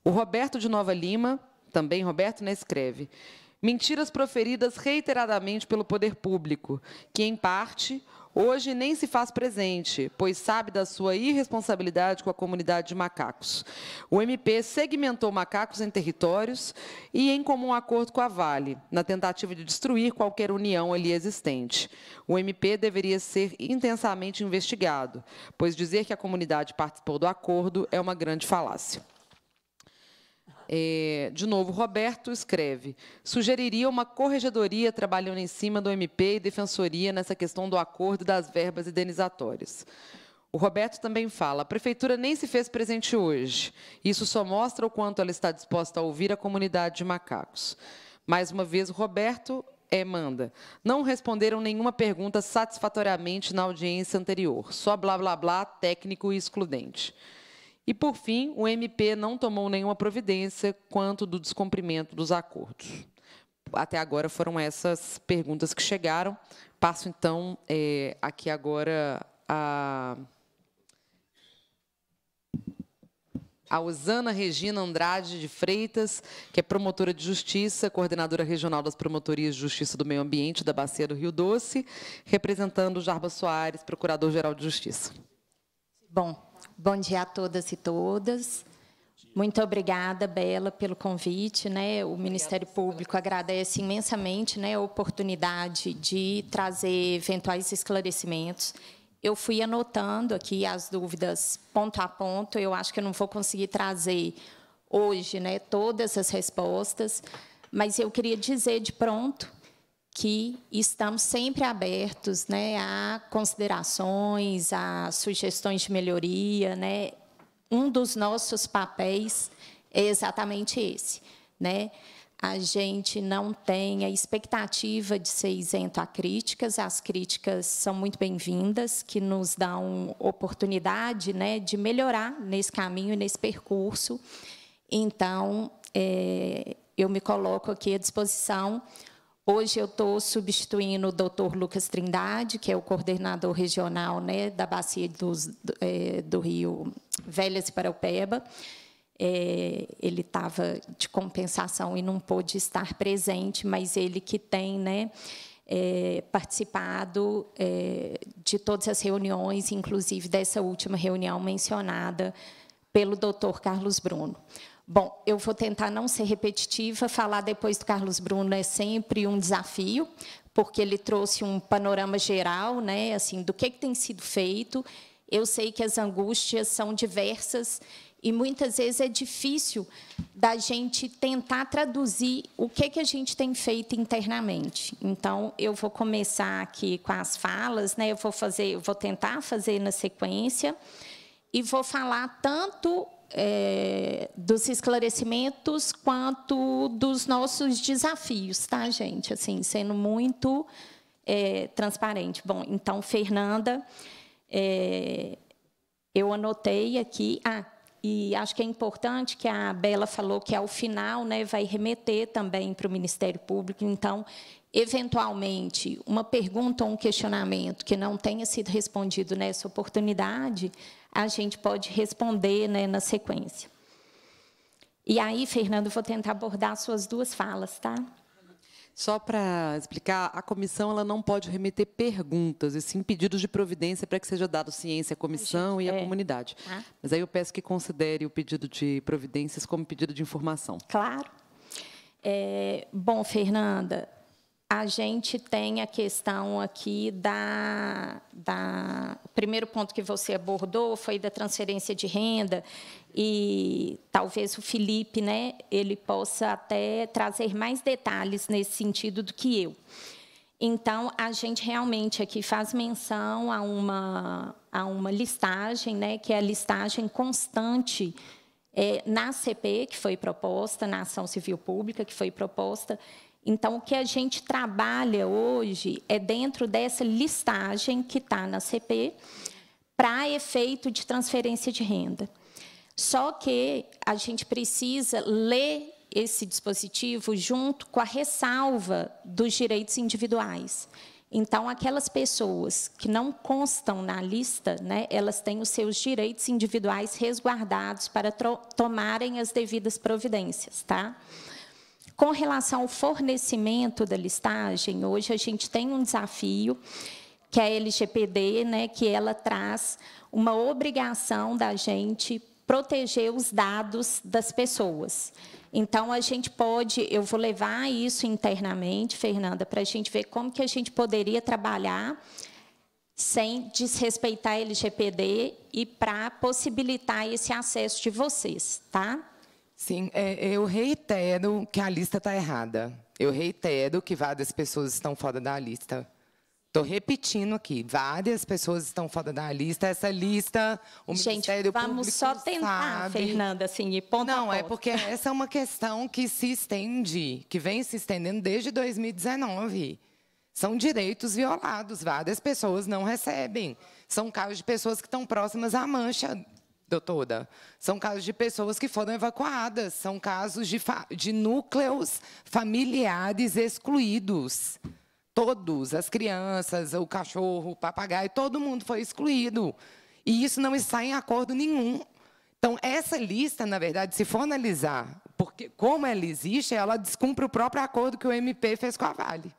O Roberto de Nova Lima, também Roberto, né, escreve: mentiras proferidas reiteradamente pelo poder público, que em parte hoje nem se faz presente, pois sabe da sua irresponsabilidade com a comunidade de macacos. O MP segmentou macacos em territórios e em comum acordo com a Vale, na tentativa de destruir qualquer união ali existente. O MP deveria ser intensamente investigado, pois dizer que a comunidade participou do acordo é uma grande falácia. É, de novo, Roberto escreve: sugeriria uma corregedoria trabalhando em cima do MP e defensoria nessa questão do acordo das verbas indenizatórias. O Roberto também fala: a prefeitura nem se fez presente hoje. Isso só mostra o quanto ela está disposta a ouvir a comunidade de macacos. Mais uma vez, o Roberto é, manda. Não responderam nenhuma pergunta satisfatoriamente na audiência anterior. Só blá blá blá, técnico e excludente. E, por fim, o MP não tomou nenhuma providência quanto do descumprimento dos acordos. Até agora foram essas perguntas que chegaram. Passo, então, é, aqui agora a, a Osana Regina Andrade de Freitas, que é promotora de justiça, coordenadora regional das promotorias de justiça do meio ambiente da Bacia do Rio Doce, representando Jarba Soares, procurador-geral de justiça. Bom, Bom dia a todas e todas. Muito obrigada, Bela, pelo convite. Né? O Ministério Público agradece imensamente né, a oportunidade de trazer eventuais esclarecimentos. Eu fui anotando aqui as dúvidas ponto a ponto. Eu acho que eu não vou conseguir trazer hoje né, todas as respostas, mas eu queria dizer de pronto que estamos sempre abertos né, a considerações, a sugestões de melhoria. Né? Um dos nossos papéis é exatamente esse. Né? A gente não tem a expectativa de ser isento a críticas, as críticas são muito bem-vindas, que nos dão oportunidade né, de melhorar nesse caminho, nesse percurso. Então, é, eu me coloco aqui à disposição Hoje eu estou substituindo o doutor Lucas Trindade, que é o coordenador regional né, da Bacia dos, é, do, Rio Velhas e Paraupeba. É, ele estava de compensação e não pôde estar presente, mas ele que tem né, é, participado é, de todas as reuniões, inclusive dessa última reunião mencionada pelo doutor Carlos Bruno. Bom, eu vou tentar não ser repetitiva, falar depois do Carlos Bruno é sempre um desafio, porque ele trouxe um panorama geral, né, assim, do que, que tem sido feito. Eu sei que as angústias são diversas e muitas vezes é difícil da gente tentar traduzir o que, que a gente tem feito internamente. Então, eu vou começar aqui com as falas, né? Eu vou fazer, eu vou tentar fazer na sequência e vou falar tanto é, dos esclarecimentos quanto dos nossos desafios, tá, gente? Assim, sendo muito é, transparente. Bom, então, Fernanda, é, eu anotei aqui. Ah, e acho que é importante que a Bela falou que ao final né, vai remeter também para o Ministério Público. Então, eventualmente, uma pergunta ou um questionamento que não tenha sido respondido nessa oportunidade, a gente pode responder né, na sequência. E aí, Fernando, vou tentar abordar suas duas falas, tá? Só para explicar, a comissão ela não pode remeter perguntas, e sim pedidos de providência para que seja dado ciência à comissão e à é. comunidade. Ah. Mas aí eu peço que considere o pedido de providências como pedido de informação. Claro. É, bom, Fernanda, a gente tem a questão aqui da, da. O primeiro ponto que você abordou foi da transferência de renda, e talvez o Felipe né, ele possa até trazer mais detalhes nesse sentido do que eu. Então, a gente realmente aqui faz menção a uma, a uma listagem, né, que é a listagem constante é, na CP, que foi proposta, na Ação Civil Pública, que foi proposta, então, o que a gente trabalha hoje é dentro dessa listagem que está na CP para efeito de transferência de renda. Só que a gente precisa ler esse dispositivo junto com a ressalva dos direitos individuais. Então, aquelas pessoas que não constam na lista, né, elas têm os seus direitos individuais resguardados para tomarem as devidas providências, tá? Com relação ao fornecimento da listagem, hoje a gente tem um desafio que é a LGPD, né, que ela traz uma obrigação da gente proteger os dados das pessoas. Então, a gente pode, eu vou levar isso internamente, Fernanda, para a gente ver como que a gente poderia trabalhar sem desrespeitar a LGPD e para possibilitar esse acesso de vocês, tá? Sim, é, eu reitero que a lista está errada. Eu reitero que várias pessoas estão fora da lista. Estou repetindo aqui, várias pessoas estão fora da lista. Essa lista, o Gente, Ministério vamos Público só tentar, sabe. Fernanda, assim, e ponto Não, é porque essa é uma questão que se estende, que vem se estendendo desde 2019. São direitos violados, várias pessoas não recebem. São casos de pessoas que estão próximas à mancha doutora. São casos de pessoas que foram evacuadas, são casos de, de núcleos familiares excluídos. Todos, as crianças, o cachorro, o papagaio, todo mundo foi excluído. E isso não está em acordo nenhum. Então, essa lista, na verdade, se for analisar porque como ela existe, ela descumpre o próprio acordo que o MP fez com a Vale.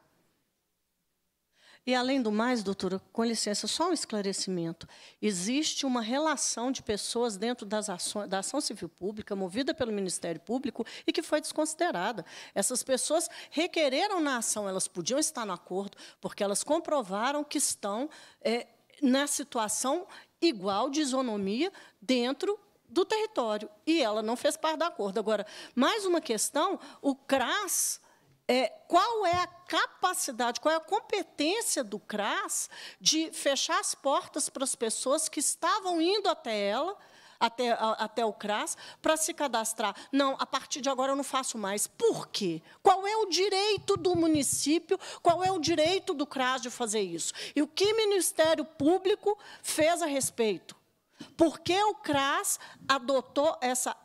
E, além do mais, doutora, com licença, só um esclarecimento. Existe uma relação de pessoas dentro das ações, da ação civil pública, movida pelo Ministério Público, e que foi desconsiderada. Essas pessoas requereram na ação, elas podiam estar no acordo, porque elas comprovaram que estão é, na situação igual de isonomia dentro do território. E ela não fez parte do acordo. Agora, mais uma questão, o CRAS é, qual é a capacidade, qual é a competência do CRAS de fechar as portas para as pessoas que estavam indo até ela, até, a, até o CRAS, para se cadastrar. Não, a partir de agora eu não faço mais. Por quê? Qual é o direito do município, qual é o direito do CRAS de fazer isso? E o que o Ministério Público fez a respeito? Por que o CRAS adotou essa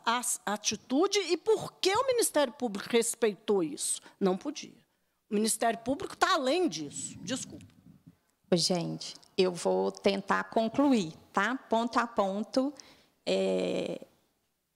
atitude e por que o Ministério Público respeitou isso? Não podia. O Ministério Público está além disso. Desculpa. Gente, eu vou tentar concluir, tá? Ponto a ponto. É,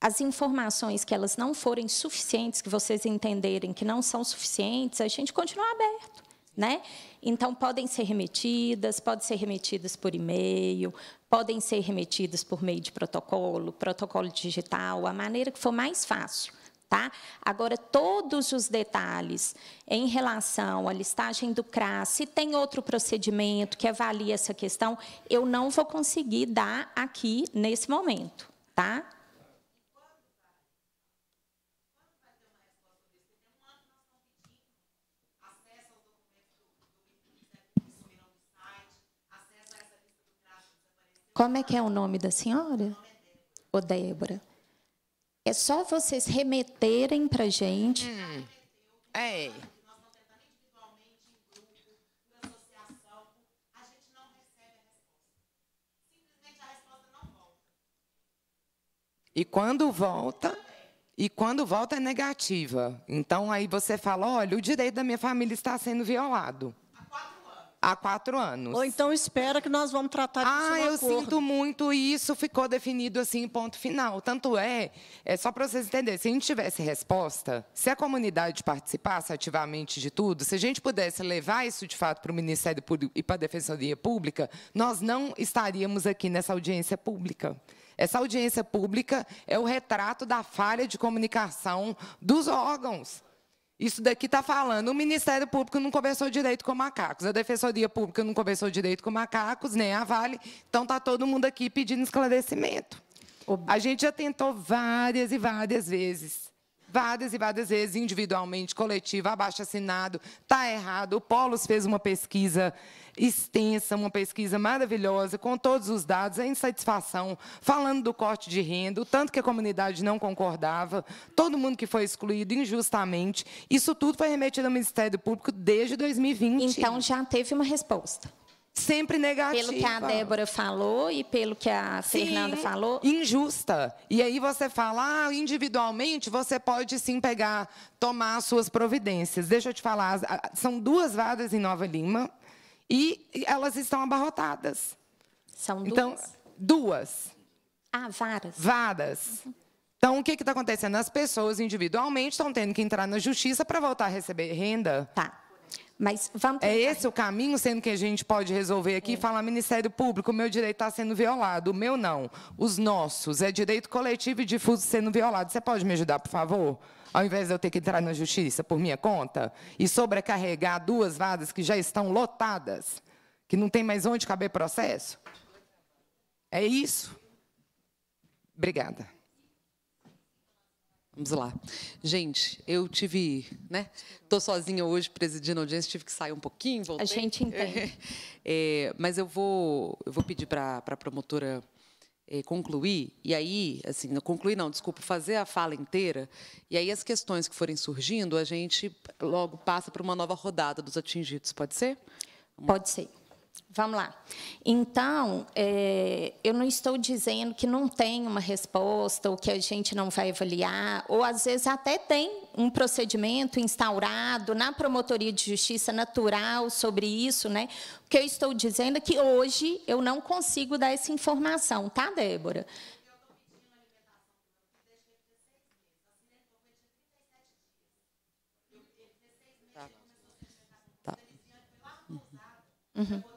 as informações que elas não forem suficientes, que vocês entenderem que não são suficientes, a gente continua aberto. Né? Então, podem ser remetidas, podem ser remetidas por e-mail, podem ser remetidas por meio de protocolo, protocolo digital, a maneira que for mais fácil. Tá? Agora, todos os detalhes em relação à listagem do CRAS, se tem outro procedimento que avalie essa questão, eu não vou conseguir dar aqui nesse momento. Tá? Como é que é o nome da senhora? Ô, Débora. É só vocês remeterem para gente. Hum, é. E quando volta, e quando volta é negativa. Então aí você fala, olha, o direito da minha família está sendo violado há quatro anos. Ou então espera que nós vamos tratar disso Ah, eu acordo. sinto muito e isso ficou definido assim, ponto final. Tanto é, é só para vocês entenderem, se a gente tivesse resposta, se a comunidade participasse ativamente de tudo, se a gente pudesse levar isso de fato para o Ministério Público e para a Defensoria Pública, nós não estaríamos aqui nessa audiência pública. Essa audiência pública é o retrato da falha de comunicação dos órgãos. Isso daqui está falando, o Ministério Público não conversou direito com macacos, a Defensoria Pública não conversou direito com macacos, nem a Vale, então está todo mundo aqui pedindo esclarecimento. A gente já tentou várias e várias vezes várias e várias vezes, individualmente, coletiva, abaixo assinado, está errado. O Polos fez uma pesquisa extensa, uma pesquisa maravilhosa, com todos os dados, a insatisfação, falando do corte de renda, o tanto que a comunidade não concordava, todo mundo que foi excluído injustamente. Isso tudo foi remetido ao Ministério Público desde 2020. Então já teve uma resposta sempre negativa. Pelo que a Débora falou e pelo que a sim, Fernanda falou. Injusta. E aí você fala, ah, individualmente você pode sim pegar, tomar as suas providências. Deixa eu te falar, são duas vagas em Nova Lima e elas estão abarrotadas. São então, duas? Então, duas. Ah, varas. vadas Uhum. Então, o que está acontecendo? As pessoas individualmente estão tendo que entrar na justiça para voltar a receber renda. Tá. Mas vamos é tentar. É esse o caminho, sendo que a gente pode resolver aqui e é. falar, Ministério Público, o meu direito está sendo violado, o meu não, os nossos, é direito coletivo e difuso sendo violado. Você pode me ajudar, por favor? Ao invés de eu ter que entrar na justiça por minha conta e sobrecarregar duas vagas que já estão lotadas, que não tem mais onde caber processo? É isso? Obrigada. Vamos lá. Gente, eu tive, né? Tô sozinha hoje presidindo a audiência, tive que sair um pouquinho, voltei. A gente entende. É, mas eu vou, eu vou pedir para a promotora é, concluir, e aí, assim, não concluir não, desculpa, fazer a fala inteira, e aí as questões que forem surgindo, a gente logo passa para uma nova rodada dos atingidos, pode ser? Pode ser. Vamos lá. Então, é, eu não estou dizendo que não tem uma resposta, ou que a gente não vai avaliar, ou às vezes até tem um procedimento instaurado na promotoria de justiça natural sobre isso, né? O que eu estou dizendo é que hoje eu não consigo dar essa informação, tá, Débora? Tá. Tá. Uhum.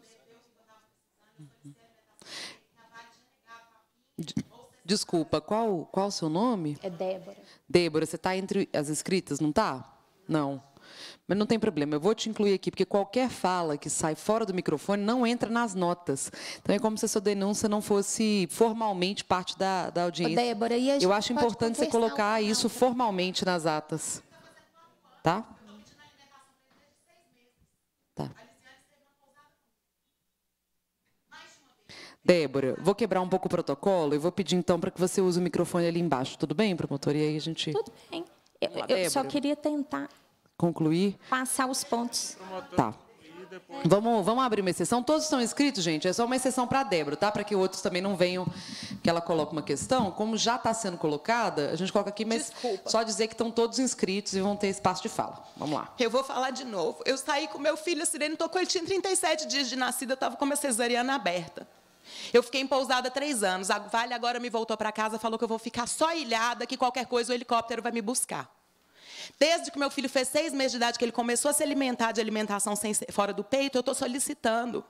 Desculpa, qual qual o seu nome? É Débora. Débora, você está entre as escritas, não está? Não. Mas não tem problema, eu vou te incluir aqui, porque qualquer fala que sai fora do microfone não entra nas notas. Então é como se a sua denúncia não fosse formalmente parte da, da audiência. Ô, Débora, e a gente eu acho importante você colocar não, isso não. formalmente nas atas. Tá? Tá. Débora, vou quebrar um pouco o protocolo e vou pedir então para que você use o microfone ali embaixo. Tudo bem, promotor? E aí a gente. Tudo bem. Eu, lá, eu só queria tentar. Concluir? Passar os pontos. tá. Vamos, vamos abrir uma exceção. Todos estão inscritos, gente? É só uma exceção para a Débora, tá? Para que outros também não venham que ela coloque uma questão. Como já está sendo colocada, a gente coloca aqui, mas Desculpa. só dizer que estão todos inscritos e vão ter espaço de fala. Vamos lá. Eu vou falar de novo. Eu saí com meu filho, a Sirene tocou, ele tinha 37 dias de nascida, eu estava com a cesariana aberta. Eu fiquei em pousada três anos. A Vale agora me voltou para casa, falou que eu vou ficar só ilhada, que qualquer coisa o helicóptero vai me buscar. Desde que meu filho fez seis meses de idade, que ele começou a se alimentar de alimentação sem, fora do peito, eu estou solicitando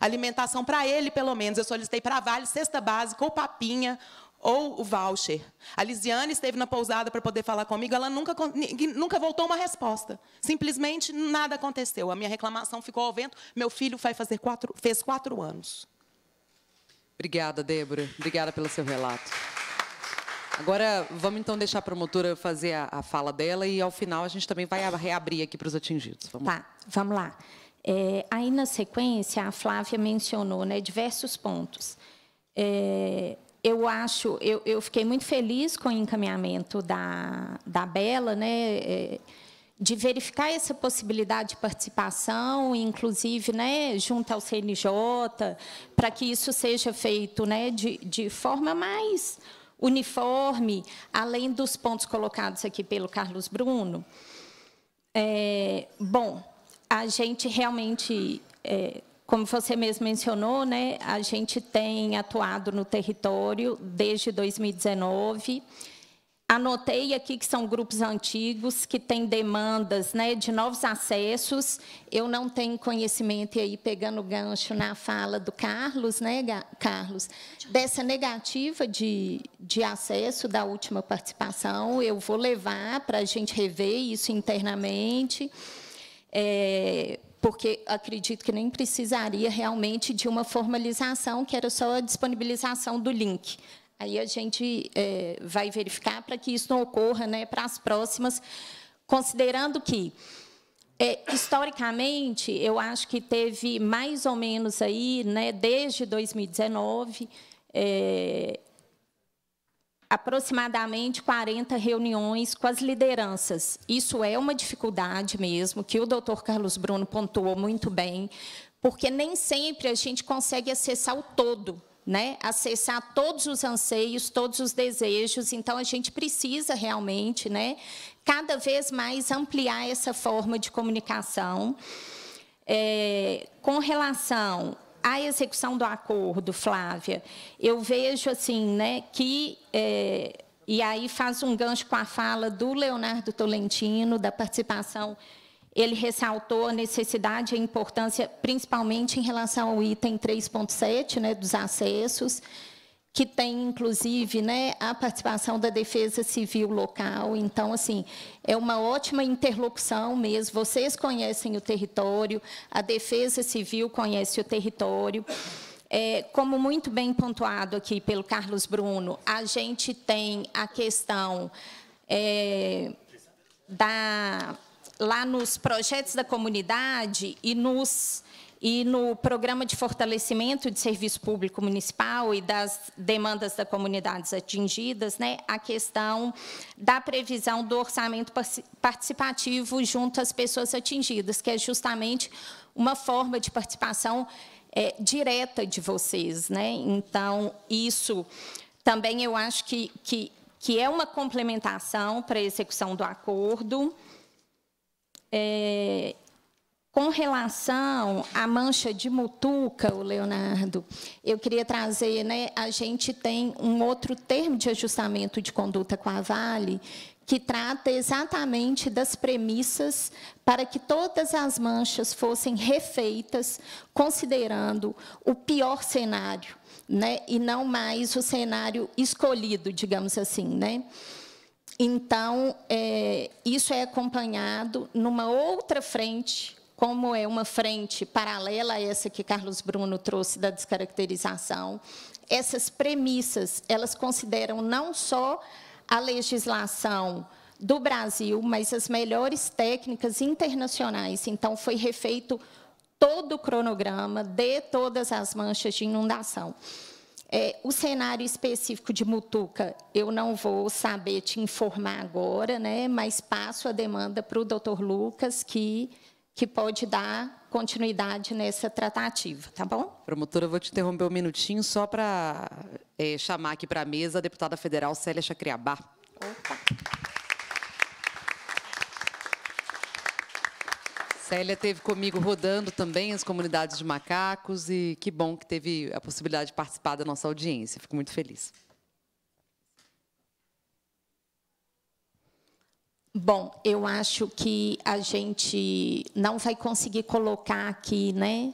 alimentação para ele, pelo menos. Eu solicitei para a Vale, cesta básica, ou papinha, ou o voucher. A Lisiane esteve na pousada para poder falar comigo, ela nunca, nunca voltou uma resposta. Simplesmente nada aconteceu. A minha reclamação ficou ao vento. Meu filho vai fazer quatro, fez quatro anos. Obrigada, Débora. Obrigada pelo seu relato. Agora, vamos então deixar a promotora fazer a, a fala dela e, ao final, a gente também vai reabrir aqui para os atingidos. Vamos tá, lá. vamos lá. É, aí, na sequência, a Flávia mencionou né, diversos pontos. É, eu acho, eu, eu, fiquei muito feliz com o encaminhamento da, da Bela, né? É, de verificar essa possibilidade de participação, inclusive né, junto ao CNJ, para que isso seja feito né, de, de forma mais uniforme, além dos pontos colocados aqui pelo Carlos Bruno. É, bom, a gente realmente, é, como você mesmo mencionou, né, a gente tem atuado no território desde 2019. Anotei aqui que são grupos antigos que têm demandas né, de novos acessos. Eu não tenho conhecimento, e aí pegando gancho na fala do Carlos, né, Carlos, dessa negativa de, de acesso da última participação. Eu vou levar para a gente rever isso internamente. É, porque acredito que nem precisaria realmente de uma formalização, que era só a disponibilização do link. Aí a gente é, vai verificar para que isso não ocorra né, para as próximas, considerando que, é, historicamente, eu acho que teve mais ou menos aí, né, desde 2019, é, aproximadamente 40 reuniões com as lideranças. Isso é uma dificuldade mesmo, que o doutor Carlos Bruno pontuou muito bem, porque nem sempre a gente consegue acessar o todo né, acessar todos os anseios, todos os desejos. Então, a gente precisa realmente, né, cada vez mais ampliar essa forma de comunicação. É, com relação à execução do acordo, Flávia, eu vejo assim, né, que é, e aí faz um gancho com a fala do Leonardo Tolentino da participação ele ressaltou a necessidade e a importância, principalmente em relação ao item 3.7, né, dos acessos, que tem inclusive né, a participação da Defesa Civil local. Então, assim, é uma ótima interlocução mesmo. Vocês conhecem o território, a Defesa Civil conhece o território. É, como muito bem pontuado aqui pelo Carlos Bruno, a gente tem a questão é, da lá nos projetos da comunidade e nos e no programa de fortalecimento de serviço público municipal e das demandas das comunidades atingidas, né, a questão da previsão do orçamento participativo junto às pessoas atingidas, que é justamente uma forma de participação é, direta de vocês. Né? Então, isso também eu acho que, que, que é uma complementação para a execução do acordo. É, com relação à mancha de mutuca, o Leonardo, eu queria trazer, né, a gente tem um outro termo de ajustamento de conduta com a Vale, que trata exatamente das premissas para que todas as manchas fossem refeitas, considerando o pior cenário, né, e não mais o cenário escolhido, digamos assim, né? Então, é, isso é acompanhado numa outra frente, como é uma frente paralela a essa que Carlos Bruno trouxe da descaracterização. Essas premissas, elas consideram não só a legislação do Brasil, mas as melhores técnicas internacionais. Então, foi refeito todo o cronograma de todas as manchas de inundação. É, o cenário específico de Mutuca, eu não vou saber te informar agora, né? mas passo a demanda para o doutor Lucas, que, que pode dar continuidade nessa tratativa, tá bom? Promotora, eu vou te interromper um minutinho só para é, eh, chamar aqui para a mesa a deputada federal Célia Chacriabá. Opa. Célia teve comigo rodando também as comunidades de macacos e que bom que teve a possibilidade de participar da nossa audiência. Fico muito feliz. Bom, eu acho que a gente não vai conseguir colocar aqui, né,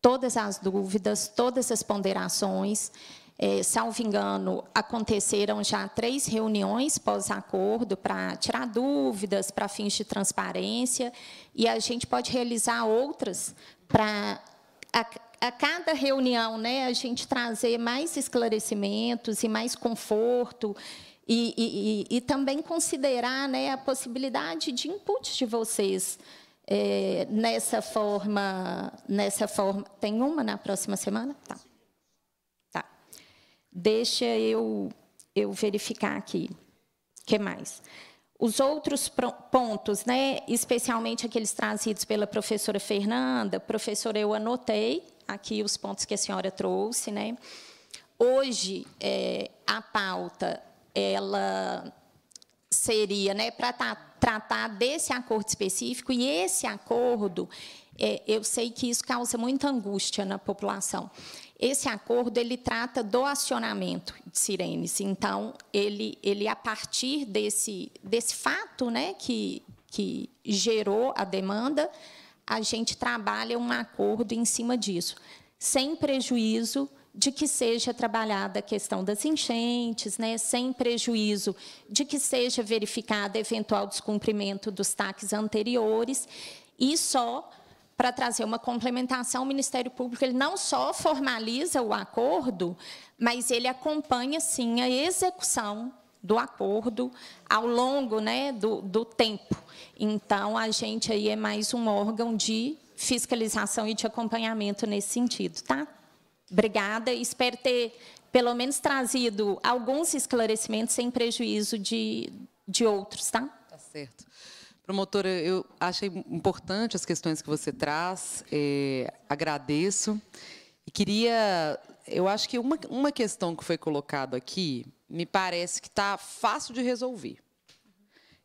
todas as dúvidas, todas as ponderações. É, salvo engano, aconteceram já três reuniões pós-acordo para tirar dúvidas, para fins de transparência, e a gente pode realizar outras para a, a, cada reunião né, a gente trazer mais esclarecimentos e mais conforto. E, e, e, e também considerar né, a possibilidade de input de vocês é, nessa forma. Nessa forma. Tem uma na próxima semana? Tá. Deixa eu, eu verificar aqui. O que mais? Os outros pontos, né, especialmente aqueles trazidos pela professora Fernanda, professora, eu anotei aqui os pontos que a senhora trouxe. Né? Hoje, é, a pauta ela seria né, para tra tá, tratar desse acordo específico, e esse acordo, é, eu sei que isso causa muita angústia na população. Esse acordo ele trata do acionamento de sirenes. Então, ele, ele a partir desse, desse fato né, que, que gerou a demanda, a gente trabalha um acordo em cima disso, sem prejuízo de que seja trabalhada a questão das enchentes, né, sem prejuízo de que seja verificado eventual descumprimento dos taques anteriores, e só para trazer uma complementação, o Ministério Público ele não só formaliza o acordo, mas ele acompanha, sim, a execução do acordo ao longo né, do, do tempo. Então, a gente aí é mais um órgão de fiscalização e de acompanhamento nesse sentido. Tá? Obrigada. Espero ter, pelo menos, trazido alguns esclarecimentos sem prejuízo de, de outros. Tá? tá certo. Promotora, eu achei importante as questões que você traz, é, agradeço. E queria, eu acho que uma, uma questão que foi colocada aqui me parece que está fácil de resolver,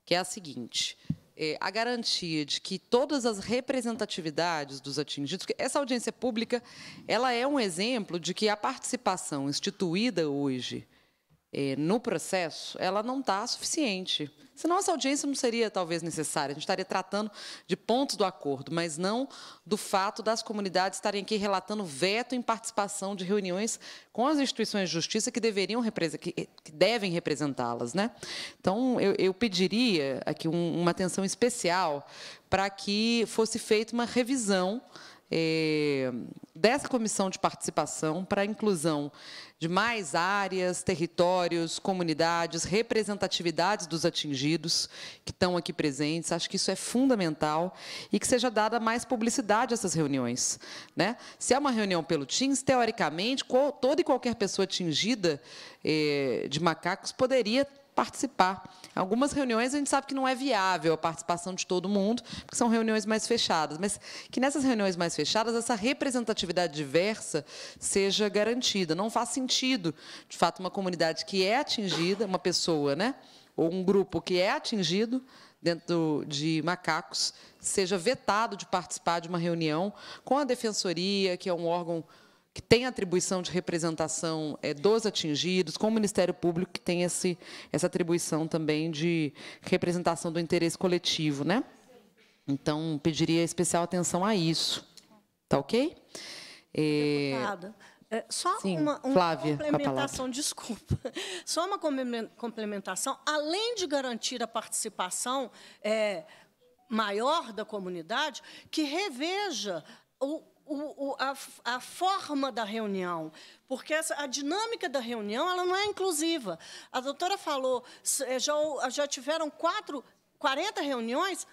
que é a seguinte, é, a garantia de que todas as representatividades dos atingidos, essa audiência pública, ela é um exemplo de que a participação instituída hoje é, no processo, ela não está suficiente. Senão essa audiência não seria talvez necessária. A gente estaria tratando de pontos do acordo, mas não do fato das comunidades estarem aqui relatando veto em participação de reuniões com as instituições de justiça que deveriam que, devem representá-las, né? Então eu, eu pediria aqui um, uma atenção especial para que fosse feita uma revisão é, dessa comissão de participação para a inclusão de mais áreas, territórios, comunidades, representatividades dos atingidos que estão aqui presentes. Acho que isso é fundamental e que seja dada mais publicidade a essas reuniões. Né? Se é uma reunião pelo Teams, teoricamente, qual, toda e qualquer pessoa atingida eh, de macacos poderia participar Algumas reuniões a gente sabe que não é viável a participação de todo mundo, porque são reuniões mais fechadas, mas que nessas reuniões mais fechadas essa representatividade diversa seja garantida. Não faz sentido, de fato, uma comunidade que é atingida, uma pessoa, né, ou um grupo que é atingido dentro de macacos seja vetado de participar de uma reunião com a defensoria, que é um órgão que tem atribuição de representação é, dos atingidos, com o Ministério Público, que tem esse, essa atribuição também de representação do interesse coletivo. Né? Então, pediria especial atenção a isso. Tá ok? É... Deputada, é, só Sim, uma, uma Flávia, complementação, desculpa. Só uma complementação. Além de garantir a participação é, maior da comunidade, que reveja o o, o, a, a, forma da reunião, porque essa, a dinâmica da reunião ela não é inclusiva. A doutora falou, eh, já, já tiveram quatro, 40 reuniões?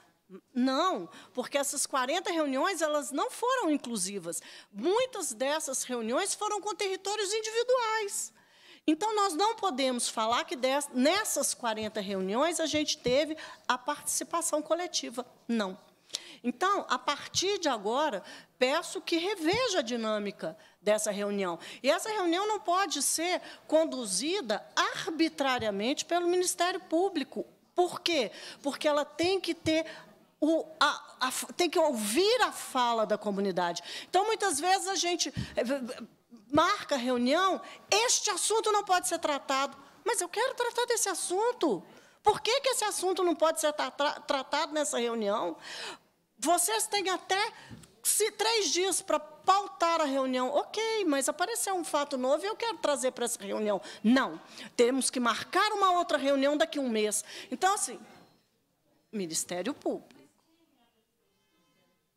Não, porque essas 40 reuniões elas não foram inclusivas. Muitas dessas reuniões foram com territórios individuais. Então, nós não podemos falar que dessas, nessas 40 reuniões a gente teve a participação coletiva. Não. Então, a partir de agora, peço que reveja a dinâmica dessa reunião. E essa reunião não pode ser conduzida arbitrariamente pelo Ministério Público. Por quê? Porque ela tem que ter o, a, a, tem que ouvir a fala da comunidade. Então, muitas vezes, a gente eh, marca reunião, este assunto não pode ser tratado. Mas eu quero tratar desse assunto. Por que, que esse assunto não pode ser tra tratado nessa reunião? Vocês têm até se, três dias para pautar a reunião. Ok, mas apareceu um fato novo e eu quero trazer para essa reunião. Não, temos que marcar uma outra reunião daqui a um mês. Então, assim, Ministério Público.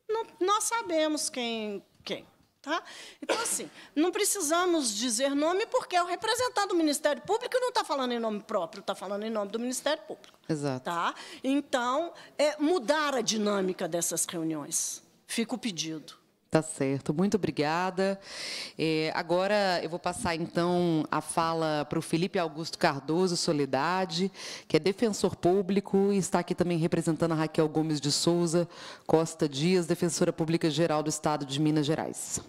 Não, nós sabemos quem, quem. Tá? Então, assim, não precisamos dizer nome, porque é o representante do Ministério Público não está falando em nome próprio, está falando em nome do Ministério Público. Exato. Tá? Então, é mudar a dinâmica dessas reuniões. Fica o pedido. Tá certo, muito obrigada. É, agora eu vou passar então a fala para o Felipe Augusto Cardoso Solidade, que é defensor público e está aqui também representando a Raquel Gomes de Souza Costa Dias, defensora pública geral do Estado de Minas Gerais.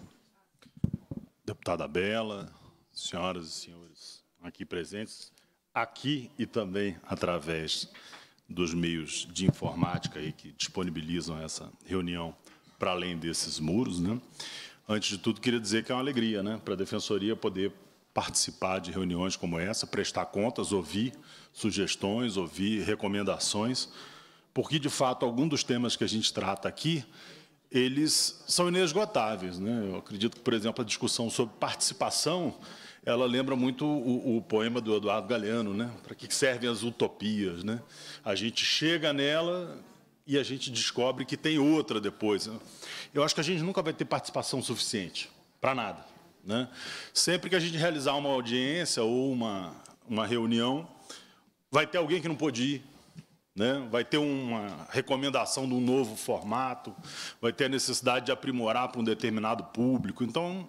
Deputada Bela, senhoras e senhores aqui presentes, aqui e também através dos meios de informática aí que disponibilizam essa reunião para além desses muros, né? Antes de tudo, queria dizer que é uma alegria, né, para a defensoria poder participar de reuniões como essa, prestar contas, ouvir sugestões, ouvir recomendações, porque de fato alguns dos temas que a gente trata aqui eles são inesgotáveis, né? Eu acredito que, por exemplo, a discussão sobre participação ela lembra muito o, o, poema do Eduardo Galeano, né? Para que servem as utopias, né? A gente chega nela e a gente descobre que tem outra depois. Né? Eu acho que a gente nunca vai ter participação suficiente para nada. Né? Sempre que a gente realizar uma audiência ou uma, uma reunião, vai ter alguém que não pôde ir, né? vai ter uma recomendação de um novo formato, vai ter a necessidade de aprimorar para um determinado público. Então,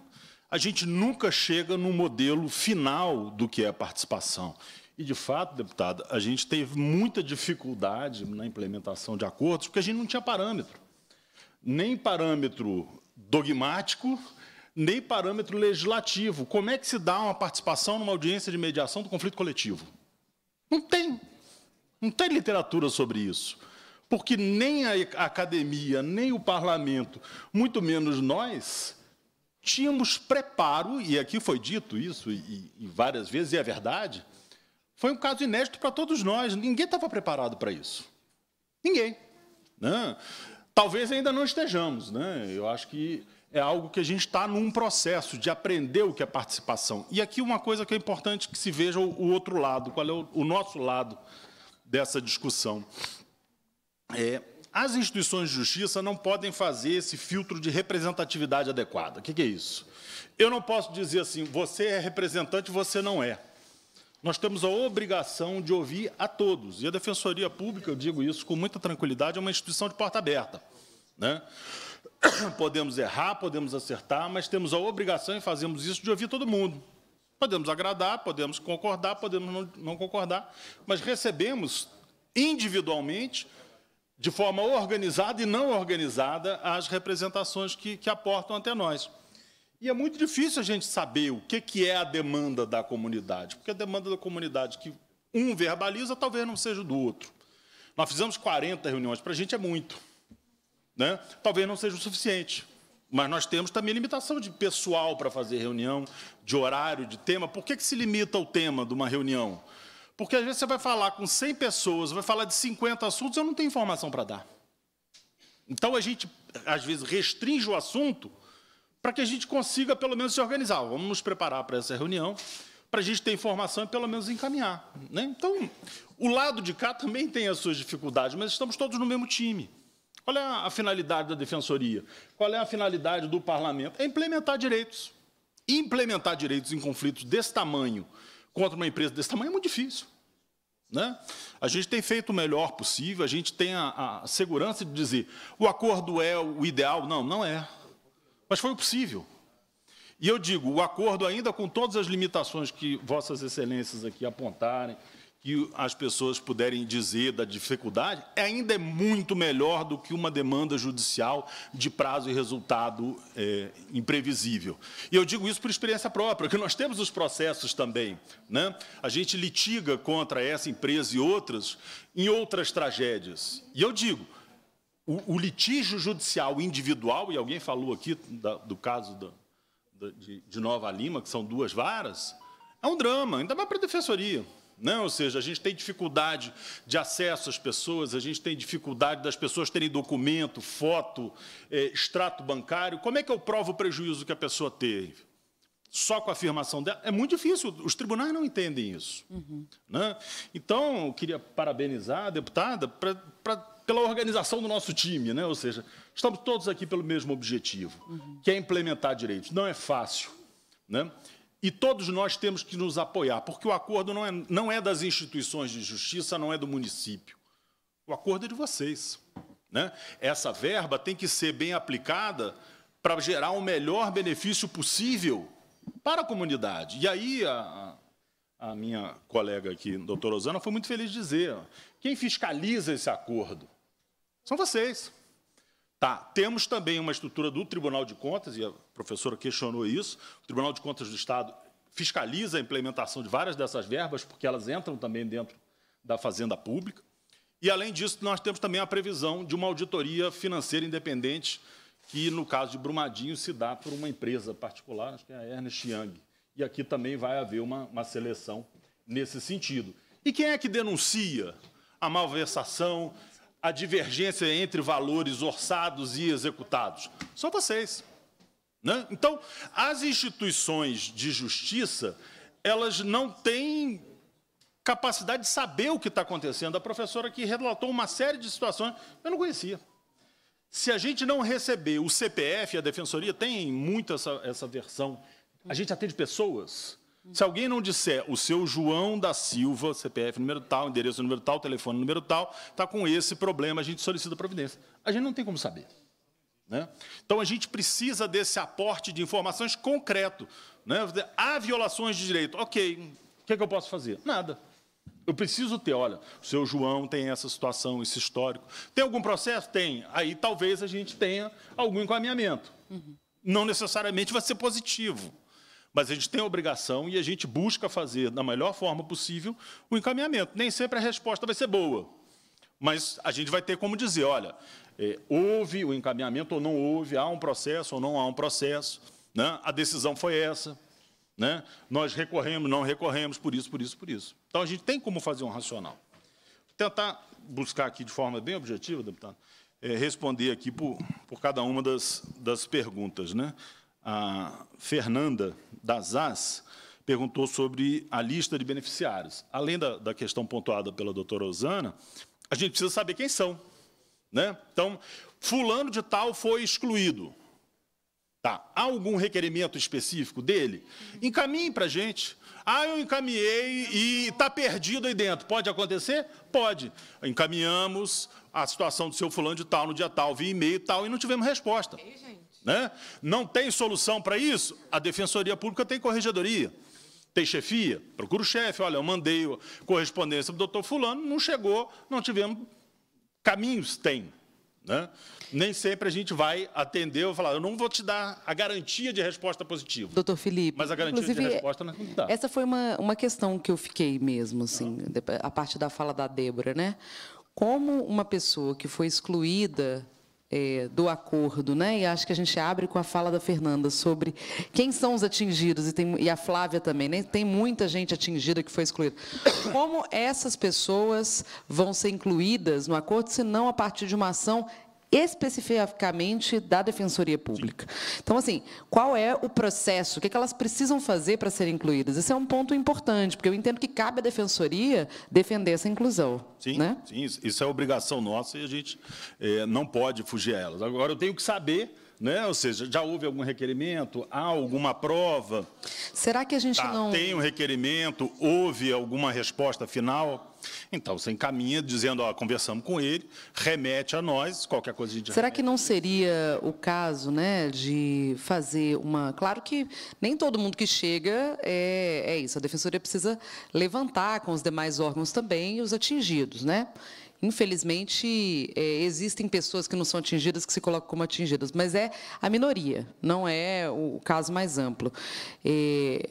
a gente nunca chega no modelo final do que é a participação. E, de fato, deputada, a gente teve muita dificuldade na implementação de acordos, porque a gente não tinha parâmetro. Nem parâmetro dogmático, nem parâmetro legislativo. Como é que se dá uma participação numa audiência de mediação do conflito coletivo? Não tem. Não tem literatura sobre isso. Porque nem a academia, nem o parlamento, muito menos nós, tínhamos preparo, e aqui foi dito isso e, e várias vezes, e é verdade, foi um caso inédito para todos nós. Ninguém estava preparado para isso. Ninguém. Né? Talvez ainda não estejamos. Né? Eu acho que é algo que a gente está num processo de aprender o que é participação. E aqui uma coisa que é importante que se veja o outro lado, qual é o, nosso lado dessa discussão. É, as instituições de justiça não podem fazer esse filtro de representatividade adequada. O que, que é isso? Eu não posso dizer assim, você é representante, você não é nós temos a obrigação de ouvir a todos. E a Defensoria Pública, eu digo isso com muita tranquilidade, é uma instituição de porta aberta. Né? Podemos errar, podemos acertar, mas temos a obrigação, e fazemos isso, de ouvir todo mundo. Podemos agradar, podemos concordar, podemos não, não concordar, mas recebemos individualmente, de forma organizada e não organizada, as representações que, que aportam até nós. E é muito difícil a gente saber o que, que é a demanda da comunidade, porque a demanda da comunidade que um verbaliza talvez não seja do outro. Nós fizemos 40 reuniões, para a gente é muito. Né? Talvez não seja o suficiente. Mas nós temos também limitação de pessoal para fazer reunião, de horário, de tema. Por que, que se limita o tema de uma reunião? Porque às vezes você vai falar com 100 pessoas, vai falar de 50 assuntos, eu não tenho informação para dar. Então a gente, às vezes, restringe o assunto para que a gente consiga pelo menos se organizar. Vamos nos preparar para essa reunião, para a gente ter informação e pelo menos encaminhar. Né? Então, o lado de cá também tem as suas dificuldades, mas estamos todos no mesmo time. Qual é a finalidade da defensoria? Qual é a finalidade do parlamento? É implementar direitos. Implementar direitos em conflitos desse tamanho contra uma empresa desse tamanho é muito difícil. Né? A gente tem feito o melhor possível, a gente tem a, a segurança de dizer o acordo é o ideal. Não, não é. Mas foi o possível. E eu digo, o acordo ainda com todas as limitações que vossas excelências aqui apontarem, que as pessoas puderem dizer da dificuldade, ainda é muito melhor do que uma demanda judicial de prazo e resultado é, imprevisível. E eu digo isso por experiência própria, que nós temos os processos também. Né? A gente litiga contra essa empresa e outras em outras tragédias. E eu digo, o, o litígio judicial individual, e alguém falou aqui da, do caso da, da, de, de Nova Lima, que são duas varas, é um drama, ainda mais para a defensoria. né ou seja, a gente tem dificuldade de acesso às pessoas, a gente tem dificuldade das pessoas terem documento, foto, eh, extrato bancário. Como é que eu provo o prejuízo que a pessoa teve? Só com a afirmação dela? É muito difícil, os tribunais não entendem isso. Uhum. Né? Então, eu queria parabenizar a deputada para pela organização do nosso time, né? Ou seja, estamos todos aqui pelo mesmo objetivo, uhum. que é implementar direitos. Não é fácil, né? E todos nós temos que nos apoiar, porque o acordo não é, não é das instituições de justiça, não é do município. O acordo é de vocês. Né? Essa verba tem que ser bem aplicada para gerar o melhor benefício possível para a comunidade. E aí a, a minha colega aqui, doutora Osana, foi muito feliz de dizer: quem fiscaliza esse acordo? São vocês. Tá, temos também uma estrutura do Tribunal de Contas, e a professora questionou isso, o Tribunal de Contas do Estado fiscaliza a implementação de várias dessas verbas, porque elas entram também dentro da fazenda pública. E, além disso, nós temos também a previsão de uma auditoria financeira independente, que, no caso de Brumadinho, se dá por uma empresa particular, acho que é a Ernest Young. E aqui também vai haver uma, uma seleção nesse sentido. E quem é que denuncia a malversação, a divergência entre valores orçados e executados? Só vocês. Né? Então, as instituições de justiça, elas não têm capacidade de saber o que está acontecendo. A professora aqui relatou uma série de situações que eu não conhecia. Se a gente não receber o CPF, a defensoria tem muito essa, essa versão. A gente atende pessoas se alguém não disser o seu João da Silva, CPF número tal, endereço número tal, telefone número tal, está com esse problema, a gente solicita providência. A gente não tem como saber. Né? Então a gente precisa desse aporte de informações concreto. Né? Há violações de direito. Ok, o que, é que eu posso fazer? Nada. Eu preciso ter, olha, o seu João tem essa situação, esse histórico. Tem algum processo? Tem. Aí talvez a gente tenha algum encaminhamento. Uhum. Não necessariamente vai ser positivo. Mas a gente tem a obrigação e a gente busca fazer da melhor forma possível o encaminhamento. Nem sempre a resposta vai ser boa, mas a gente vai ter como dizer, olha, é, houve o encaminhamento ou não houve, há um processo ou não há um processo, né? a decisão foi essa, né? nós recorremos, não recorremos, por isso, por isso, por isso. Então, a gente tem como fazer um racional. Tentar buscar aqui de forma bem objetiva, deputado, é, responder aqui por, por cada uma das, das perguntas. Né? a Fernanda Dazas perguntou sobre a lista de beneficiários. Além da, da questão pontuada pela doutora Osana, a gente precisa saber quem são. Né? Então, fulano de tal foi excluído. Tá. Há algum requerimento específico dele? Encaminhe para a gente. Ah, eu encaminhei e está perdido aí dentro. Pode acontecer? Pode. Encaminhamos a situação do seu fulano de tal no dia tal, via e-mail e tal, e não tivemos resposta. Né? Não tem solução para isso? A Defensoria Pública tem corregedoria, tem chefia. Procura o chefe, olha, eu mandei correspondência para o doutor Fulano, não chegou, não tivemos. Caminhos tem. Né? Nem sempre a gente vai atender ou falar, eu não vou te dar a garantia de resposta positiva. Doutor Felipe. Mas a garantia de resposta não é dá. Essa foi uma, uma questão que eu fiquei mesmo, assim, ah. a parte da fala da Débora, né? Como uma pessoa que foi excluída é, do acordo, né? E acho que a gente abre com a fala da Fernanda sobre quem são os atingidos e, tem, e a Flávia também, né? Tem muita gente atingida que foi excluída. Como essas pessoas vão ser incluídas no acordo, se não a partir de uma ação especificamente da Defensoria Pública. Então, assim, qual é o processo? O que, é que elas precisam fazer para serem incluídas? Esse é um ponto importante, porque eu entendo que cabe à Defensoria defender essa inclusão. Sim, né? sim isso é obrigação nossa e a gente é, não pode fugir a elas. Agora, eu tenho que saber né? Ou seja, já houve algum requerimento? Há alguma prova? Será que a gente tá, não. Tem um requerimento? Houve alguma resposta final? Então, você encaminha dizendo, ó, conversamos com ele, remete a nós, qualquer coisa de. Será remete. que não seria o caso, né, de fazer uma... Claro que nem todo mundo que chega é, é isso, a Defensoria precisa levantar com os demais órgãos também os atingidos, né? Infelizmente, é, existem pessoas que não são atingidas que se colocam como atingidas, mas é a minoria, não é o caso mais amplo. É,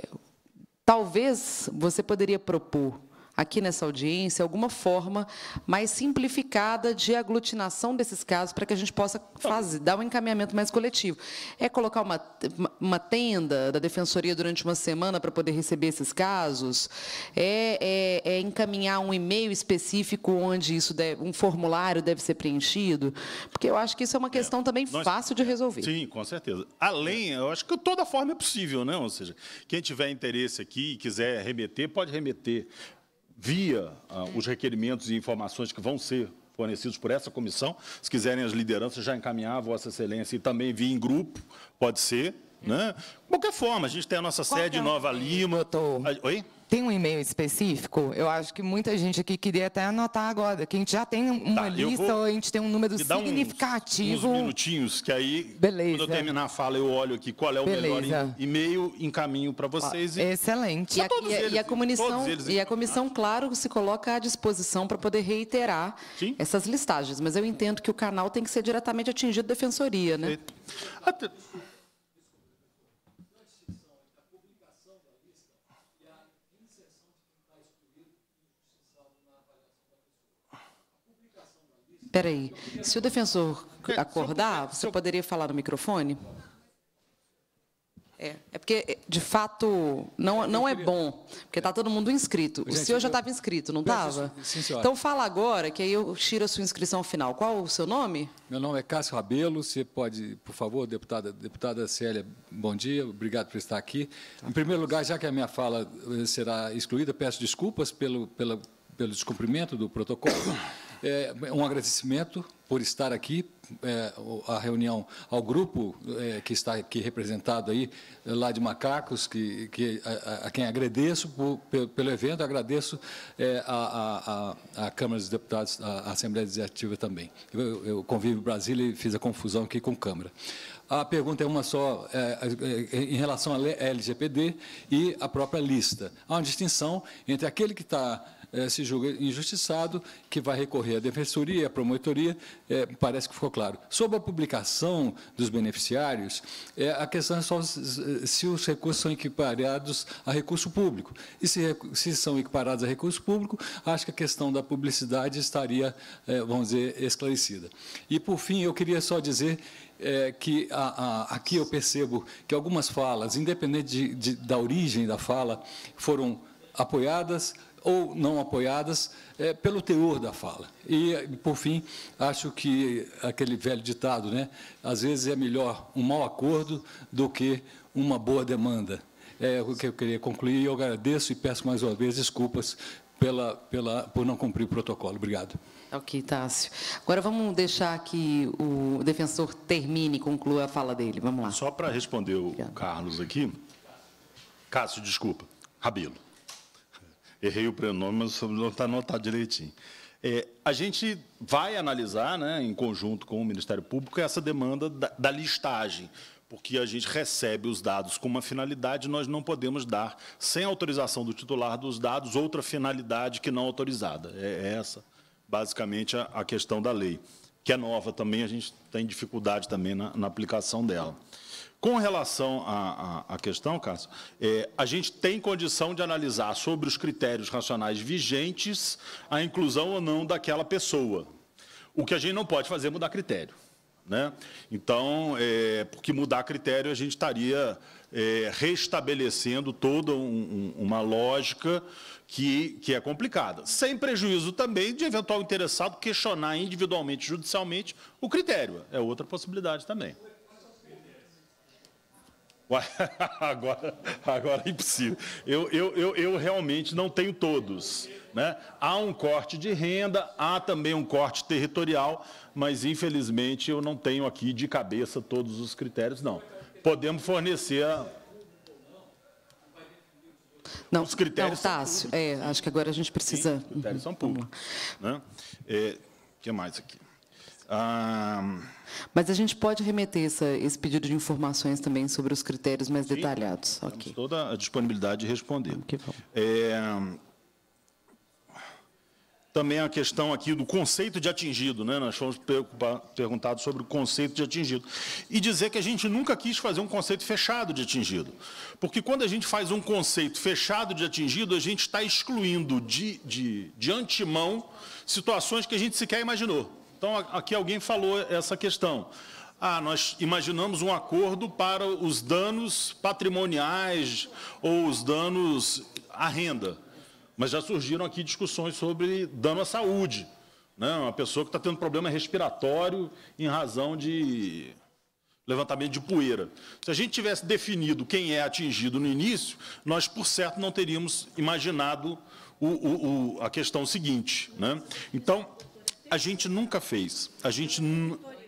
talvez você poderia propor aqui nessa audiência alguma forma mais simplificada de aglutinação desses casos para que a gente possa fazer, dar um encaminhamento mais coletivo. É colocar uma, uma tenda da defensoria durante uma semana para poder receber esses casos? É, é, é encaminhar um e-mail específico onde isso deve, um formulário deve ser preenchido? Porque eu acho que isso é uma questão é, também nós, fácil de resolver. Sim, com certeza. Além, eu acho que toda forma é possível, né? Ou seja, quem tiver interesse aqui e quiser remeter, pode remeter via ah, os requerimentos e informações que vão ser fornecidos por essa comissão. Se quiserem as lideranças, já encaminhar a Vossa Excelência e também via em grupo, pode ser. Né? De qualquer forma, a gente tem a nossa Qual sede é Nova Lima. Oi? Tem um e-mail específico? Eu acho que muita gente aqui queria até anotar agora, que a gente já tem uma tá, lista, vou... a gente tem um número significativo. Uns, uns, minutinhos, que aí, Beleza. quando eu terminar a fala, eu olho aqui qual é o Beleza. melhor e-mail, encaminho para vocês. e... Excelente. E a, é, eles, e a comissão, e a comissão claro, se coloca à disposição para poder reiterar Sim. essas listagens, mas eu entendo que o canal tem que ser diretamente atingido da defensoria, né? Até... Espera aí. Se o defensor é, acordar, você poderia falar no microfone? É, é porque, é, de fato, não, não é bom, porque está todo mundo inscrito. O senhor já estava inscrito, não estava? Então, fala agora, que aí eu tiro a sua inscrição final. Qual o seu nome? Meu nome é Cássio Rabelo. Você pode, por favor, deputada, deputada Célia, bom dia. Obrigado por estar aqui. Tá. Em primeiro lugar, já que a minha fala eh, será excluída, peço desculpas pelo, pelo descumprimento do protocolo. É, um agradecimento por estar aqui, é, a reunião ao grupo é, que está aqui representado aí, lá de Macacos, que, que a, a, quem agradeço por, pelo evento, agradeço é, a, a, a, Câmara dos Deputados, a Assembleia Legislativa também. Eu, eu convivo em Brasília e fiz a confusão aqui com Câmara. A pergunta é uma só, é, é, em relação à LGPD e à própria lista. Há uma distinção entre aquele que está eh, se julga injustiçado, que vai recorrer à defensoria, à promotoria, eh, parece que ficou claro. Sobre a publicação dos beneficiários, é a questão é só se os recursos são equiparados a recurso público. E se, se são equiparados a recurso público, acho que a questão da publicidade estaria, vamos dizer, esclarecida. E, por fim, eu queria só dizer é, que a, a, aqui eu percebo que algumas falas, independente de, de, da origem da fala, foram apoiadas ou não apoiadas é, pelo teor da fala. E, por fim, acho que aquele velho ditado, né, às vezes é melhor um mau acordo do que uma boa demanda. É o que eu queria concluir e eu agradeço e peço mais uma vez desculpas pela, pela, por não cumprir o protocolo. Obrigado. Ok, Tássio. Agora vamos deixar que o defensor termine, conclua a fala dele. Vamos lá. Só para responder o Obrigado. Carlos aqui. Cássio, desculpa. Rabelo errei o prenome, mas não está anotado direitinho. É, a gente vai analisar, né, em conjunto com o Ministério Público, essa demanda da, da listagem porque a gente recebe os dados com uma finalidade, nós não podemos dar, sem autorização do titular dos dados, outra finalidade que não autorizada. É, é essa, basicamente, a questão da lei, que é nova também, a gente tem dificuldade também na, na aplicação dela. Com relação à, à, à questão, Cássio, é, a gente tem condição de analisar sobre os critérios racionais vigentes a inclusão ou não daquela pessoa. O que a gente não pode fazer é mudar critério. Né? Então, é, porque mudar critério a gente estaria é, restabelecendo toda um, um, uma lógica que, que é complicada, sem prejuízo também de eventual interessado questionar individualmente, judicialmente, o critério. É outra possibilidade também. Agora, agora é impossível. Eu, eu, eu, eu, realmente não tenho todos. Né? Há um corte de renda, há também um corte territorial, mas infelizmente eu não tenho aqui de cabeça todos os critérios, não. Podemos fornecer. A... Não, os critérios. Não, Tássio, é, acho que agora a gente precisa. Sim, os critérios são públicos. Né? É, o que mais aqui? Ah, mas a gente pode remeter essa, esse pedido de informações também sobre os critérios mais Sim, detalhados. Temos okay. toda a disponibilidade de responder. que É, também a questão aqui do conceito de atingido, né? Nós fomos perguntados sobre o conceito de atingido. E dizer que a gente nunca quis fazer um conceito fechado de atingido. Porque quando a gente faz um conceito fechado de atingido, a gente está excluindo de, de, de antemão situações que a gente sequer imaginou. Então, aqui alguém falou essa questão. Ah, nós imaginamos um acordo para os danos patrimoniais ou os danos à renda. Mas já surgiram aqui discussões sobre dano à saúde. Né? Uma pessoa que está tendo problema respiratório em razão de levantamento de poeira. Se a gente tivesse definido quem é atingido no início, nós, por certo, não teríamos imaginado o, o, o, a questão seguinte. Né? Então, a gente nunca fez. A gente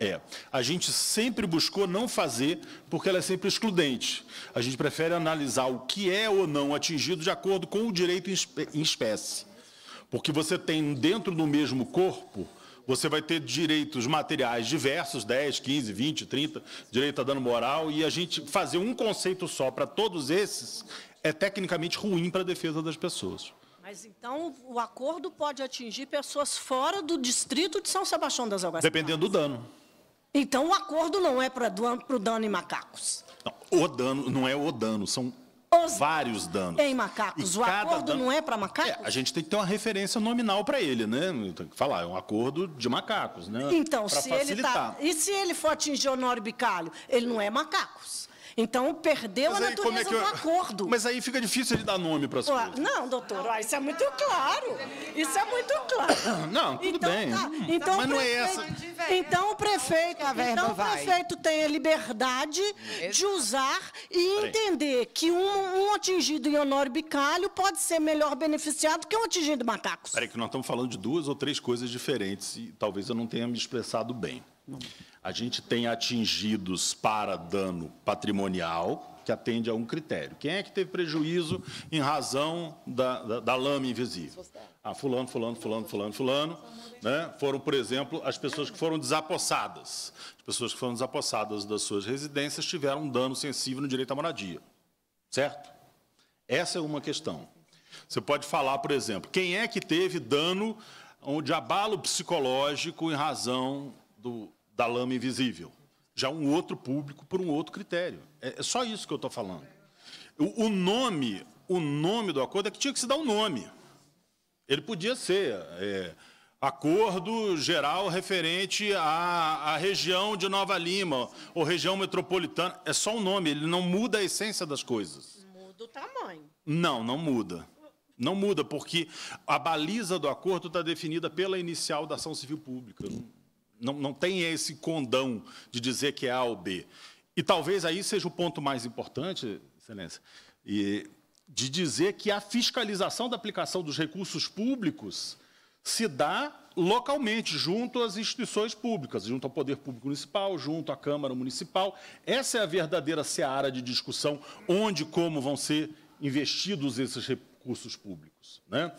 é, a gente sempre buscou não fazer porque ela é sempre excludente. A gente prefere analisar o que é ou não atingido de acordo com o direito em espécie. Porque você tem dentro do mesmo corpo, você vai ter direitos materiais diversos, 10, 15, 20, 30, direito a tá dano moral, e a gente fazer um conceito só para todos esses é tecnicamente ruim para a defesa das pessoas. Mas então o acordo pode atingir pessoas fora do distrito de São Sebastião das Algaçarras? Dependendo do dano. Então o acordo não é para o dano em macacos? Não, o dano não é o dano, são os vários danos. Em macacos. E o acordo dano... não é para macacos? É, a gente tem que ter uma referência nominal para ele, né? Tem que falar, é um acordo de macacos, né? Então, pra se facilitar. ele tá... E se ele for atingir o Honório ele não é macacos. Então, perdeu mas a é natureza é eu... do acordo. Mas aí fica difícil de dar nome para as coisas. Não, doutor, isso é muito claro. Isso é muito claro. Não, tudo então, bem. Tá. Hum, então, mas não é essa. Então, o prefeito, então, o prefeito tem a liberdade de usar e entender que um, um atingido em Honório Bicalho pode ser melhor beneficiado que um atingido em Macacos. Peraí, que nós estamos falando de duas ou três coisas diferentes e talvez eu não tenha me expressado bem. A gente tem atingidos para dano patrimonial, que atende a um critério. Quem é que teve prejuízo em razão da, da, da lama invisível? Ah, fulano, fulano, fulano, fulano, fulano. Né? Foram, por exemplo, as pessoas que foram desapossadas. As pessoas que foram desapossadas das suas residências tiveram um dano sensível no direito à moradia. Certo? Essa é uma questão. Você pode falar, por exemplo, quem é que teve dano de abalo psicológico em razão do, da lama invisível. Já um outro público por um outro critério. É, é só isso que eu estou falando. O, nome, o nome do acordo é que tinha que se dar um nome. Ele podia ser é, acordo geral referente à, à região de Nova Lima ou região metropolitana. É só um nome, ele não muda a essência das coisas. Muda o tamanho. Não, não muda. Não muda, porque a baliza do acordo está definida pela inicial da ação civil pública não, não tem esse condão de dizer que é A ou B. E talvez aí seja o ponto mais importante, Excelência, e de dizer que a fiscalização da aplicação dos recursos públicos se dá localmente, junto às instituições públicas, junto ao Poder Público Municipal, junto à Câmara Municipal. Essa é a verdadeira seara de discussão, onde e como vão ser investidos esses recursos públicos. Né?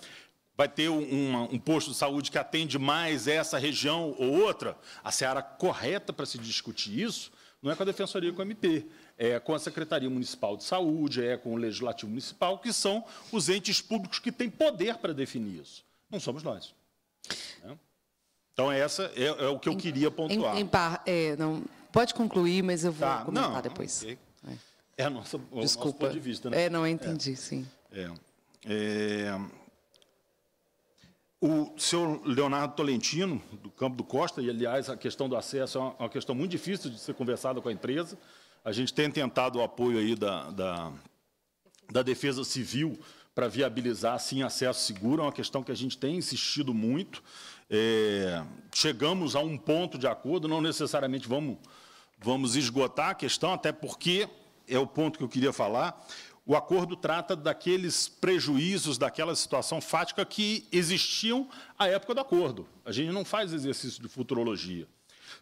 vai ter um, um, posto de saúde que atende mais essa região ou outra, a seara correta para se discutir isso não é com a Defensoria, com o MP, é com a Secretaria Municipal de Saúde, é com o Legislativo Municipal, que são os entes públicos que têm poder para definir isso. Não somos nós. Né? Então, essa é, é, o que eu queria pontuar. Em, em par, é, não, pode concluir, mas eu vou tá, comentar não, depois. Okay. É, é a nossa, Desculpa. o nosso ponto de vista. Né? É, não, é. entendi, sim. é. é o senhor Leonardo Tolentino, do Campo do Costa, e, aliás, a questão do acesso é uma, uma questão muito difícil de ser conversada com a empresa. A gente tem tentado o apoio aí da, da, da Defesa Civil para viabilizar, sim, acesso seguro. É uma questão que a gente tem insistido muito. É, chegamos a um ponto de acordo, não necessariamente vamos, vamos esgotar a questão, até porque é o ponto que eu queria falar. O acordo trata daqueles prejuízos, daquela situação fática que existiam à época do acordo. A gente não faz exercício de futurologia.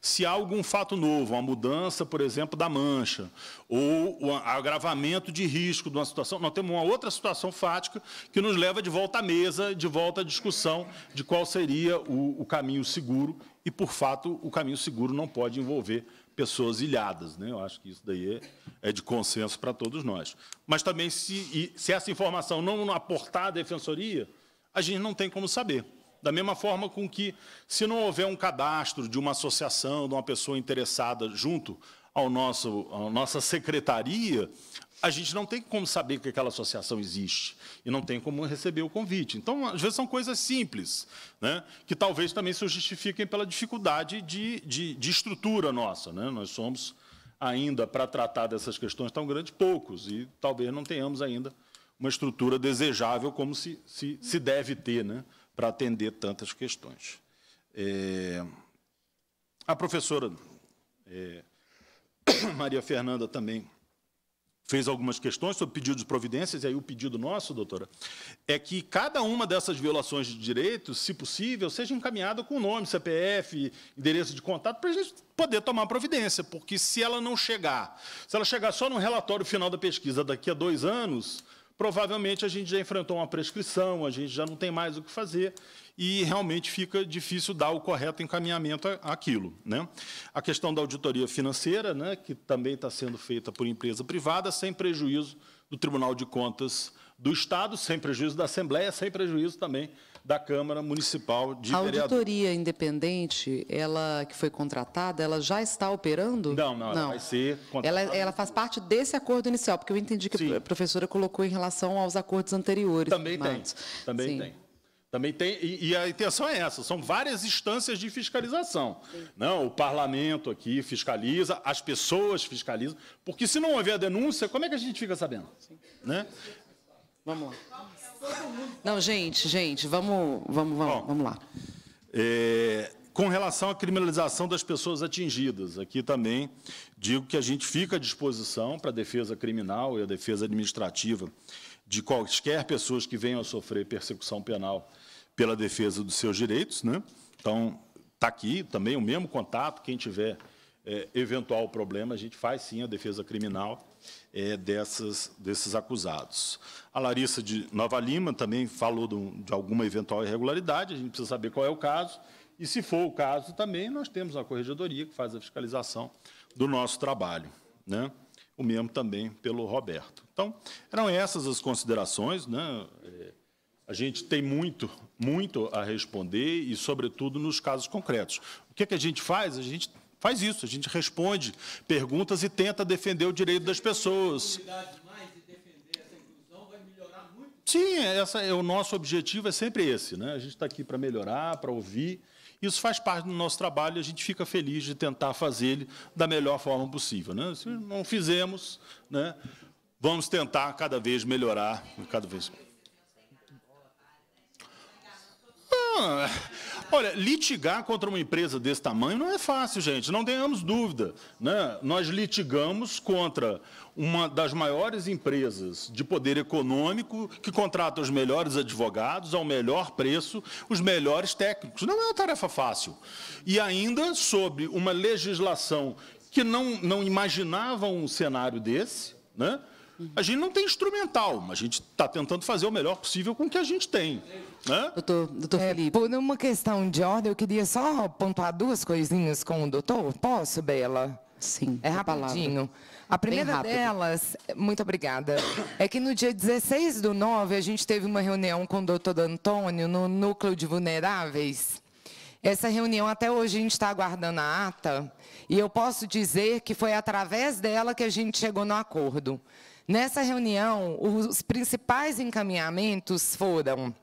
Se há algum fato novo, uma mudança, por exemplo, da mancha, ou o agravamento de risco de uma situação, nós temos uma outra situação fática que nos leva de volta à mesa, de volta à discussão de qual seria o, o caminho seguro, e, por fato, o caminho seguro não pode envolver pessoas ilhadas. Né? Eu acho que isso daí é, é de consenso para todos nós. Mas também, se, se essa informação não aportar à defensoria, a gente não tem como saber. Da mesma forma com que, se não houver um cadastro de uma associação, de uma pessoa interessada junto ao nosso, à nossa secretaria, a gente não tem como saber que aquela associação existe e não tem como receber o convite. Então, às vezes, são coisas simples, né, que talvez também se justifiquem pela dificuldade de, de, de estrutura nossa. Né? Nós somos ainda, para tratar dessas questões tão grandes, poucos e talvez não tenhamos ainda uma estrutura desejável como se, se, se deve ter né, para atender tantas questões. É, a professora é, Maria Fernanda também fez algumas questões sobre pedido de providências, e aí o pedido nosso, doutora, é que cada uma dessas violações de direitos, se possível, seja encaminhada com nome, CPF, endereço de contato, para a gente poder tomar providência, porque se ela não chegar, se ela chegar só no relatório final da pesquisa daqui a dois anos, provavelmente a gente já enfrentou uma prescrição, a gente já não tem mais o que fazer e realmente fica difícil dar o correto encaminhamento àquilo. Né? A questão da auditoria financeira, né, que também está sendo feita por empresa privada, sem prejuízo do Tribunal de Contas do Estado, sem prejuízo da Assembleia, sem prejuízo também da Câmara Municipal de A auditoria independente, ela que foi contratada, ela já está operando? Não, não, não. ela vai ser contratada. Ela, ela faz parte desse acordo inicial, porque eu entendi que Sim. a professora colocou em relação aos acordos anteriores. Também tem, também Sim. tem. Também tem, e, e, a intenção é essa, são várias instâncias de fiscalização. Não, né? o parlamento aqui fiscaliza, as pessoas fiscalizam, porque se não houver denúncia, como é que a gente fica sabendo? Sim. Né? Vamos lá. Não, gente, gente, vamos, vamos, vamos, Bom, vamos lá. É, com relação à criminalização das pessoas atingidas, aqui também digo que a gente fica à disposição para a defesa criminal e a defesa administrativa de quaisquer pessoas que venham a sofrer persecução penal pela defesa dos seus direitos. Né? Então, está aqui também o mesmo contato, quem tiver é, eventual problema, a gente faz sim a defesa criminal é, dessas, desses acusados. A Larissa de Nova Lima também falou de, de alguma eventual irregularidade, a gente precisa saber qual é o caso. E, se for o caso, também nós temos a corregedoria que faz a fiscalização do nosso trabalho. Né? O mesmo também pelo Roberto. Então, eram essas as considerações. Né? É, a gente tem muito, muito a responder e, sobretudo, nos casos concretos. O que, é que a gente faz? A gente Faz isso, a gente responde perguntas e tenta defender o direito das pessoas. Sim, essa é o nosso objetivo é sempre esse, né? A gente está aqui para melhorar, para ouvir. Isso faz parte do nosso trabalho e a gente fica feliz de tentar fazer ele da melhor forma possível, né? Se não fizemos, né? Vamos tentar cada vez melhorar, cada vez. Ah, Olha, litigar contra uma empresa desse tamanho não é fácil, gente, não tenhamos dúvida. Né? Nós litigamos contra uma das maiores empresas de poder econômico que contrata os melhores advogados ao melhor preço, os melhores técnicos. Não é uma tarefa fácil. E ainda sobre uma legislação que não, não imaginava um cenário desse, né? A gente não tem instrumental, mas a gente está tentando fazer o melhor possível com o que a gente tem. Né? Doutor, doutor é, Felipe. Por uma questão de ordem, eu queria só pontuar duas coisinhas com o doutor. Posso, Bela? Sim. É rapidinho. A primeira delas, muito obrigada, é que no dia 16 do 9, a gente teve uma reunião com o doutor Antônio no Núcleo de Vulneráveis. Essa reunião, até hoje, a gente está aguardando a ata, e eu posso dizer que foi através dela que a gente chegou no acordo. Nessa reunião, os principais encaminhamentos foram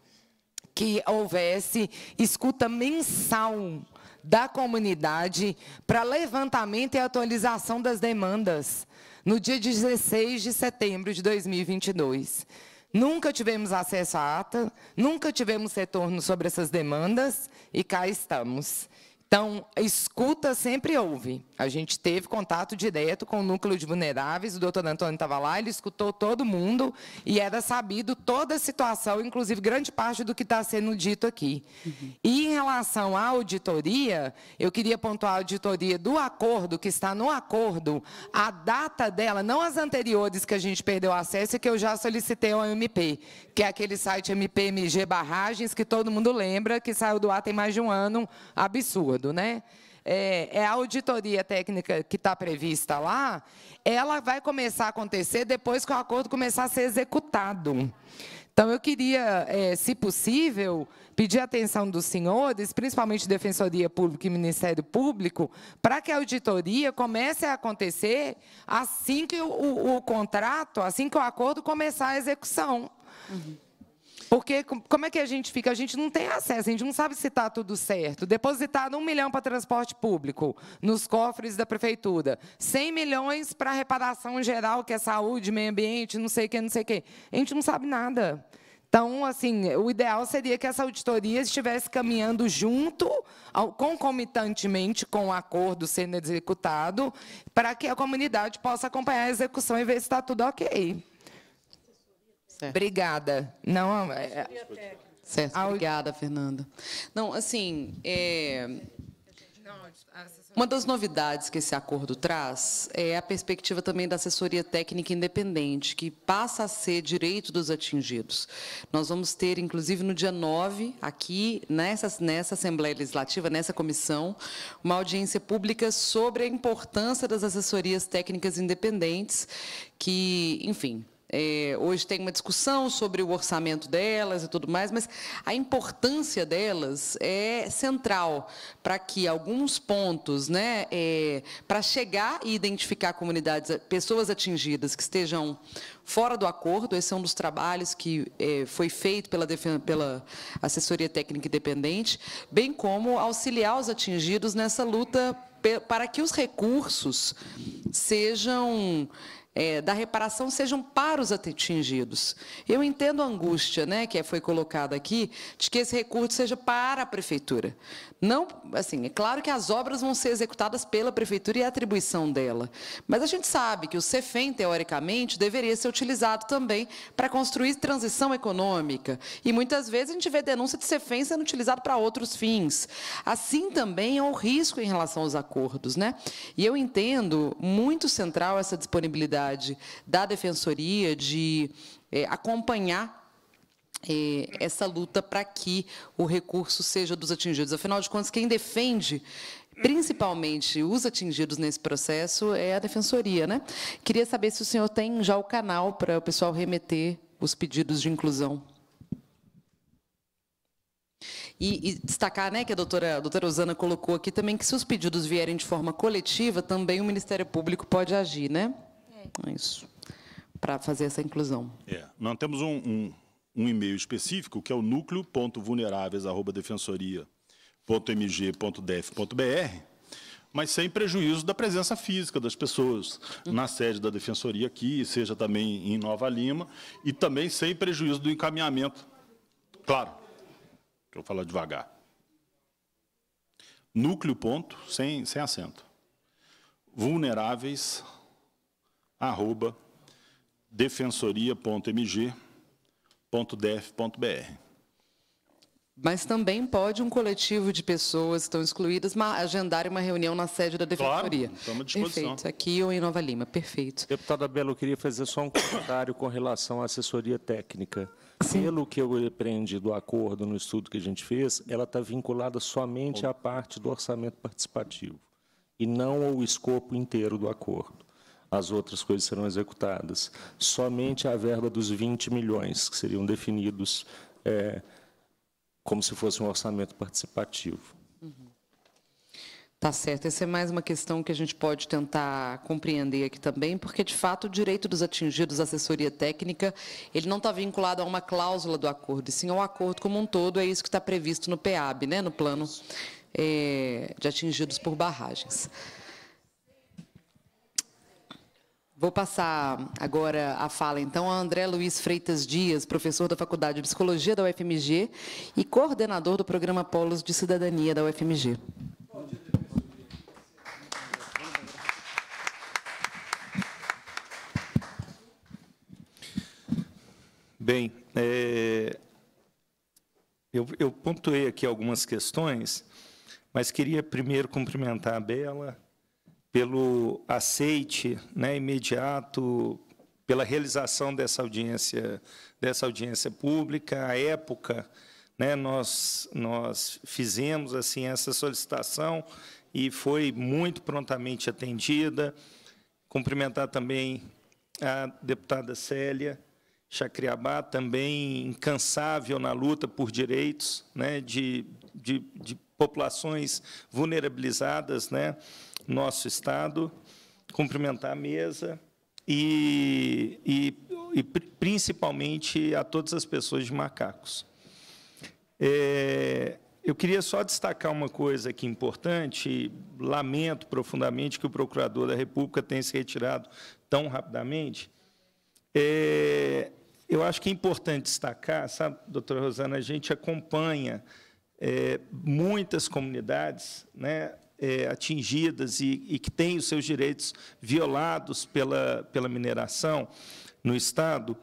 que houvesse escuta mensal da comunidade para levantamento e atualização das demandas no dia 16 de setembro de 2022. Nunca tivemos acesso à ata, nunca tivemos retorno sobre essas demandas e cá estamos. Então, escuta sempre houve. A gente teve contato direto com o núcleo de vulneráveis, o doutor Antônio estava lá, ele escutou todo mundo e era sabido toda a situação, inclusive grande parte do que está sendo dito aqui. Uhum. E em relação à auditoria, eu queria pontuar a auditoria do acordo, que está no acordo, a data dela, não as anteriores que a gente perdeu acesso, e que eu já solicitei ao MP, que é aquele site MPMG Barragens, que todo mundo lembra, que saiu do ar tem mais de um ano, absurdo né? É, é a auditoria técnica que está prevista lá, ela vai começar a acontecer depois que o acordo começar a ser executado. Então, eu queria, é, se possível, pedir a atenção dos senhores, principalmente Defensoria Pública e Ministério Público, para que a auditoria comece a acontecer assim que o, o, o contrato, assim que o acordo começar a execução. Uhum. Porque como é que a gente fica? A gente não tem acesso, a gente não sabe se está tudo certo. Depositado um milhão para transporte público nos cofres da prefeitura, 100 milhões para reparação geral, que é saúde, meio ambiente, não sei o que, não sei o que. A gente não sabe nada. Então, assim, o ideal seria que essa auditoria estivesse caminhando junto, concomitantemente com o acordo sendo executado, para que a comunidade possa acompanhar a execução e ver se está tudo ok. Certo. Obrigada. Não, é, é certo. Obrigada, Fernanda. Não, assim, é... Uma das novidades que esse acordo traz é a perspectiva também da assessoria técnica independente, que passa a ser direito dos atingidos. Nós vamos ter, inclusive, no dia 9, aqui, nessa, nessa Assembleia Legislativa, nessa comissão, uma audiência pública sobre a importância das assessorias técnicas independentes, que, enfim, é, hoje tem uma discussão sobre o orçamento delas e tudo mais, mas a importância delas é central para que alguns pontos, né, é, para chegar e identificar comunidades, pessoas atingidas que estejam fora do acordo. Esse é um dos trabalhos que é, foi feito pela, pela assessoria técnica independente, bem como auxiliar os atingidos nessa luta para que os recursos sejam é, da reparação sejam para os atingidos. Eu entendo a angústia né, que é, foi colocada aqui de que esse recurso seja para a prefeitura. Não, assim, é claro que as obras vão ser executadas pela prefeitura e a atribuição dela. Mas a gente sabe que o CEFEM, teoricamente, deveria ser utilizado também para construir transição econômica. E muitas vezes a gente vê denúncia de CEFEM sendo utilizado para outros fins. Assim também é o um risco em relação aos acordos, né? E eu entendo muito central essa disponibilidade da defensoria de é, acompanhar é, essa luta para que o recurso seja dos atingidos. Afinal de contas, quem defende principalmente os atingidos nesse processo é a defensoria, né? Queria saber se o senhor tem já o canal para o pessoal remeter os pedidos de inclusão. E, e, destacar né, que a doutora, a doutora colocou aqui também que se os pedidos vierem de forma coletiva, também o Ministério Público pode agir, né? É. Isso. Para fazer essa inclusão. É. Nós temos um, um um e-mail específico, que é o núcleo.vulneráveis.defensoria.mg.def.br, mas sem prejuízo da presença física das pessoas na sede da Defensoria aqui, seja também em Nova Lima, e também sem prejuízo do encaminhamento. Claro, deixa eu falar devagar. Núcleo ponto, sem, sem acento. Vulneráveis, arroba, defensoria.mg.br www.def.br. Mas também pode um coletivo de pessoas que estão excluídas agendar uma reunião na sede da Defensoria. Claro, estamos à disposição. Perfeito, aqui ou em Nova Lima, perfeito. Deputada Belo, eu queria fazer só um comentário com relação à assessoria técnica. Sim. Pelo que eu aprendi do acordo no estudo que a gente fez, ela está vinculada somente à parte do orçamento participativo e não ao escopo inteiro do acordo as outras coisas serão executadas. Somente a verba dos 20 milhões, que seriam definidos é, como se fosse um orçamento participativo. Uhum. Tá certo. Essa é mais uma questão que a gente pode tentar compreender aqui também, porque, de fato, o direito dos atingidos à assessoria técnica, ele não está vinculado a uma cláusula do acordo, e sim ao acordo como um todo, é isso que está previsto no PEAB, né, no plano é, de atingidos por barragens. Vou passar agora a fala, então, a André Luiz Freitas Dias, professor da Faculdade de Psicologia da UFMG e coordenador do programa Polos de Cidadania da UFMG. Bem, é, eu, eu pontuei aqui algumas questões, mas queria primeiro cumprimentar a Bela, pelo aceite né, imediato, pela realização dessa audiência, dessa audiência pública. A época, né, nós, nós fizemos assim essa solicitação e foi muito prontamente atendida. Cumprimentar também a deputada Célia Chacriabá, também incansável na luta por direitos né, de, de, de populações vulnerabilizadas, né? nosso Estado, cumprimentar a mesa e, e, e principalmente a todas as pessoas de Macacos. É, eu queria só destacar uma coisa aqui importante. Lamento profundamente que o Procurador da República tenha se retirado tão rapidamente. É, eu acho que é importante destacar, sabe, doutora Rosana, a gente acompanha é, muitas comunidades, né, é, atingidas e, e, que têm os seus direitos violados pela, pela mineração no Estado.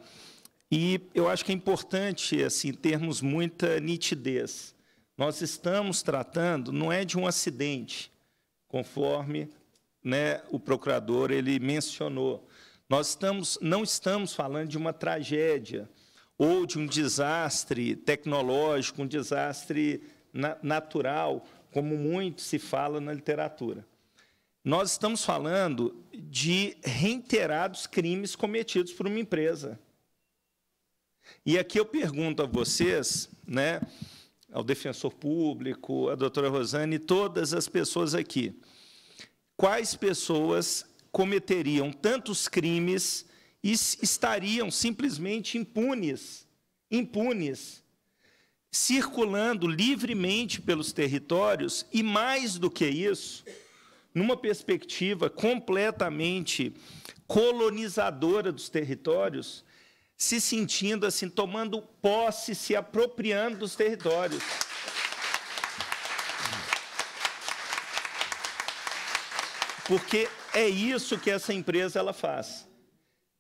E eu acho que é importante assim termos muita nitidez. Nós estamos tratando, não é de um acidente, conforme né, o procurador ele mencionou. Nós estamos, não estamos falando de uma tragédia ou de um desastre tecnológico, um desastre na, natural, como muito se fala na literatura. Nós estamos falando de reiterados crimes cometidos por uma empresa. E aqui eu pergunto a vocês, né, ao defensor público, à doutora Rosane, todas as pessoas aqui, quais pessoas cometeriam tantos crimes e estariam simplesmente impunes, impunes, circulando livremente pelos territórios e, mais do que isso, numa perspectiva completamente colonizadora dos territórios, se sentindo assim, tomando posse, se apropriando dos territórios. Porque é isso que essa empresa ela faz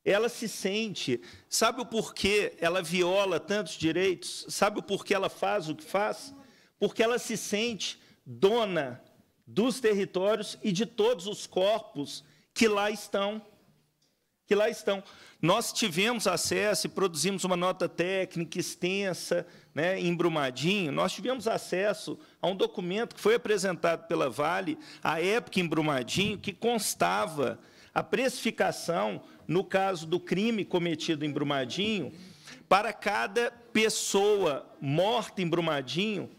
ela se sente. Sabe o porquê ela viola tantos direitos? Sabe o porquê ela faz o que faz? Porque ela se sente dona dos territórios e de todos os corpos que lá estão. Que lá estão. Nós tivemos acesso e produzimos uma nota técnica extensa, né, em Brumadinho. Nós tivemos acesso a um documento que foi apresentado pela Vale à época em Brumadinho que constava a precificação, no caso do crime cometido em Brumadinho, para cada pessoa morta em Brumadinho,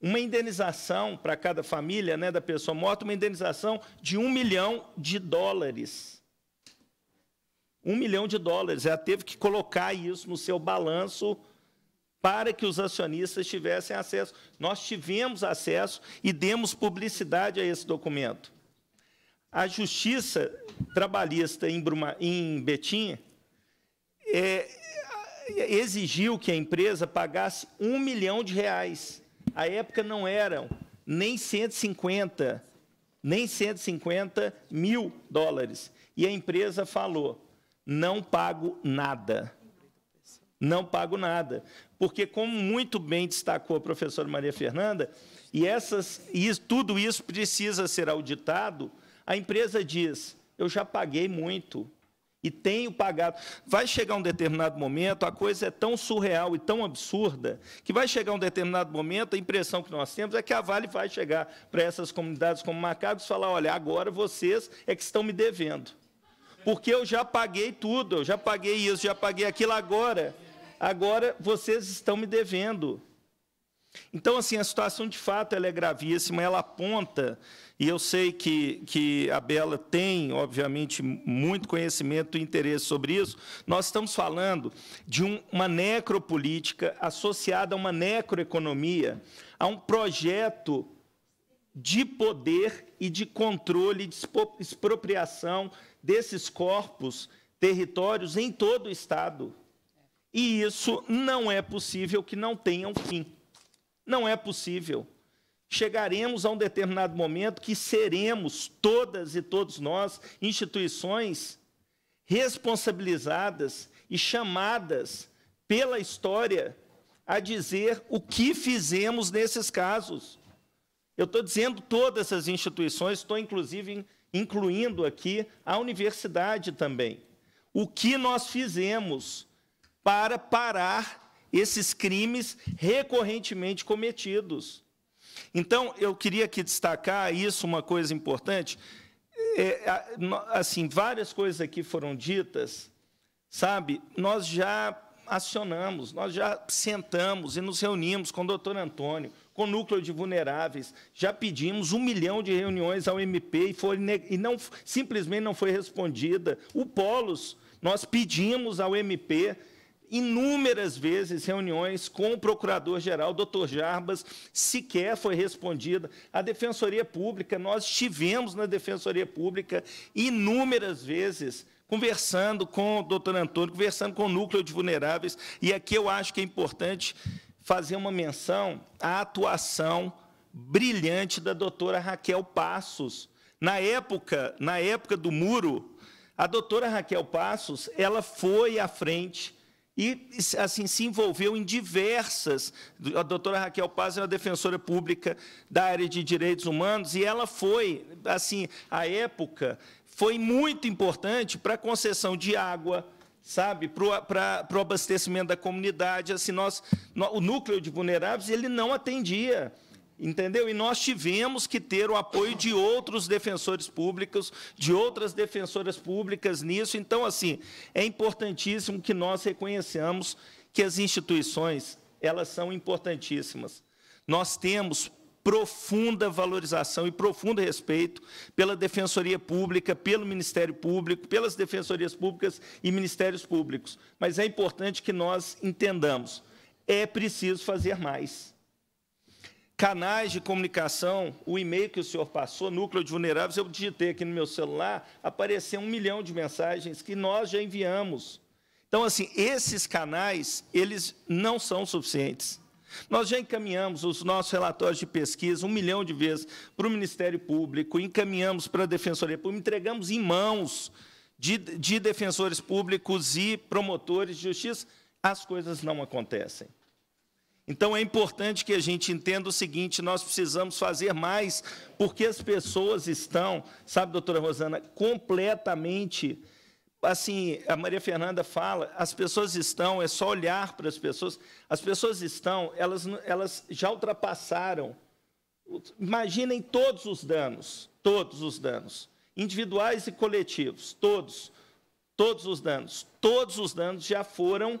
uma indenização para cada família né, da pessoa morta, uma indenização de um milhão de dólares. Um milhão de dólares. Ela teve que colocar isso no seu balanço para que os acionistas tivessem acesso. Nós tivemos acesso e demos publicidade a esse documento a justiça trabalhista em, Bruma, em Betim é, exigiu que a empresa pagasse um milhão de reais. A época não eram nem 150, nem 150 mil dólares. E a empresa falou: não pago nada. Não pago nada. Porque, como muito bem destacou a professora Maria Fernanda, e essas, e tudo isso precisa ser auditado a empresa diz: eu já paguei muito e tenho pagado. Vai chegar um determinado momento, a coisa é tão surreal e tão absurda, que vai chegar um determinado momento, a impressão que nós temos é que a Vale vai chegar para essas comunidades como Macacos e falar: olha, agora vocês é que estão me devendo. Porque eu já paguei tudo, eu já paguei isso, já paguei aquilo, agora, agora vocês estão me devendo. Então, assim, a situação de fato ela é gravíssima, ela aponta, e eu sei que, que a Bela tem, obviamente, muito conhecimento e interesse sobre isso. Nós estamos falando de um, uma necropolítica associada a uma necroeconomia, a um projeto de poder e de controle, de expropriação desses corpos, territórios em todo o Estado. E isso não é possível que não tenha um fim. Não é possível. Chegaremos a um determinado momento que seremos, todas e todos nós, instituições responsabilizadas e chamadas pela história a dizer o que fizemos nesses casos. Eu estou dizendo todas as instituições, estou inclusive incluindo aqui a universidade também. O que nós fizemos para parar esses crimes recorrentemente cometidos. Então, eu queria aqui destacar isso, uma coisa importante. É, assim, várias coisas aqui foram ditas, sabe? Nós já acionamos, nós já sentamos e nos reunimos com o doutor Antônio, com o núcleo de vulneráveis, já pedimos um milhão de reuniões ao MP e, foi, e não, simplesmente não foi respondida. O Polos, nós pedimos ao MP inúmeras vezes reuniões com o procurador-geral, doutor Jarbas, sequer foi respondida. A Defensoria Pública, nós estivemos na Defensoria Pública inúmeras vezes conversando com o doutor Antônio, conversando com o núcleo de vulneráveis, e aqui eu acho que é importante fazer uma menção à atuação brilhante da doutora Raquel Passos. Na época, na época do muro, a doutora Raquel Passos, ela foi à frente e assim se envolveu em diversas. A doutora Raquel Paz é uma defensora pública da área de direitos humanos e ela foi, assim, a época, foi muito importante para a concessão de água, sabe, para o abastecimento da comunidade. Assim, nós, o núcleo de vulneráveis ele não atendia Entendeu? E nós tivemos que ter o apoio de outros defensores públicos, de outras defensoras públicas nisso. Então, assim, é importantíssimo que nós reconheçamos que as instituições, elas são importantíssimas. Nós temos profunda valorização e profundo respeito pela Defensoria Pública, pelo Ministério Público, pelas defensorias públicas e ministérios públicos. Mas é importante que nós entendamos, é preciso fazer mais canais de comunicação, o e-mail que o senhor passou, núcleo de vulneráveis, eu digitei aqui no meu celular, apareceu um milhão de mensagens que nós já enviamos. Então, assim, esses canais, eles não são suficientes. Nós já encaminhamos os nossos relatórios de pesquisa um milhão de vezes para o Ministério Público, encaminhamos para a Defensoria Pública, entregamos em mãos de, de defensores públicos e promotores de justiça, as coisas não acontecem. Então é importante que a gente entenda o seguinte: nós precisamos fazer mais, porque as pessoas estão, sabe, doutora Rosana, completamente. Assim, a Maria Fernanda fala, as pessoas estão, é só olhar para as pessoas, as pessoas estão, elas, elas já ultrapassaram. Imaginem todos os danos, todos os danos, individuais e coletivos, todos, todos os danos. Todos os danos já foram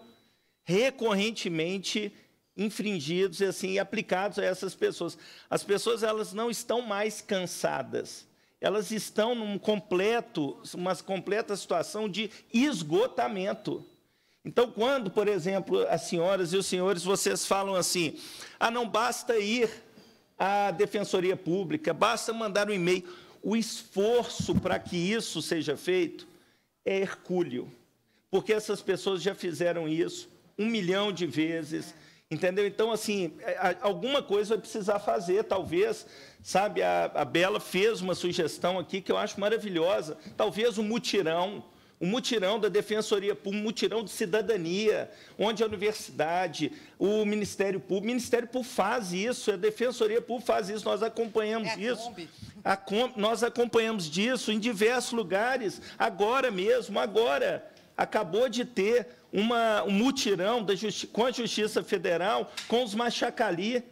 recorrentemente infringidos e assim aplicados a essas pessoas. As pessoas elas não estão mais cansadas. Elas estão num completo, uma completa situação de esgotamento. Então, quando, por exemplo, as senhoras e os senhores, vocês falam assim: ah, não basta ir à defensoria pública, basta mandar um e-mail. O esforço para que isso seja feito é hercúleo, porque essas pessoas já fizeram isso um milhão de vezes, Entendeu? Então, assim, é, alguma coisa vai precisar fazer, talvez, sabe? A, a Bela fez uma sugestão aqui que eu acho maravilhosa. Talvez um mutirão, um mutirão da Defensoria Pública, um mutirão de cidadania, onde a universidade, o Ministério Público, o Ministério Público faz isso, a Defensoria Pública faz isso, nós acompanhamos é isso. A nós acompanhamos disso em diversos lugares, agora mesmo, agora. Acabou de ter uma, um mutirão justi com a Justiça Federal, com os machacali,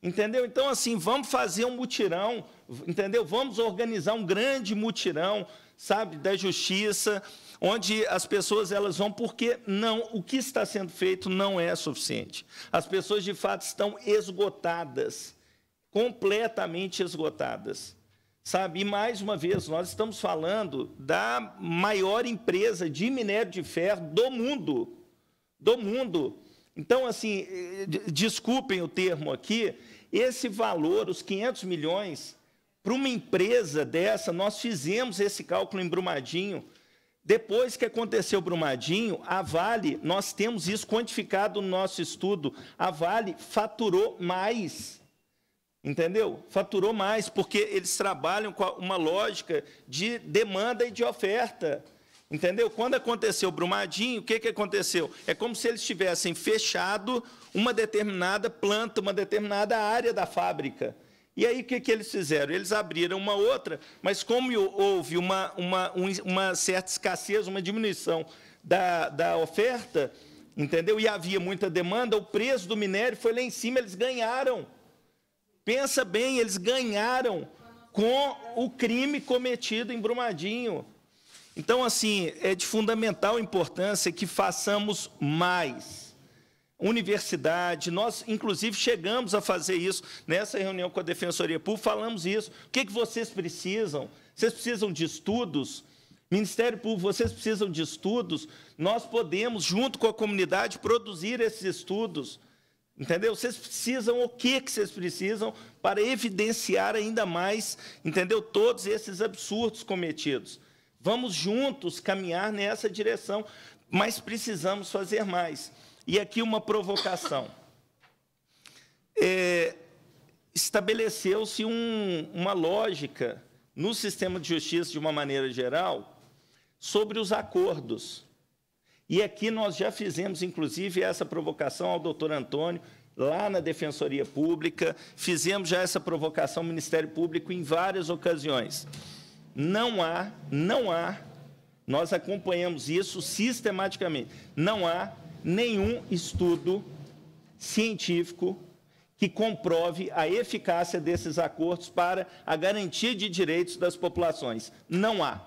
entendeu? Então, assim, vamos fazer um mutirão, entendeu? Vamos organizar um grande mutirão, sabe, da Justiça, onde as pessoas elas vão porque não o que está sendo feito não é suficiente. As pessoas de fato estão esgotadas, completamente esgotadas. Sabe? E mais uma vez, nós estamos falando da maior empresa de minério de ferro do mundo. Do mundo. Então, assim, desculpem o termo aqui, esse valor, os 500 milhões, para uma empresa dessa, nós fizemos esse cálculo em Brumadinho. Depois que aconteceu Brumadinho, a Vale, nós temos isso quantificado no nosso estudo, a Vale faturou mais Entendeu? Faturou mais, porque eles trabalham com uma lógica de demanda e de oferta. Entendeu? Quando aconteceu o Brumadinho, o que, que aconteceu? É como se eles tivessem fechado uma determinada planta, uma determinada área da fábrica. E aí o que, que eles fizeram? Eles abriram uma outra, mas como houve uma, uma, uma certa escassez, uma diminuição da, da oferta, entendeu? E havia muita demanda, o preço do minério foi lá em cima, eles ganharam. Pensa bem, eles ganharam com o crime cometido em Brumadinho. Então, assim, é de fundamental importância que façamos mais. Universidade, nós, inclusive, chegamos a fazer isso nessa reunião com a Defensoria Pública, falamos isso. O que, é que vocês precisam? Vocês precisam de estudos? Ministério Público, vocês precisam de estudos? Nós podemos, junto com a comunidade, produzir esses estudos. Entendeu? Vocês precisam o que que vocês precisam para evidenciar ainda mais, entendeu? Todos esses absurdos cometidos. Vamos juntos caminhar nessa direção, mas precisamos fazer mais. E aqui uma provocação. É, Estabeleceu-se um, uma lógica no sistema de justiça, de uma maneira geral, sobre os acordos. E aqui nós já fizemos, inclusive, essa provocação ao doutor Antônio, lá na Defensoria Pública, fizemos já essa provocação ao Ministério Público em várias ocasiões. Não há, não há, nós acompanhamos isso sistematicamente, não há nenhum estudo científico que comprove a eficácia desses acordos para a garantia de direitos das populações. Não há.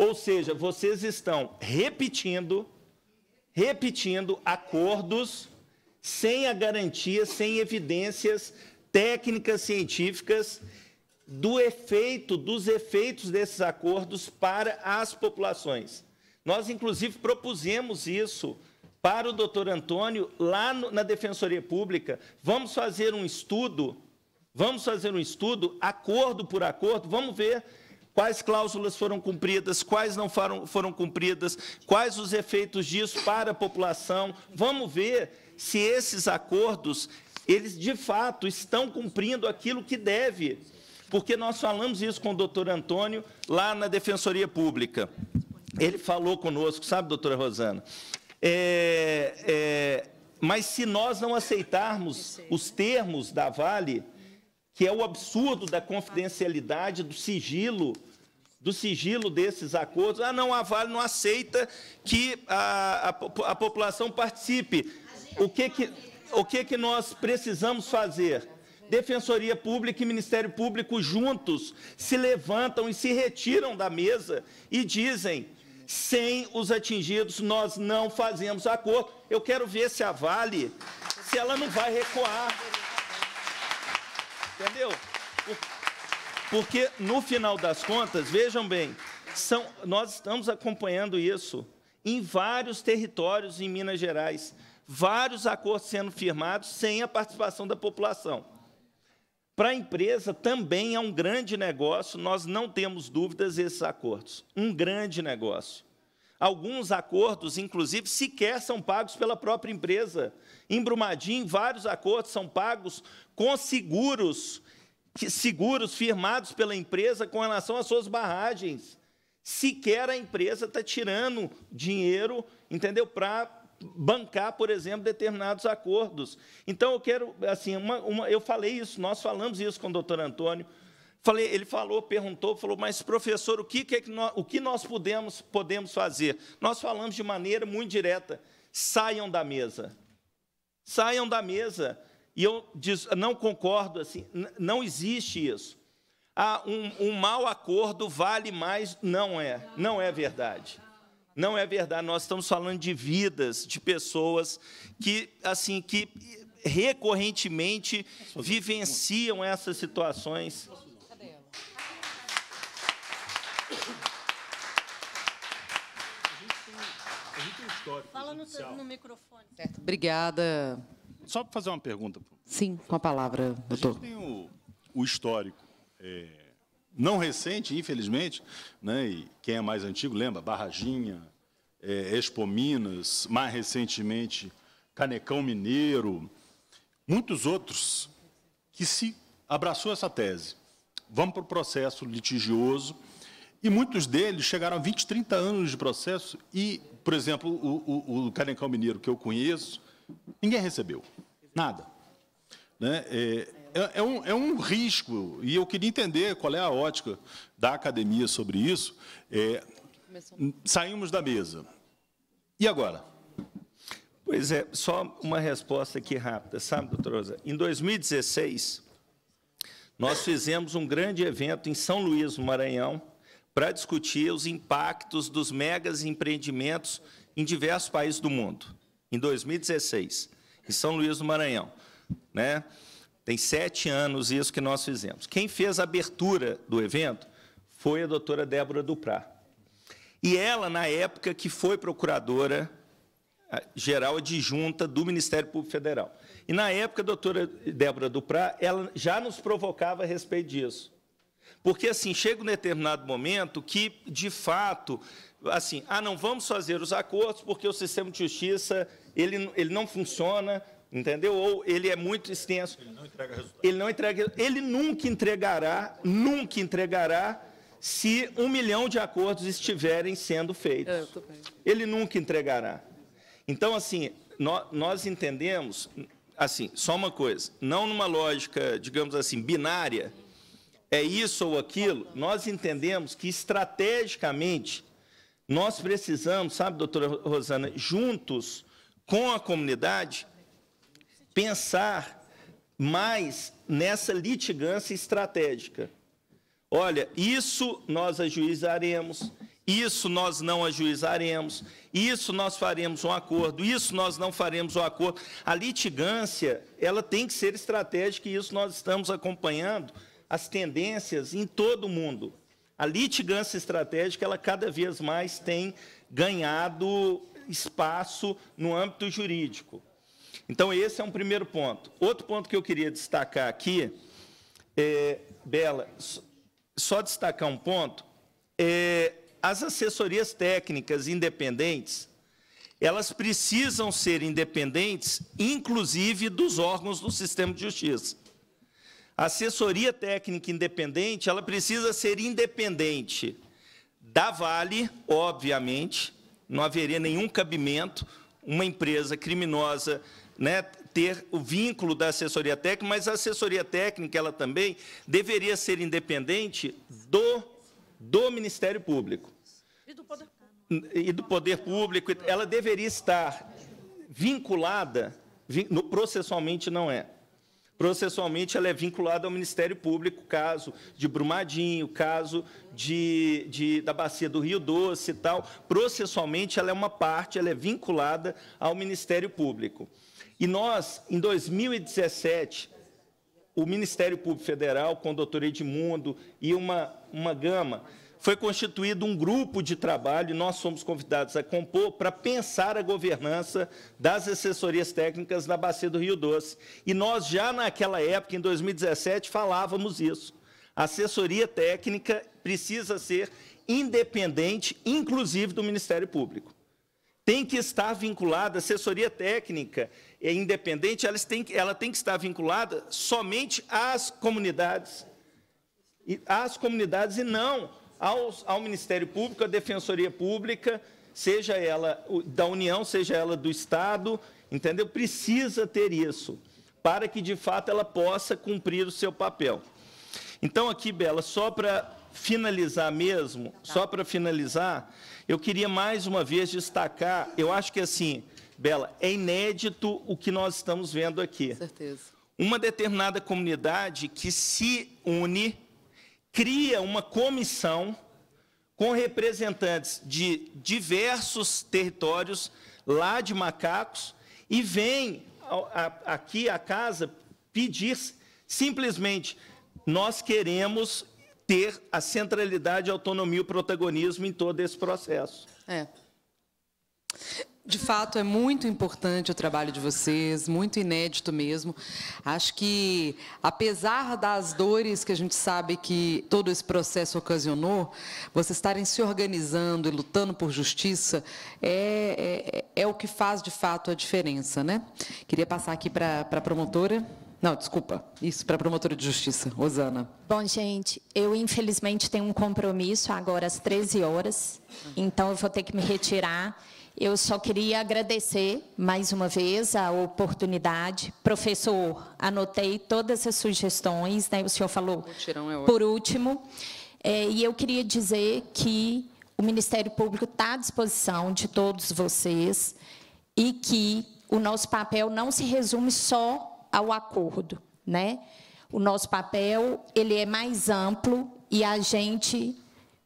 Ou seja, vocês estão repetindo, repetindo acordos sem a garantia, sem evidências técnicas científicas do efeito, dos efeitos desses acordos para as populações. Nós, inclusive, propusemos isso para o doutor Antônio lá no, na Defensoria Pública. Vamos fazer um estudo, vamos fazer um estudo, acordo por acordo, vamos ver quais cláusulas foram cumpridas, quais não foram, foram cumpridas, quais os efeitos disso para a população. Vamos ver se esses acordos, eles de fato estão cumprindo aquilo que deve, porque nós falamos isso com o doutor Antônio lá na Defensoria Pública. Ele falou conosco, sabe, doutora Rosana? É, é, mas se nós não aceitarmos os termos da Vale, que é o absurdo da confidencialidade, do sigilo, do sigilo desses acordos. Ah, não, a Vale não aceita que a, a, a população participe. O que que, o que que nós precisamos fazer? Defensoria Pública e Ministério Público juntos se levantam e se retiram da mesa e dizem: sem os atingidos, nós não fazemos acordo. Eu quero ver se a Vale, se ela não vai recuar. Entendeu? Porque, no final das contas, vejam bem, são, nós estamos acompanhando isso em vários territórios em Minas Gerais, vários acordos sendo firmados sem a participação da população. Para a empresa também é um grande negócio, nós não temos dúvidas esses acordos. Um grande negócio. Alguns acordos, inclusive, sequer são pagos pela própria empresa. Em Brumadinho, vários acordos são pagos com seguros seguros firmados pela empresa com relação às suas barragens. Sequer a empresa está tirando dinheiro, entendeu? Para bancar, por exemplo, determinados acordos. Então, eu quero, assim, uma, uma, eu falei isso, nós falamos isso com o doutor Antônio. Falei, ele falou, perguntou, falou, mas, professor, o que, que, é que nós, o que nós podemos, podemos fazer? Nós falamos de maneira muito direta: saiam da mesa. Saiam da mesa. E eu diz, não concordo assim, não existe isso. Ah, um, um mau acordo vale mais. Não é, não é verdade. Não é verdade. Nós estamos falando de vidas, de pessoas que, assim, que recorrentemente vivenciam essas situações. Fala no, no microfone. Certo. Obrigada, só para fazer uma pergunta. Sim, com a palavra, doutor. A gente tem o, o histórico. É, não recente, infelizmente, né, e quem é mais antigo lembra, Barraginha, é, Expo Minas, mais recentemente, Canecão Mineiro, muitos outros que se abraçou essa tese. Vamos para o processo litigioso, e muitos deles chegaram a 20, 30 anos de processo, e, por exemplo, o, o, o Canecão Mineiro que eu conheço, Ninguém recebeu. Nada. Né? É, é, é, um, é um risco, e eu queria entender qual é a ótica da academia sobre isso. É, saímos da mesa. E agora? Pois é, só uma resposta aqui rápida, sabe, doutor Rosa? Em 2016, nós fizemos um grande evento em São Luís, no Maranhão, para discutir os impactos dos megas empreendimentos em diversos países do mundo em 2016, em São Luís do Maranhão. Né? Tem sete anos isso que nós fizemos. Quem fez a abertura do evento foi a doutora Débora Duprá. E ela, na época que foi procuradora geral adjunta do Ministério Público Federal. E, na época, a doutora Débora Duprá, ela já nos provocava a respeito disso. Porque, assim, chega um determinado momento que, de fato, assim, ah, não vamos fazer os acordos porque o sistema de justiça ele, ele não funciona, entendeu? Ou ele é muito extenso. Ele não entrega resultado. Ele, não entrega, ele nunca entregará, nunca entregará se um milhão de acordos estiverem sendo feitos. É, ele nunca entregará. Então, assim, nós entendemos, assim, só uma coisa, não numa lógica, digamos assim, binária, é isso ou aquilo, nós entendemos que estrategicamente nós precisamos, sabe, doutora Rosana, juntos com a comunidade, pensar mais nessa litigância estratégica. Olha, isso nós ajuizaremos, isso nós não ajuizaremos, isso nós faremos um acordo, isso nós não faremos um acordo. A litigância, ela tem que ser estratégica e isso nós estamos acompanhando as tendências em todo o mundo. A litigância estratégica, ela cada vez mais tem ganhado espaço no âmbito jurídico. Então, esse é um primeiro ponto. Outro ponto que eu queria destacar aqui, é, Bela, só destacar um ponto, é, as assessorias técnicas independentes, elas precisam ser independentes, inclusive dos órgãos do sistema de justiça. A assessoria técnica independente, ela precisa ser independente da Vale, obviamente, não haveria nenhum cabimento uma empresa criminosa né, ter o vínculo da assessoria técnica, mas a assessoria técnica ela também deveria ser independente do, do Ministério Público. E do Poder Público. E do Poder Público. Ela deveria estar vinculada, processualmente não é, Processualmente, ela é vinculada ao Ministério Público, caso de Brumadinho, caso de, de, da bacia do Rio Doce e tal. Processualmente, ela é uma parte, ela é vinculada ao Ministério Público. E nós, em 2017, o Ministério Público Federal, com o doutor Edmundo e uma, uma gama foi constituído um grupo de trabalho, e nós somos convidados a compor, para pensar a governança das assessorias técnicas na Bacia do Rio Doce. E nós já naquela época, em 2017, falávamos isso. A assessoria técnica precisa ser independente, inclusive do Ministério Público. Tem que estar vinculada, a assessoria técnica é independente, ela tem, ela tem que estar vinculada somente às comunidades, às comunidades e não ao Ministério Público, à Defensoria Pública, seja ela da União, seja ela do Estado, entendeu? Precisa ter isso, para que, de fato, ela possa cumprir o seu papel. Então, aqui, Bela, só para finalizar mesmo, tá. só para finalizar, eu queria mais uma vez destacar, eu acho que assim, Bela, é inédito o que nós estamos vendo aqui. Com certeza. Uma determinada comunidade que se une cria uma comissão com representantes de diversos territórios lá de Macacos e vem aqui à casa pedir simplesmente nós queremos ter a centralidade, a autonomia, o protagonismo em todo esse processo. É. De fato, é muito importante o trabalho de vocês, muito inédito mesmo. Acho que, apesar das dores que a gente sabe que todo esse processo ocasionou, vocês estarem se organizando e lutando por justiça é, é, é o que faz, de fato, a diferença. Né? Queria passar aqui para a promotora. Não, desculpa. Isso, para a promotora de justiça, Rosana. Bom, gente, eu infelizmente tenho um compromisso agora às 13 horas, então eu vou ter que me retirar. Eu só queria agradecer mais uma vez a oportunidade. Professor, anotei todas as sugestões, né? o senhor falou é por último. É, e eu queria dizer que o Ministério Público está à disposição de todos vocês e que o nosso papel não se resume só ao acordo. Né? O nosso papel ele é mais amplo e a gente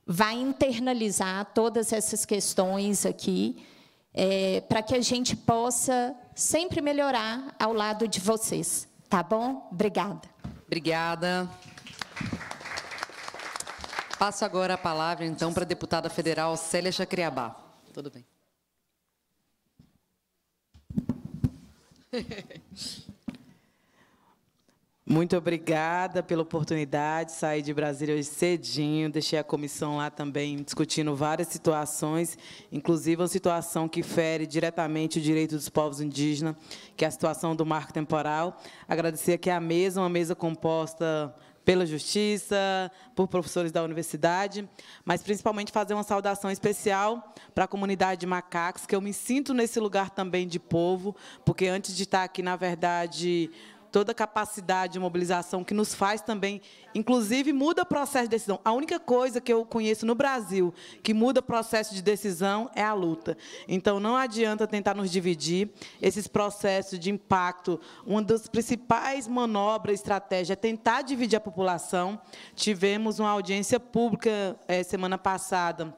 vai internalizar todas essas questões aqui é, para que a gente possa sempre melhorar ao lado de vocês. Tá bom? Obrigada. Obrigada. Passo agora a palavra, então, para a deputada federal Célia Chacriabá. Tudo bem. Muito obrigada pela oportunidade. Saí de Brasília hoje cedinho, deixei a comissão lá também discutindo várias situações, inclusive uma situação que fere diretamente o direito dos povos indígenas, que é a situação do marco temporal. Agradecer aqui a mesa, uma mesa composta pela justiça, por professores da universidade, mas principalmente fazer uma saudação especial para a comunidade de macacos, que eu me sinto nesse lugar também de povo, porque antes de estar aqui, na verdade, toda a capacidade de mobilização que nos faz também, inclusive muda o processo de decisão. A única coisa que eu conheço no Brasil que muda o processo de decisão é a luta. Então não adianta tentar nos dividir. Esses processos de impacto, uma das principais manobras, estratégia é tentar dividir a população. Tivemos uma audiência pública é, semana passada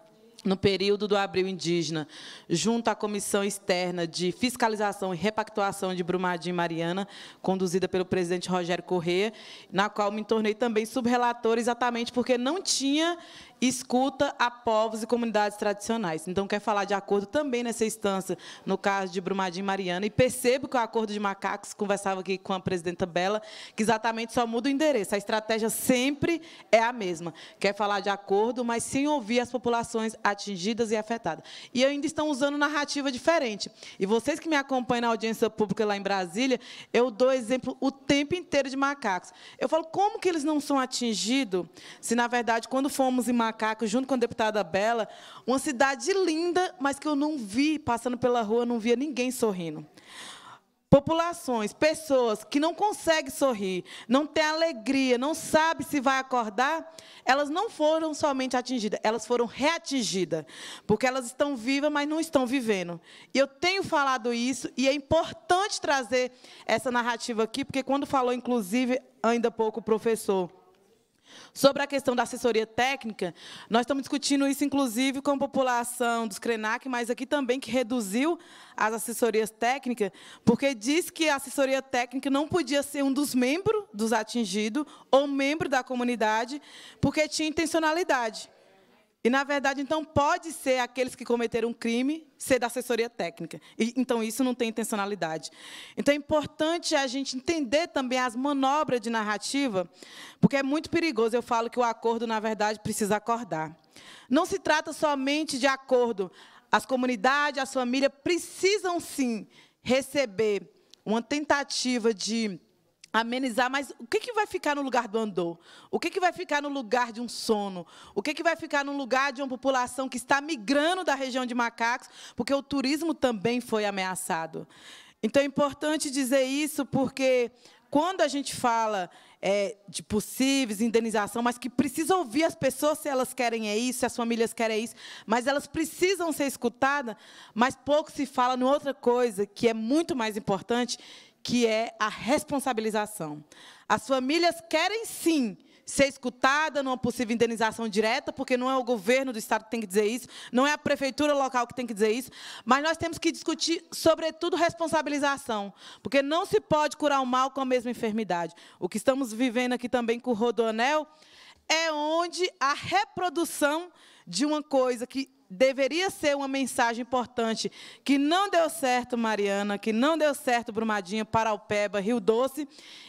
no período do Abril Indígena, junto à Comissão Externa de Fiscalização e Repactuação de Brumadinho e Mariana, conduzida pelo presidente Rogério Corrêa, na qual me tornei também subrelator, exatamente porque não tinha escuta a povos e comunidades tradicionais. Então, quer falar de acordo também nessa instância, no caso de Brumadinho e Mariana, e percebo que o acordo de macacos, conversava aqui com a presidenta Bela, que exatamente só muda o endereço, a estratégia sempre é a mesma. Quer falar de acordo, mas sem ouvir as populações atingidas e afetadas. E ainda estão usando narrativa diferente. E vocês que me acompanham na audiência pública lá em Brasília, eu dou exemplo o tempo inteiro de macacos. Eu falo, como que eles não são atingidos, se, na verdade, quando fomos em Macaco, junto com a deputada Bela, uma cidade linda, mas que eu não vi, passando pela rua, não via ninguém sorrindo. Populações, pessoas que não conseguem sorrir, não têm alegria, não sabe se vai acordar, elas não foram somente atingidas, elas foram reatingidas, porque elas estão vivas, mas não estão vivendo. E eu tenho falado isso, e é importante trazer essa narrativa aqui, porque quando falou, inclusive, ainda pouco o professor, Sobre a questão da assessoria técnica, nós estamos discutindo isso, inclusive, com a população dos CRENAC, mas aqui também que reduziu as assessorias técnicas, porque diz que a assessoria técnica não podia ser um dos membros dos atingidos ou membro da comunidade, porque tinha intencionalidade. E, na verdade, então, pode ser aqueles que cometeram um crime ser da assessoria técnica. E, então, isso não tem intencionalidade. Então, é importante a gente entender também as manobras de narrativa, porque é muito perigoso. Eu falo que o acordo, na verdade, precisa acordar. Não se trata somente de acordo. As comunidades, as famílias precisam, sim, receber uma tentativa de amenizar, mas o que, que vai ficar no lugar do andor? O que, que vai ficar no lugar de um sono? O que, que vai ficar no lugar de uma população que está migrando da região de macacos, porque o turismo também foi ameaçado? Então, é importante dizer isso, porque quando a gente fala é, de possíveis indenização, mas que precisa ouvir as pessoas se elas querem é isso, se as famílias querem é isso, mas elas precisam ser escutadas, mas pouco se fala em outra coisa que é muito mais importante, que é a responsabilização. As famílias querem sim ser escutada numa possível indenização direta, porque não é o governo do estado que tem que dizer isso, não é a prefeitura local que tem que dizer isso, mas nós temos que discutir, sobretudo, responsabilização, porque não se pode curar o mal com a mesma enfermidade. O que estamos vivendo aqui também com o Rodoanel é onde a reprodução de uma coisa que deveria ser uma mensagem importante, que não deu certo Mariana, que não deu certo Brumadinho, Paraupeba, Rio Doce,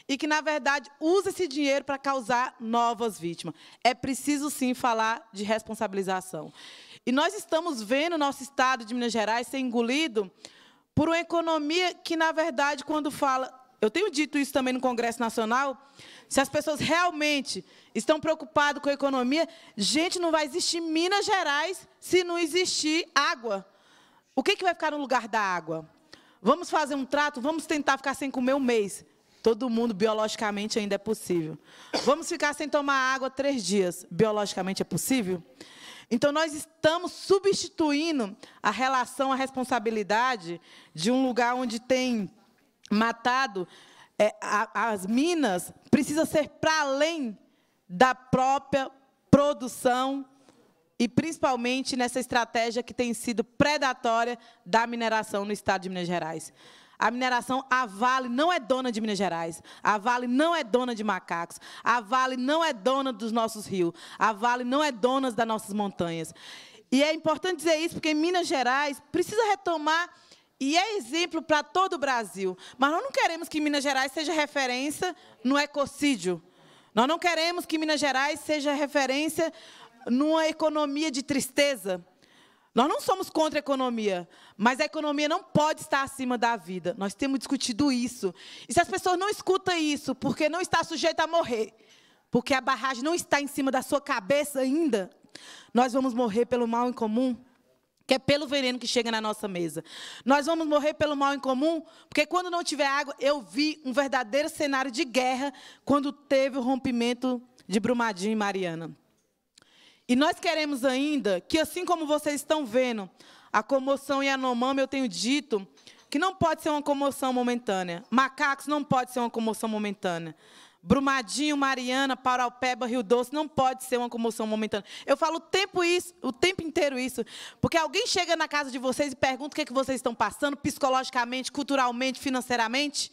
e que, na verdade, usa esse dinheiro para causar novas vítimas. É preciso, sim, falar de responsabilização. E nós estamos vendo o nosso Estado de Minas Gerais ser engolido por uma economia que, na verdade, quando fala eu tenho dito isso também no Congresso Nacional, se as pessoas realmente estão preocupadas com a economia, gente, não vai existir Minas Gerais se não existir água. O que, que vai ficar no lugar da água? Vamos fazer um trato, vamos tentar ficar sem comer um mês. Todo mundo, biologicamente, ainda é possível. Vamos ficar sem tomar água três dias. Biologicamente é possível? Então, nós estamos substituindo a relação, a responsabilidade de um lugar onde tem matado, é, a, as minas precisa ser para além da própria produção e principalmente nessa estratégia que tem sido predatória da mineração no estado de Minas Gerais. A mineração, a Vale não é dona de Minas Gerais. A Vale não é dona de macacos. A Vale não é dona dos nossos rios. A Vale não é dona das nossas montanhas. E é importante dizer isso, porque Minas Gerais precisa retomar e é exemplo para todo o Brasil. Mas nós não queremos que Minas Gerais seja referência no ecocídio. Nós não queremos que Minas Gerais seja referência numa economia de tristeza. Nós não somos contra a economia, mas a economia não pode estar acima da vida. Nós temos discutido isso. E se as pessoas não escutam isso, porque não está sujeita a morrer, porque a barragem não está em cima da sua cabeça ainda, nós vamos morrer pelo mal em comum que é pelo veneno que chega na nossa mesa. Nós vamos morrer pelo mal em comum, porque quando não tiver água, eu vi um verdadeiro cenário de guerra quando teve o rompimento de Brumadinho e Mariana. E nós queremos ainda que, assim como vocês estão vendo, a comoção e a nomama, eu tenho dito que não pode ser uma comoção momentânea. Macacos não pode ser uma comoção momentânea. Brumadinho, Mariana, Paraupeba, Rio Doce, não pode ser uma comoção momentânea. Eu falo o tempo isso, o tempo inteiro isso, porque alguém chega na casa de vocês e pergunta o que, é que vocês estão passando psicologicamente, culturalmente, financeiramente.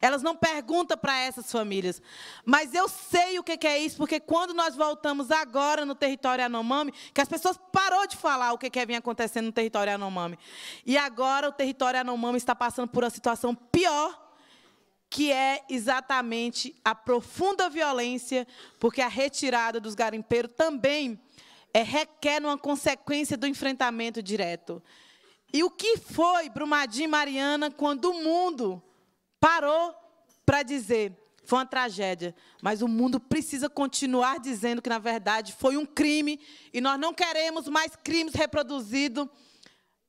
Elas não perguntam para essas famílias. Mas eu sei o que é isso, porque quando nós voltamos agora no território Anomami, que as pessoas parou de falar o que é vir acontecendo no território Anomami. E agora o território Anomami está passando por uma situação pior que é exatamente a profunda violência, porque a retirada dos garimpeiros também é, requer uma consequência do enfrentamento direto. E o que foi Brumadinho e Mariana quando o mundo parou para dizer foi uma tragédia, mas o mundo precisa continuar dizendo que, na verdade, foi um crime e nós não queremos mais crimes reproduzidos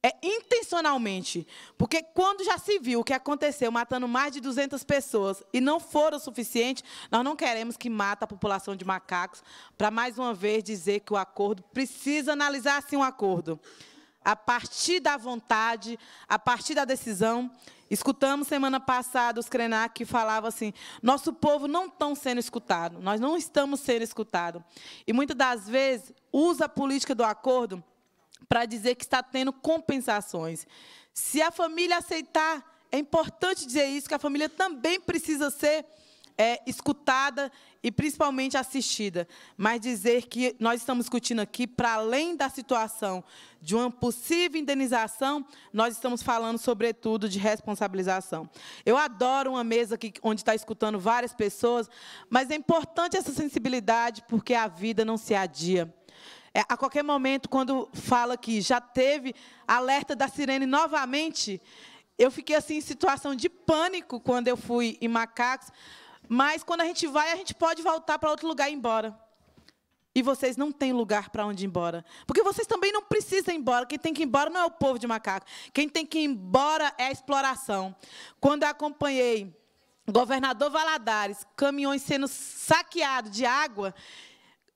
é intencionalmente. Porque quando já se viu o que aconteceu, matando mais de 200 pessoas, e não foram o suficiente, nós não queremos que mate a população de macacos, para mais uma vez dizer que o acordo precisa analisar sim um acordo. A partir da vontade, a partir da decisão, escutamos semana passada os Krenak que falavam assim: nosso povo não está sendo escutado, nós não estamos sendo escutados. E muitas das vezes usa a política do acordo para dizer que está tendo compensações. Se a família aceitar, é importante dizer isso, que a família também precisa ser é, escutada e principalmente assistida. Mas dizer que nós estamos discutindo aqui, para além da situação de uma possível indenização, nós estamos falando, sobretudo, de responsabilização. Eu adoro uma mesa aqui, onde está escutando várias pessoas, mas é importante essa sensibilidade, porque a vida não se adia. É, a qualquer momento, quando fala que já teve alerta da sirene novamente, eu fiquei assim em situação de pânico quando eu fui em Macacos. Mas quando a gente vai, a gente pode voltar para outro lugar e ir embora. E vocês não têm lugar para onde ir embora. Porque vocês também não precisam ir embora. Quem tem que ir embora não é o povo de macaco. Quem tem que ir embora é a exploração. Quando eu acompanhei governador Valadares, caminhões sendo saqueados de água,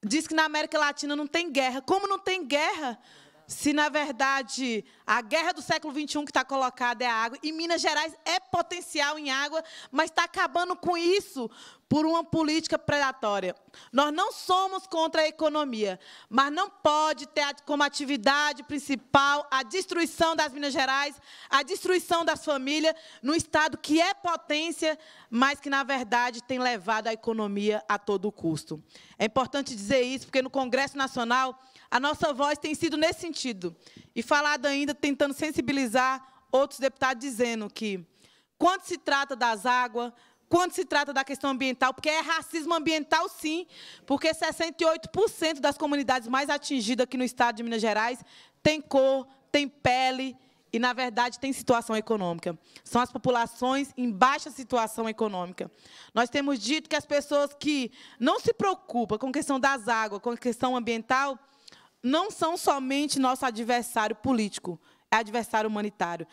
diz que na América Latina não tem guerra. Como não tem guerra? Se, na verdade, a guerra do século XXI que está colocada é a água, e Minas Gerais é potencial em água, mas está acabando com isso, por uma política predatória. Nós não somos contra a economia, mas não pode ter como atividade principal a destruição das Minas Gerais, a destruição das famílias, num Estado que é potência, mas que, na verdade, tem levado a economia a todo custo. É importante dizer isso, porque no Congresso Nacional a nossa voz tem sido nesse sentido. E falado ainda tentando sensibilizar outros deputados, dizendo que, quando se trata das águas, quando se trata da questão ambiental, porque é racismo ambiental, sim, porque 68% das comunidades mais atingidas aqui no estado de Minas Gerais tem cor, tem pele e, na verdade, tem situação econômica. São as populações em baixa situação econômica. Nós temos dito que as pessoas que não se preocupam com a questão das águas, com a questão ambiental, não são somente nosso adversário político, é adversário humanitário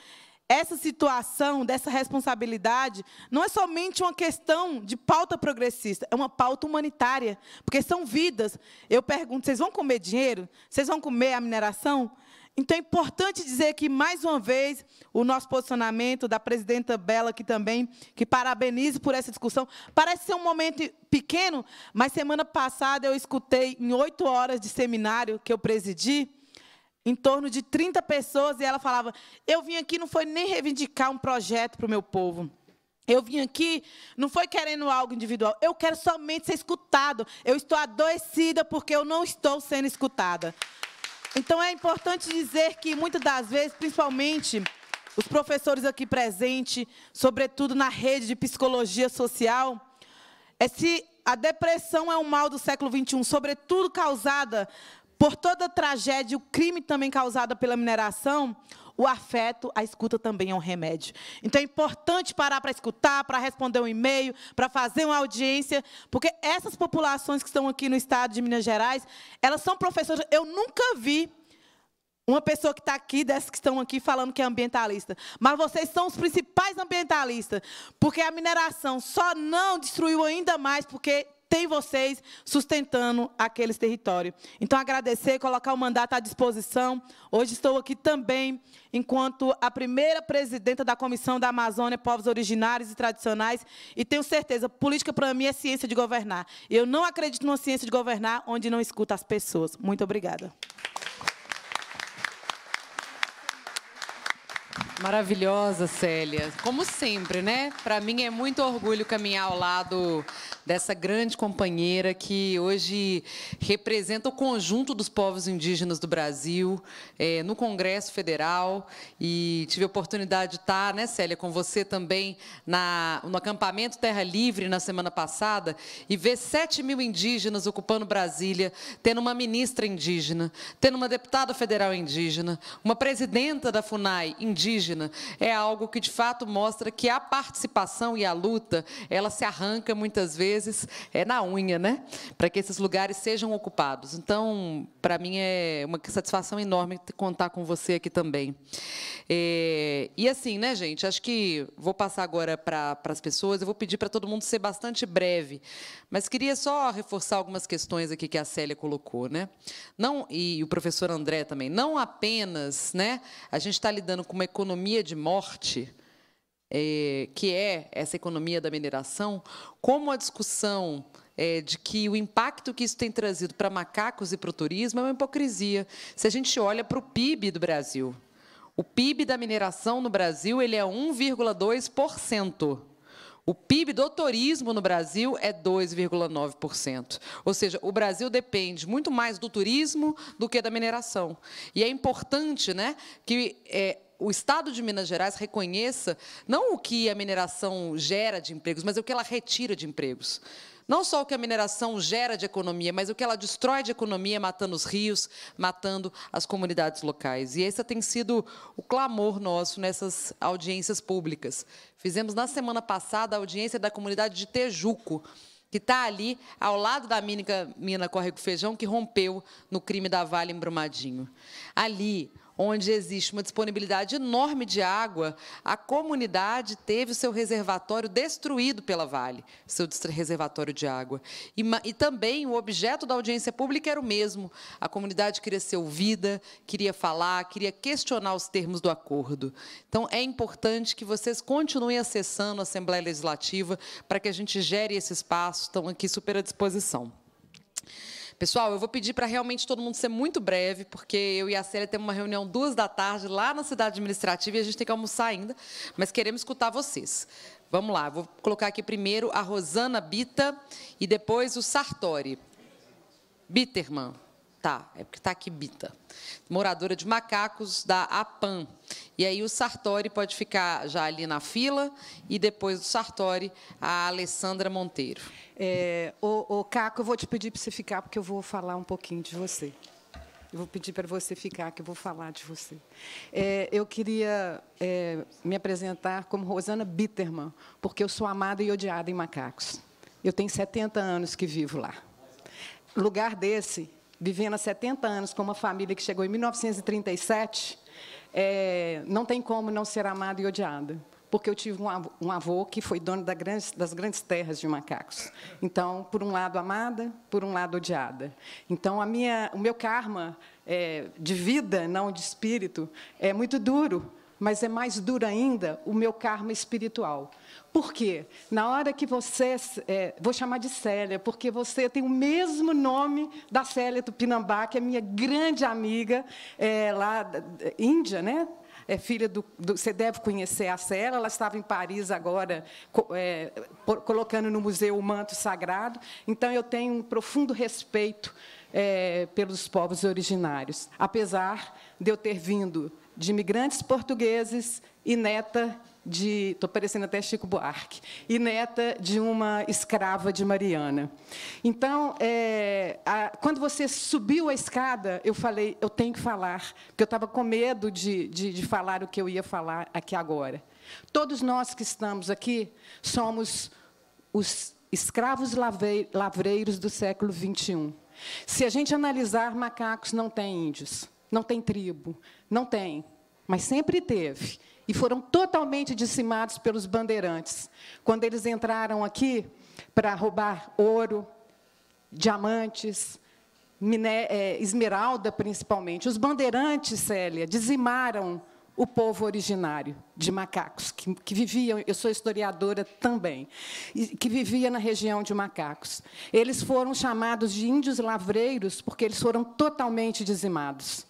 essa situação, dessa responsabilidade, não é somente uma questão de pauta progressista, é uma pauta humanitária, porque são vidas. Eu pergunto, vocês vão comer dinheiro? Vocês vão comer a mineração? Então é importante dizer que, mais uma vez, o nosso posicionamento da presidenta Bela aqui também, que parabenizo por essa discussão. Parece ser um momento pequeno, mas semana passada eu escutei, em oito horas de seminário que eu presidi, em torno de 30 pessoas e ela falava: Eu vim aqui não foi nem reivindicar um projeto para o meu povo. Eu vim aqui não foi querendo algo individual. Eu quero somente ser escutado. Eu estou adoecida porque eu não estou sendo escutada. Então é importante dizer que muitas das vezes, principalmente os professores aqui presentes, sobretudo na rede de psicologia social, é se a depressão é um mal do século XXI, sobretudo causada por toda a tragédia e o crime também causado pela mineração, o afeto, a escuta também é um remédio. Então é importante parar para escutar, para responder um e-mail, para fazer uma audiência, porque essas populações que estão aqui no estado de Minas Gerais, elas são professores. Eu nunca vi uma pessoa que está aqui, dessas que estão aqui, falando que é ambientalista. Mas vocês são os principais ambientalistas, porque a mineração só não destruiu ainda mais, porque tem vocês sustentando aqueles territórios. Então, agradecer, colocar o mandato à disposição. Hoje estou aqui também enquanto a primeira presidenta da Comissão da Amazônia, Povos Originários e Tradicionais, e tenho certeza, política para mim é ciência de governar. Eu não acredito numa ciência de governar onde não escuta as pessoas. Muito obrigada. Maravilhosa, Célia. Como sempre, né? Para mim é muito orgulho caminhar ao lado dessa grande companheira que hoje representa o conjunto dos povos indígenas do Brasil é, no Congresso Federal. E tive a oportunidade de estar, né, Célia, com você também na, no acampamento Terra Livre na semana passada e ver 7 mil indígenas ocupando Brasília, tendo uma ministra indígena, tendo uma deputada federal indígena, uma presidenta da FUNAI indígena indígena é algo que, de fato, mostra que a participação e a luta, ela se arranca muitas vezes é na unha, né? para que esses lugares sejam ocupados. Então, para mim, é uma satisfação enorme contar com você aqui também. É, e assim, né, gente, acho que vou passar agora para as pessoas, eu vou pedir para todo mundo ser bastante breve, mas queria só reforçar algumas questões aqui que a Célia colocou, né? Não, e o professor André também, não apenas, né? A gente está lidando com uma economia economia de morte, é, que é essa economia da mineração, como a discussão é, de que o impacto que isso tem trazido para macacos e para o turismo é uma hipocrisia. Se a gente olha para o PIB do Brasil, o PIB da mineração no Brasil ele é 1,2%. O PIB do turismo no Brasil é 2,9%. Ou seja, o Brasil depende muito mais do turismo do que da mineração. E é importante né, que é, o Estado de Minas Gerais reconheça não o que a mineração gera de empregos, mas o que ela retira de empregos. Não só o que a mineração gera de economia, mas o que ela destrói de economia, matando os rios, matando as comunidades locais. E esse tem sido o clamor nosso nessas audiências públicas. Fizemos na semana passada a audiência da comunidade de Tejuco, que está ali ao lado da mina, mina Corrego Feijão, que rompeu no crime da Vale em Brumadinho. Ali, onde existe uma disponibilidade enorme de água, a comunidade teve o seu reservatório destruído pela Vale, seu reservatório de água. E, e também o objeto da audiência pública era o mesmo. A comunidade queria ser ouvida, queria falar, queria questionar os termos do acordo. Então, é importante que vocês continuem acessando a Assembleia Legislativa para que a gente gere esse espaço. Estão aqui super à disposição. Pessoal, eu vou pedir para realmente todo mundo ser muito breve, porque eu e a Célia temos uma reunião duas da tarde lá na cidade administrativa e a gente tem que almoçar ainda, mas queremos escutar vocês. Vamos lá, vou colocar aqui primeiro a Rosana Bita e depois o Sartori. Bitterman. Tá, é porque tá bita Moradora de macacos da APAN. E aí o Sartori pode ficar já ali na fila e depois do Sartori a Alessandra Monteiro. É, Caco, eu vou te pedir para você ficar, porque eu vou falar um pouquinho de você. Eu vou pedir para você ficar, que eu vou falar de você. É, eu queria é, me apresentar como Rosana Bitterman, porque eu sou amada e odiada em macacos. Eu tenho 70 anos que vivo lá. Lugar desse vivendo há 70 anos com uma família que chegou em 1937, é, não tem como não ser amada e odiada porque eu tive um avô, um avô que foi dono da grande, das grandes terras de macacos. Então, por um lado amada, por um lado odiada. Então, a minha, o meu karma é, de vida, não de espírito, é muito duro, mas é mais dura ainda o meu karma espiritual. Por quê? Na hora que você, é, vou chamar de Célia, porque você tem o mesmo nome da Célia Tupinambá, que é minha grande amiga é, lá, Índia, né? é filha do, do, Você deve conhecer a Célia, ela estava em Paris agora, é, colocando no museu o manto sagrado. Então, eu tenho um profundo respeito é, pelos povos originários, apesar de eu ter vindo de imigrantes portugueses e neta de. Estou parecendo até Chico Buarque, e neta de uma escrava de Mariana. Então, é, a, quando você subiu a escada, eu falei: eu tenho que falar, porque eu estava com medo de, de, de falar o que eu ia falar aqui agora. Todos nós que estamos aqui somos os escravos lavreiros do século XXI. Se a gente analisar, macacos não têm índios não tem tribo, não tem, mas sempre teve. E foram totalmente decimados pelos bandeirantes. Quando eles entraram aqui para roubar ouro, diamantes, eh, esmeralda principalmente, os bandeirantes, Célia, dizimaram o povo originário de macacos, que, que viviam, eu sou historiadora também, que vivia na região de macacos. Eles foram chamados de índios lavreiros porque eles foram totalmente dizimados.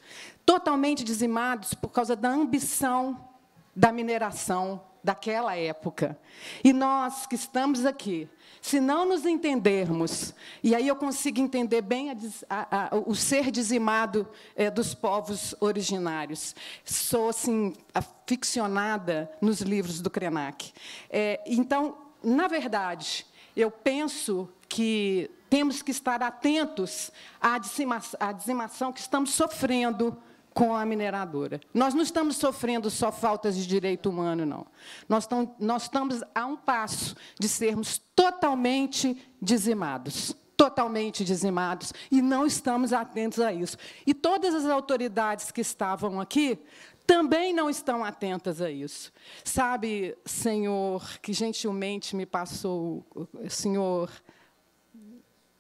Totalmente dizimados por causa da ambição da mineração daquela época. E nós que estamos aqui, se não nos entendermos, e aí eu consigo entender bem a, a, a, o ser dizimado é, dos povos originários. Sou assim aficionada nos livros do Krenak. É, então, na verdade, eu penso que temos que estar atentos à dizimação, à dizimação que estamos sofrendo com a mineradora. Nós não estamos sofrendo só faltas de direito humano, não. Nós, tam, nós estamos a um passo de sermos totalmente dizimados totalmente dizimados e não estamos atentos a isso. E todas as autoridades que estavam aqui também não estão atentas a isso. Sabe, Senhor, que gentilmente me passou, Senhor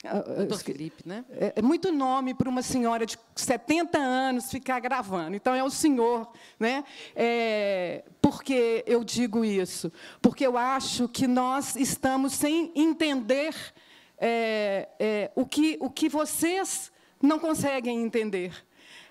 ah, ah, Doutor Felipe, né? É, é muito nome para uma senhora de 70 anos ficar gravando. Então, é o senhor. Né? É, por que eu digo isso? Porque eu acho que nós estamos sem entender é, é, o, que, o que vocês não conseguem entender.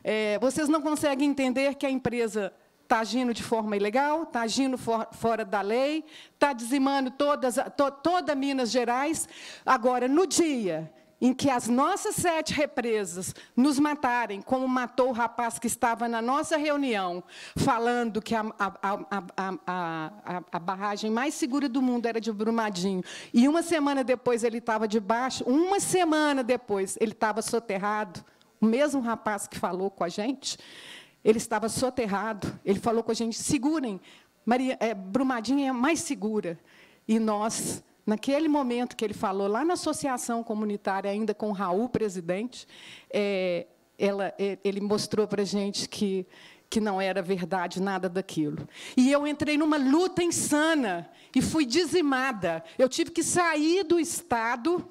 É, vocês não conseguem entender que a empresa está agindo de forma ilegal, está agindo for, fora da lei, está dizimando todas, to, toda Minas Gerais. Agora, no dia em que as nossas sete represas nos matarem, como matou o rapaz que estava na nossa reunião, falando que a, a, a, a barragem mais segura do mundo era de Brumadinho, e uma semana depois ele estava debaixo, uma semana depois ele estava soterrado, o mesmo rapaz que falou com a gente. Ele estava soterrado. Ele falou com a gente: segurem, Maria, é, Brumadinho é mais segura. E nós, naquele momento que ele falou, lá na associação comunitária, ainda com o Raul, presidente, é, ela, eh, ele mostrou para a gente que, que não era verdade nada daquilo. E eu entrei numa luta insana e fui dizimada. Eu tive que sair do Estado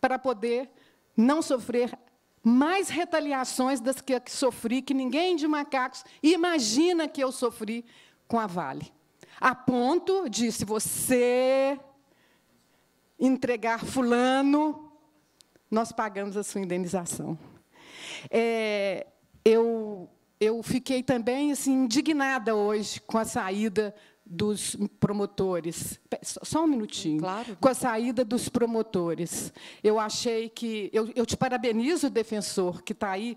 para poder não sofrer mais retaliações das que, sofri, que ninguém de macacos imagina que eu sofri com a Vale. A ponto de, se você entregar fulano, nós pagamos a sua indenização. É, eu, eu fiquei também assim, indignada hoje com a saída dos promotores. Só um minutinho. Claro. Com a saída dos promotores. Eu achei que. Eu, eu te parabenizo, defensor, que está aí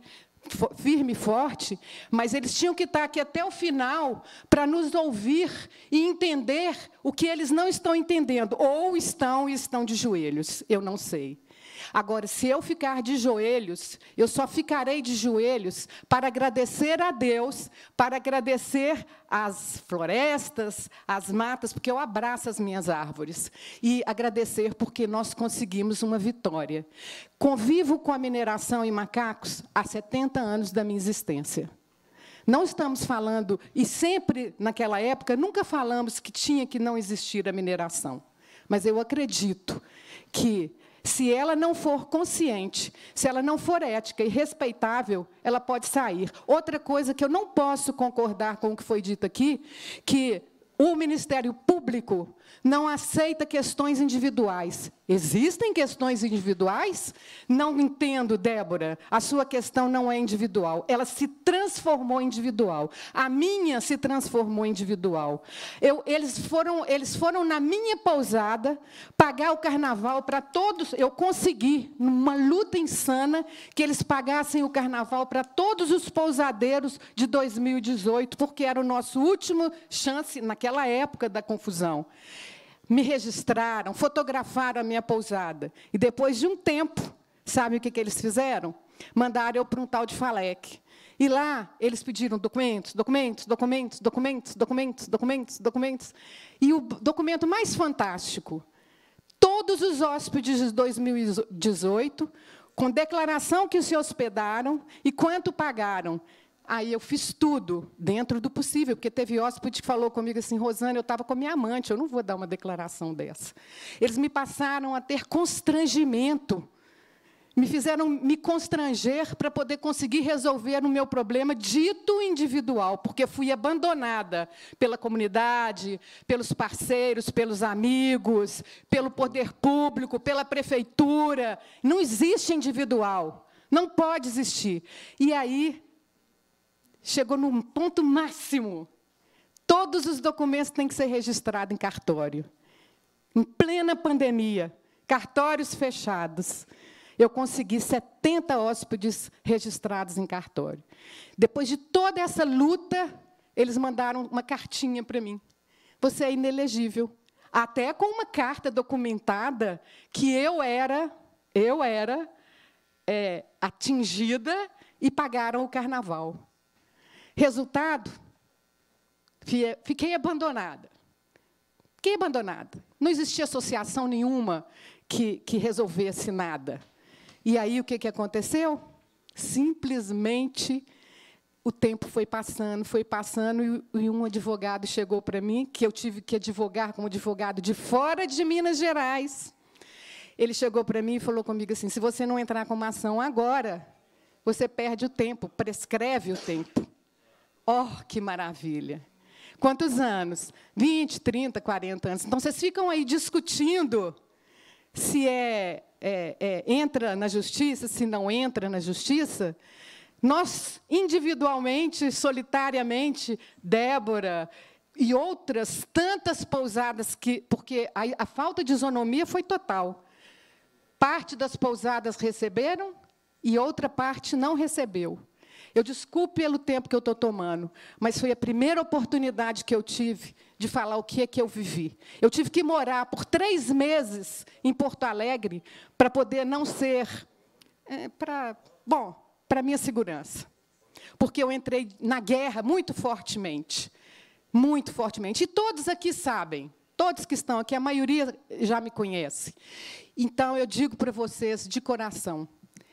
firme e forte, mas eles tinham que estar tá aqui até o final para nos ouvir e entender o que eles não estão entendendo, ou estão e estão de joelhos, eu não sei. Agora, se eu ficar de joelhos, eu só ficarei de joelhos para agradecer a Deus, para agradecer as florestas, as matas, porque eu abraço as minhas árvores. E agradecer porque nós conseguimos uma vitória. Convivo com a mineração em macacos há 70 anos da minha existência. Não estamos falando, e sempre naquela época, nunca falamos que tinha que não existir a mineração. Mas eu acredito que se ela não for consciente, se ela não for ética e respeitável, ela pode sair. Outra coisa que eu não posso concordar com o que foi dito aqui, que o Ministério Público não aceita questões individuais. Existem questões individuais? Não entendo, Débora. A sua questão não é individual. Ela se transformou individual. A minha se transformou individual. Eu, eles, foram, eles foram na minha pousada pagar o carnaval para todos. Eu consegui, numa luta insana, que eles pagassem o carnaval para todos os pousadeiros de 2018, porque era o nosso último chance naquela época da confusão me registraram, fotografaram a minha pousada. E depois de um tempo, sabe o que, que eles fizeram? Mandaram eu para um tal de Falec. E lá eles pediram documentos, documentos, documentos, documentos, documentos, documentos, documentos. E o documento mais fantástico: todos os hóspedes de 2018, com declaração que se hospedaram e quanto pagaram. Aí eu fiz tudo dentro do possível, porque teve hóspede que falou comigo assim, Rosana, eu estava com minha amante, eu não vou dar uma declaração dessa. Eles me passaram a ter constrangimento, me fizeram me constranger para poder conseguir resolver o meu problema dito individual, porque fui abandonada pela comunidade, pelos parceiros, pelos amigos, pelo poder público, pela prefeitura. Não existe individual. Não pode existir. E aí chegou num ponto máximo. Todos os documentos têm que ser registrados em cartório. Em plena pandemia, cartórios fechados. Eu consegui 70 hóspedes registrados em cartório. Depois de toda essa luta, eles mandaram uma cartinha para mim. Você é inelegível. Até com uma carta documentada que eu era, eu era é, atingida e pagaram o carnaval. Resultado, fiquei abandonada. Fiquei abandonada. Não existia associação nenhuma que, que resolvesse nada. E aí o que, que aconteceu? Simplesmente o tempo foi passando, foi passando, e, e um advogado chegou para mim, que eu tive que advogar como advogado de fora de Minas Gerais. Ele chegou para mim e falou comigo assim: se você não entrar com uma ação agora, você perde o tempo, prescreve o tempo. Oh, que maravilha! Quantos anos? 20, 30, 40 anos. Então, vocês ficam aí discutindo se é, é, é, entra na justiça, se não entra na justiça. Nós, individualmente, solitariamente, Débora e outras tantas pousadas que. Porque a, a falta de isonomia foi total. Parte das pousadas receberam e outra parte não recebeu. Eu desculpe pelo tempo que eu estou tomando, mas foi a primeira oportunidade que eu tive de falar o que é que eu vivi. Eu tive que morar por três meses em Porto Alegre para poder não ser, é, para, bom, para minha segurança, porque eu entrei na guerra muito fortemente, muito fortemente. E todos aqui sabem, todos que estão aqui, a maioria já me conhece. Então eu digo para vocês de coração,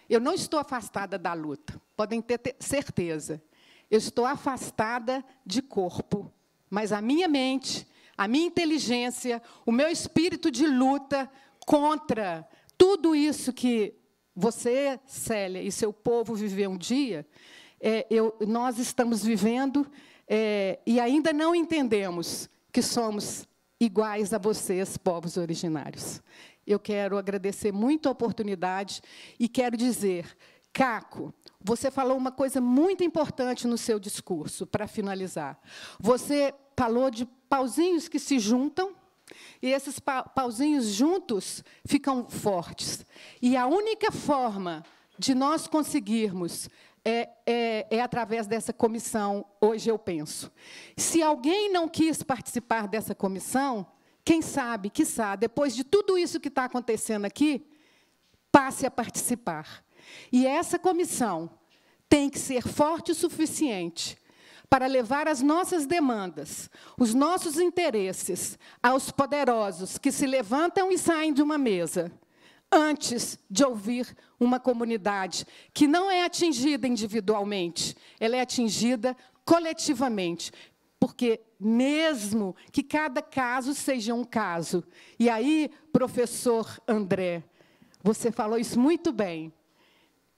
eu não estou afastada da luta podem ter certeza. Eu estou afastada de corpo, mas a minha mente, a minha inteligência, o meu espírito de luta contra tudo isso que você, Célia, e seu povo vivem um dia, é, eu, nós estamos vivendo é, e ainda não entendemos que somos iguais a vocês, povos originários. Eu quero agradecer muito a oportunidade e quero dizer Caco, você falou uma coisa muito importante no seu discurso, para finalizar. Você falou de pauzinhos que se juntam, e esses pauzinhos juntos ficam fortes. E a única forma de nós conseguirmos é, é, é, através dessa comissão, hoje eu penso. Se alguém não quis participar dessa comissão, quem sabe, sabe, depois de tudo isso que está acontecendo aqui, passe a participar. E essa comissão tem que ser forte o suficiente para levar as nossas demandas, os nossos interesses aos poderosos que se levantam e saem de uma mesa, antes de ouvir uma comunidade que não é atingida individualmente, ela é atingida coletivamente, porque mesmo que cada caso seja um caso. E aí, professor André, você falou isso muito bem.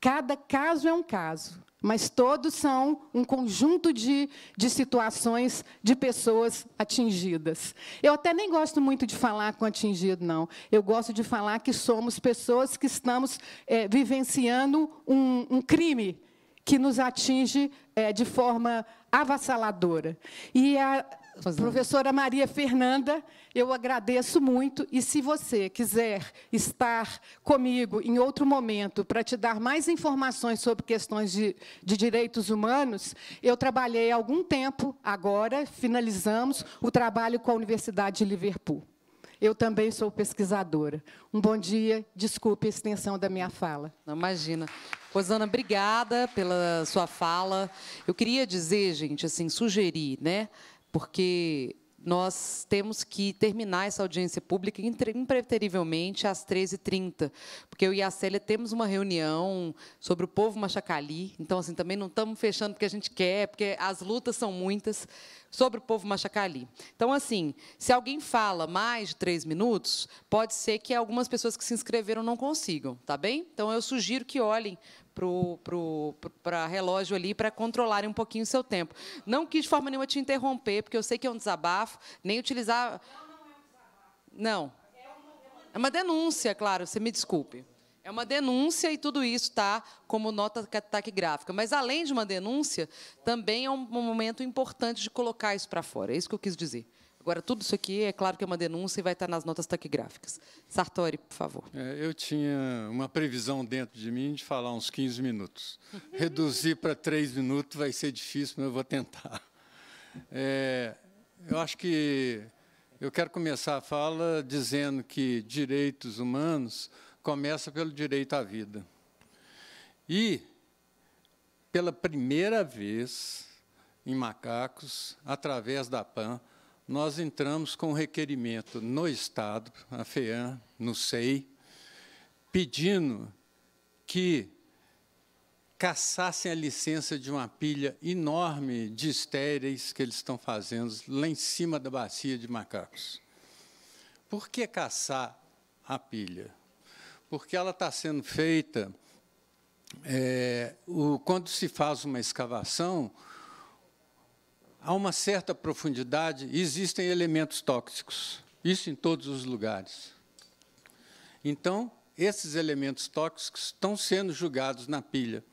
Cada caso é um caso, mas todos são um conjunto de, de situações de pessoas atingidas. Eu até nem gosto muito de falar com atingido, não. Eu gosto de falar que somos pessoas que estamos é, vivenciando um, um crime que nos atinge é, de forma avassaladora. E a Fazendo. professora Maria Fernanda, eu agradeço muito. E se você quiser estar comigo em outro momento para te dar mais informações sobre questões de, de direitos humanos, eu trabalhei algum tempo, agora finalizamos o trabalho com a Universidade de Liverpool. Eu também sou pesquisadora. Um bom dia, desculpe a extensão da minha fala. Não, imagina. Rosana, obrigada pela sua fala. Eu queria dizer, gente, assim, sugerir, né? porque nós temos que terminar essa audiência pública impreterivelmente às 13h30, porque eu e a Célia temos uma reunião sobre o povo machacali, então assim também não estamos fechando porque a gente quer, porque as lutas são muitas sobre o povo machacali. Então assim, se alguém fala mais de três minutos, pode ser que algumas pessoas que se inscreveram não consigam, tá bem? Então eu sugiro que olhem para relógio ali para controlarem um pouquinho o seu tempo. Não quis de forma nenhuma te interromper, porque eu sei que é um desabafo, nem utilizar. Não. É, é uma denúncia, claro, você me desculpe. É uma denúncia e tudo isso está como nota taquigráfica. Mas, além de uma denúncia, também é um momento importante de colocar isso para fora. É isso que eu quis dizer. Agora, tudo isso aqui, é claro que é uma denúncia e vai estar nas notas taquigráficas. Sartori, por favor. É, eu tinha uma previsão dentro de mim de falar uns 15 minutos. Reduzir para três minutos vai ser difícil, mas eu vou tentar. É, eu acho que eu quero começar a fala dizendo que direitos humanos começa pelo direito à vida. E, pela primeira vez em Macacos, através da PAN, nós entramos com um requerimento no Estado, a FEAM, no SEI, pedindo que caçassem a licença de uma pilha enorme de estéreis que eles estão fazendo lá em cima da bacia de macacos. Por que caçar a pilha? Porque ela está sendo feita. É, o, quando se faz uma escavação, a uma certa profundidade, existem elementos tóxicos. Isso em todos os lugares. Então, esses elementos tóxicos estão sendo julgados na pilha.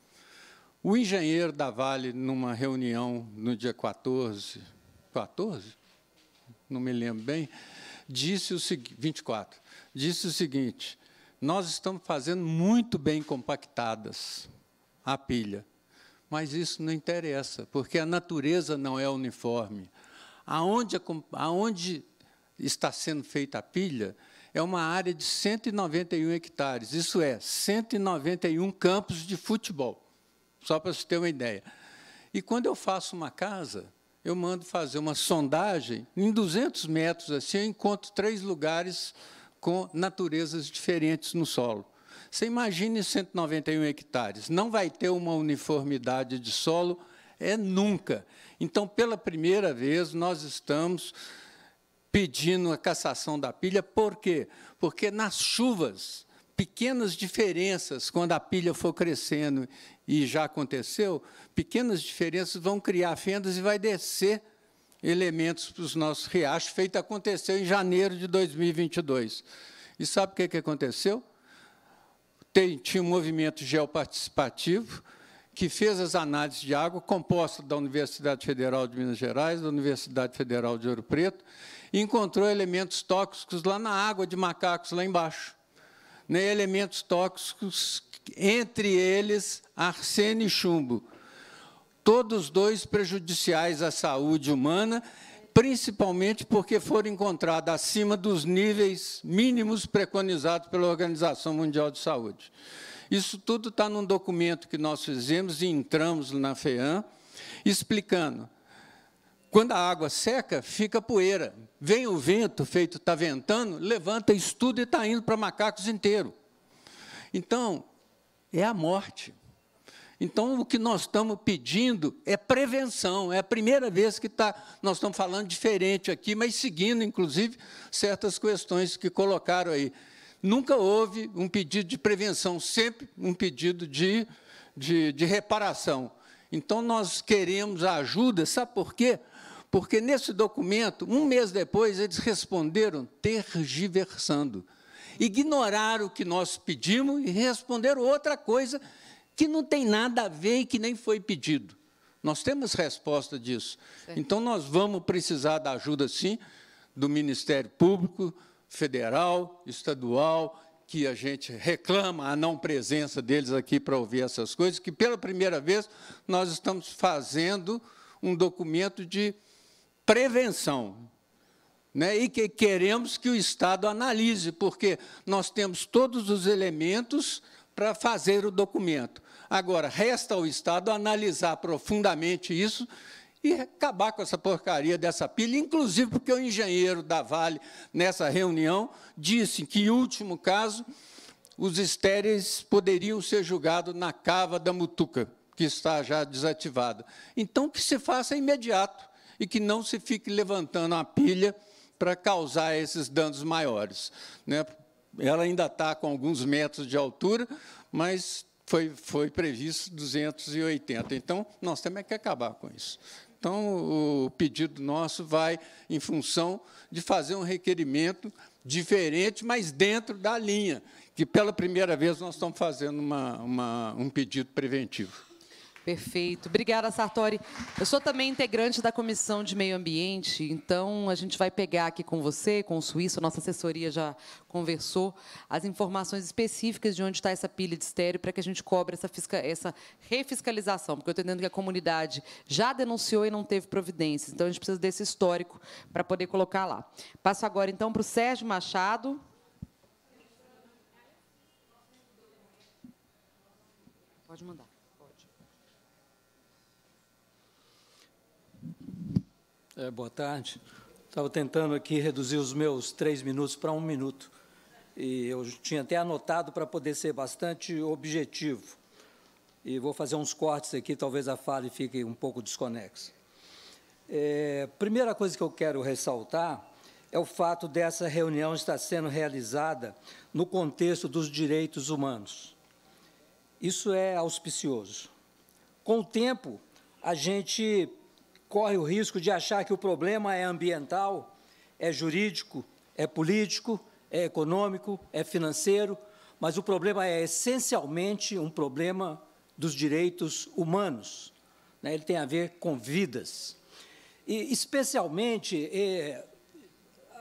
O engenheiro da Vale, numa reunião no dia 14, 14? Não me lembro bem, disse o seguinte, 24, disse o seguinte: nós estamos fazendo muito bem compactadas a pilha. Mas isso não interessa, porque a natureza não é uniforme. Aonde, aonde está sendo feita a pilha é uma área de 191 hectares, isso é, 191 campos de futebol, só para você ter uma ideia. E quando eu faço uma casa, eu mando fazer uma sondagem, em 200 metros assim, eu encontro três lugares com naturezas diferentes no solo. Você imagine 191 hectares, não vai ter uma uniformidade de solo, é nunca. Então, pela primeira vez, nós estamos pedindo a cassação da pilha, por quê? Porque nas chuvas, pequenas diferenças, quando a pilha for crescendo, e já aconteceu, pequenas diferenças vão criar fendas e vai descer elementos para os nossos riachos, feito aconteceu em janeiro de 2022. E sabe o que aconteceu? tem, tinha um movimento geoparticipativo que fez as análises de água, composta da Universidade Federal de Minas Gerais, da Universidade Federal de Ouro Preto, e encontrou elementos tóxicos lá na água de macacos, lá embaixo. Né, elementos tóxicos, entre eles arsênio e chumbo. Todos dois prejudiciais à saúde humana principalmente porque foram encontradas acima dos níveis mínimos preconizados pela Organização Mundial de Saúde. Isso tudo está num documento que nós fizemos e entramos na FEAM, explicando. Quando a água seca, fica poeira. Vem o vento, feito está ventando, levanta, tudo e está indo para macacos inteiro. Então, é a morte. Então, o que nós estamos pedindo é prevenção. É a primeira vez que tá, nós estamos falando diferente aqui, mas seguindo, inclusive, certas questões que colocaram aí. Nunca houve um pedido de prevenção, sempre um pedido de, de, de reparação. Então, nós queremos a ajuda, sabe por quê? Porque nesse documento, um mês depois, eles responderam tergiversando. Ignoraram o que nós pedimos e responderam outra coisa que não tem nada a ver e que nem foi pedido. Nós temos resposta disso. Então, nós vamos precisar da ajuda, sim, do Ministério Público, federal, estadual, que a gente reclama a não presença deles aqui para ouvir essas coisas, que pela primeira vez nós estamos fazendo um documento de prevenção. Né, e que queremos que o Estado analise, porque nós temos todos os elementos para fazer o documento. Agora, resta ao Estado analisar profundamente isso e acabar com essa porcaria dessa pilha, inclusive porque o engenheiro da Vale, nessa reunião, disse que, em último caso, os estéreis poderiam ser julgados na cava da Mutuca, que está já desativada. Então, que se faça imediato e que não se fique levantando a pilha para causar esses danos maiores. Né? Ela ainda está com alguns metros de altura, mas foi, foi previsto 280. Então, nós temos é que acabar com isso. Então, o pedido nosso vai em função de fazer um requerimento diferente, mas dentro da linha, que pela primeira vez nós estamos fazendo uma, uma, um pedido preventivo. Perfeito. Obrigada, Sartori. Eu sou também integrante da Comissão de Meio Ambiente, então a gente vai pegar aqui com você, com o Suíço, nossa assessoria já conversou, as informações específicas de onde está essa pilha de estéreo para que a gente cobre essa, fisca... essa refiscalização, porque eu estou entendendo que a comunidade já denunciou e não teve providências, então a gente precisa desse histórico para poder colocar lá. Passo agora, então, para o Sérgio Machado. Pode mandar. É, boa tarde. Estava tentando aqui reduzir os meus três minutos para um minuto. E eu tinha até anotado para poder ser bastante objetivo. E vou fazer uns cortes aqui, talvez a fala fique um pouco desconexa. É, primeira coisa que eu quero ressaltar é o fato dessa reunião estar sendo realizada no contexto dos direitos humanos. Isso é auspicioso. Com o tempo, a gente corre o risco de achar que o problema é ambiental, é jurídico, é político, é econômico, é financeiro, mas o problema é essencialmente um problema dos direitos humanos. Né? Ele tem a ver com vidas. E, especialmente, eh,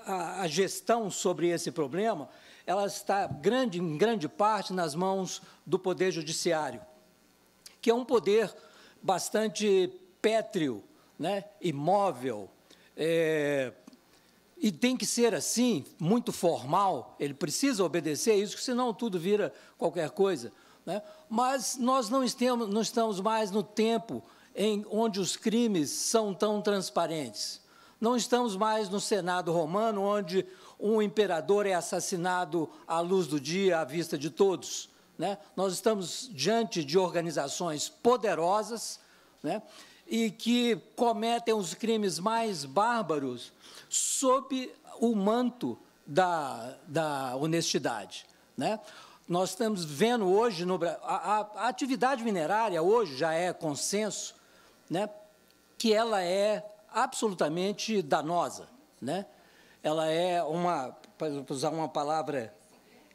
a, a gestão sobre esse problema ela está grande, em grande parte nas mãos do Poder Judiciário, que é um poder bastante pétreo né, imóvel, é, e tem que ser assim, muito formal, ele precisa obedecer a isso, senão tudo vira qualquer coisa. Né? Mas nós não estamos, não estamos mais no tempo em onde os crimes são tão transparentes. Não estamos mais no Senado romano, onde um imperador é assassinado à luz do dia, à vista de todos. Né? Nós estamos diante de organizações poderosas né? e que cometem os crimes mais bárbaros sob o manto da, da honestidade. Né? Nós estamos vendo hoje, no, a, a, a atividade minerária hoje já é consenso, né? que ela é absolutamente danosa. Né? Ela é uma, para usar uma palavra,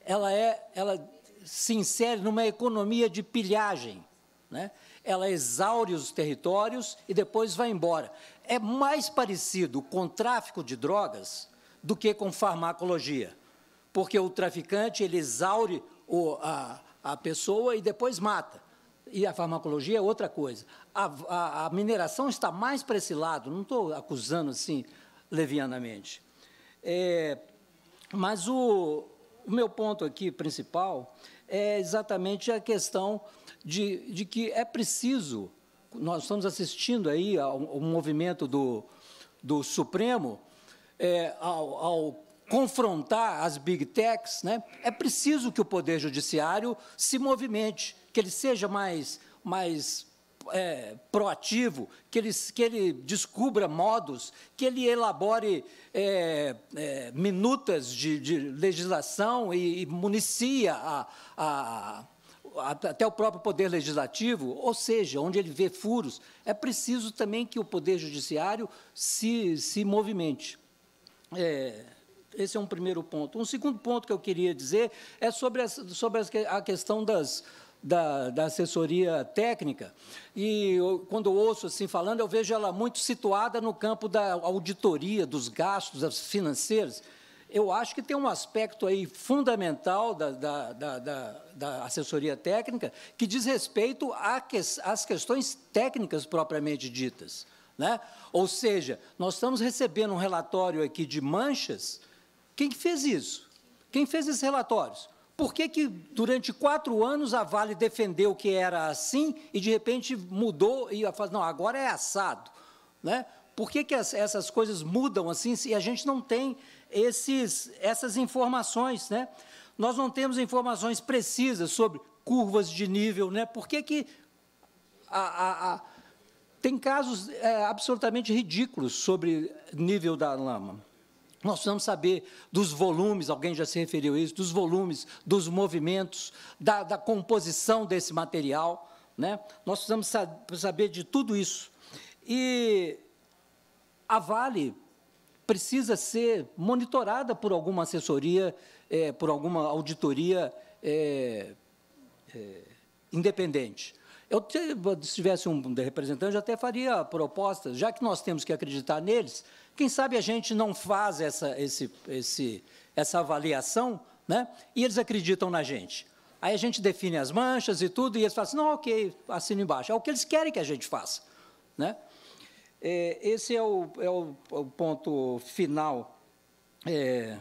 ela, é, ela se insere numa economia de pilhagem. Né? ela exaure os territórios e depois vai embora. É mais parecido com tráfico de drogas do que com farmacologia, porque o traficante ele exaure o, a, a pessoa e depois mata. E a farmacologia é outra coisa. A, a, a mineração está mais para esse lado, não estou acusando assim levianamente. É, mas o, o meu ponto aqui principal é exatamente a questão de, de que é preciso, nós estamos assistindo aí ao, ao movimento do, do Supremo, é, ao, ao confrontar as big techs, né, é preciso que o Poder Judiciário se movimente, que ele seja mais, mais é, proativo, que ele, que ele descubra modos, que ele elabore é, é, minutas de, de, legislação e, e municia a, a até o próprio Poder Legislativo, ou seja, onde ele vê furos, é preciso também que o Poder Judiciário se, se movimente. É, esse é um primeiro ponto. Um segundo ponto que eu queria dizer é sobre, a, sobre a questão das, da, da, assessoria técnica. E eu, quando eu ouço assim falando, eu vejo ela muito situada no campo da auditoria, dos gastos financeiros eu acho que tem um aspecto aí fundamental da, da, da, da assessoria técnica que diz respeito às questões técnicas propriamente ditas. Né? Ou seja, nós estamos recebendo um relatório aqui de manchas. Quem fez isso? Quem fez esses relatórios? Por que, que durante quatro anos a Vale defendeu que era assim e de repente mudou e falou, não, agora é assado? Né? Por que, que essas coisas mudam assim se a gente não tem esses, essas informações. Né? Nós não temos informações precisas sobre curvas de nível, né? por que, que a, a, a, tem casos é, absolutamente ridículos sobre nível da lama. Nós precisamos saber dos volumes, alguém já se referiu a isso, dos volumes, dos movimentos, da, da composição desse material. Né? Nós precisamos saber de tudo isso. E a Vale precisa ser monitorada por alguma assessoria, é, por alguma auditoria é, é, independente. Eu, se tivesse um representante, eu até faria propostas, já que nós temos que acreditar neles, quem sabe a gente não faz essa, esse, esse, essa avaliação né? e eles acreditam na gente. Aí a gente define as manchas e tudo, e eles falam assim, não, ok, assino embaixo. É o que eles querem que a gente faça. Né? É, esse é o, é o, o ponto final. É,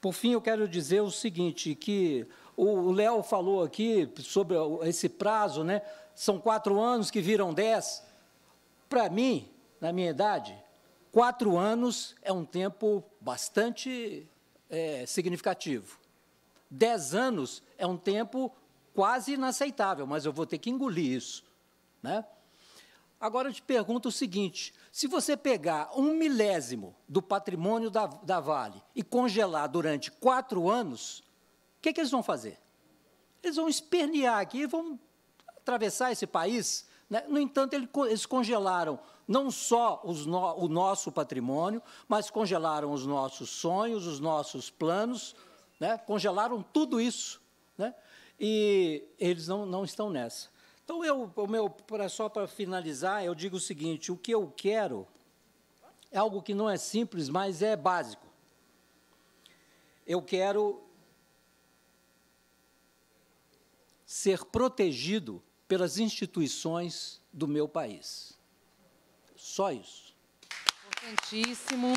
por fim, eu quero dizer o seguinte, que o Léo falou aqui sobre esse prazo, né? São quatro anos que viram dez. Para mim, na minha idade, quatro anos é um tempo bastante é, significativo. Dez anos é um tempo quase inaceitável, mas eu vou ter que engolir isso. Né? Agora eu te pergunto o seguinte: se você pegar um milésimo do patrimônio da, da Vale e congelar durante quatro anos, o que, que eles vão fazer? Eles vão espernear aqui, vão atravessar esse país. Né? No entanto, eles congelaram não só no, o nosso patrimônio, mas congelaram os nossos sonhos, os nossos planos, né? congelaram tudo isso. Né? E eles não, não estão nessa. Então, eu, o meu, só para finalizar, eu digo o seguinte: o que eu quero é algo que não é simples, mas é básico. Eu quero ser protegido pelas instituições do meu país. Só isso. Importantíssimo.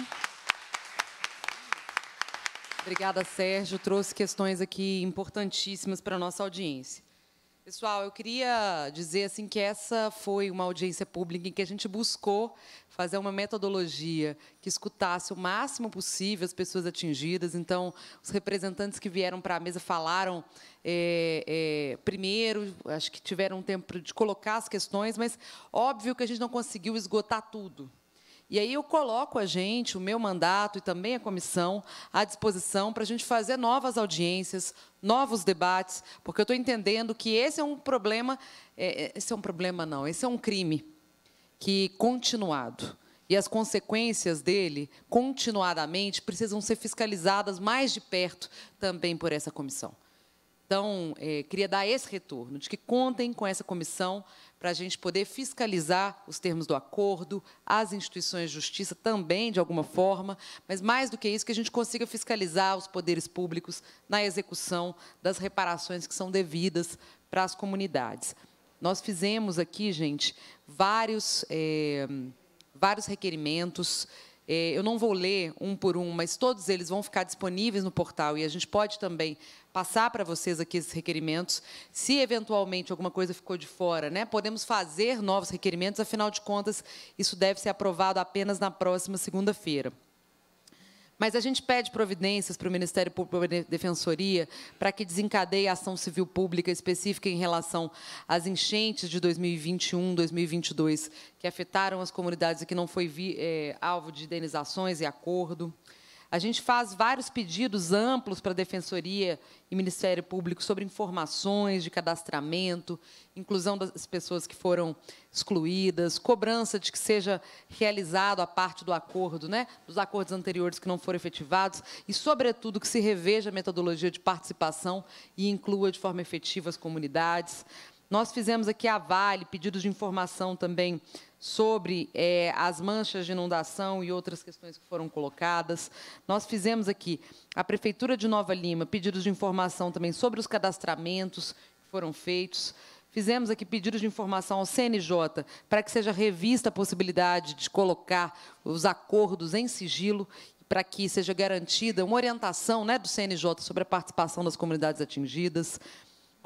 Obrigada, Sérgio. Trouxe questões aqui importantíssimas para a nossa audiência. Pessoal, eu queria dizer assim que essa foi uma audiência pública em que a gente buscou fazer uma metodologia que escutasse o máximo possível as pessoas atingidas. Então, os representantes que vieram para a mesa falaram é, é, primeiro, acho que tiveram tempo de colocar as questões, mas óbvio que a gente não conseguiu esgotar tudo. E aí eu coloco a gente, o meu mandato e também a comissão à disposição para a gente fazer novas audiências, novos debates, porque eu estou entendendo que esse é um problema, é, é, esse é um problema não, esse é um crime que continuado e as consequências dele continuadamente precisam ser fiscalizadas mais de perto também por essa comissão. Então, é, queria dar esse retorno de que contem com essa comissão para a gente poder fiscalizar os termos do acordo, as instituições de justiça também, de alguma forma, mas mais do que isso, que a gente consiga fiscalizar os poderes públicos na execução das reparações que são devidas para as comunidades. Nós fizemos aqui, gente, vários, é, vários requerimentos. Eh, eu não vou ler um por um, mas todos eles vão ficar disponíveis no portal e a gente pode também passar para vocês aqui esses requerimentos. Se eventualmente alguma coisa ficou de fora, né, podemos fazer novos requerimentos, afinal de contas, isso deve ser aprovado apenas na próxima segunda-feira. Mas a gente pede providências para o Ministério Público e Defensoria para que desencadeie a ação civil pública específica em relação às enchentes de 2021, 2022, que afetaram as comunidades e que não foi é, alvo de indenizações e acordo. A gente faz vários pedidos amplos para a Defensoria e Ministério Público sobre informações de cadastramento, inclusão das pessoas que foram excluídas, cobrança de que seja realizado a parte do acordo, né, dos acordos anteriores que não foram efetivados, e, sobretudo, que se reveja a metodologia de participação e inclua de forma efetiva as comunidades. Nós fizemos aqui a Vale pedidos de informação também sobre é, as manchas de inundação e outras questões que foram colocadas. Nós fizemos aqui, a Prefeitura de Nova Lima, pedidos de informação também sobre os cadastramentos que foram feitos. Fizemos aqui pedidos de informação ao CNJ para que seja revista a possibilidade de colocar os acordos em sigilo para que seja garantida uma orientação né, do CNJ sobre a participação das comunidades atingidas.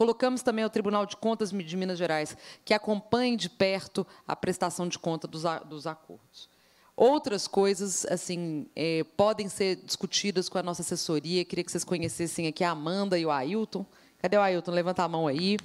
Colocamos também ao Tribunal de Contas de Minas Gerais que acompanhe de perto a prestação de conta dos, dos acordos. Outras coisas assim é, podem ser discutidas com a nossa assessoria. Queria que vocês conhecessem aqui a Amanda e o Ailton. Cadê o Ailton? Levanta a mão aí.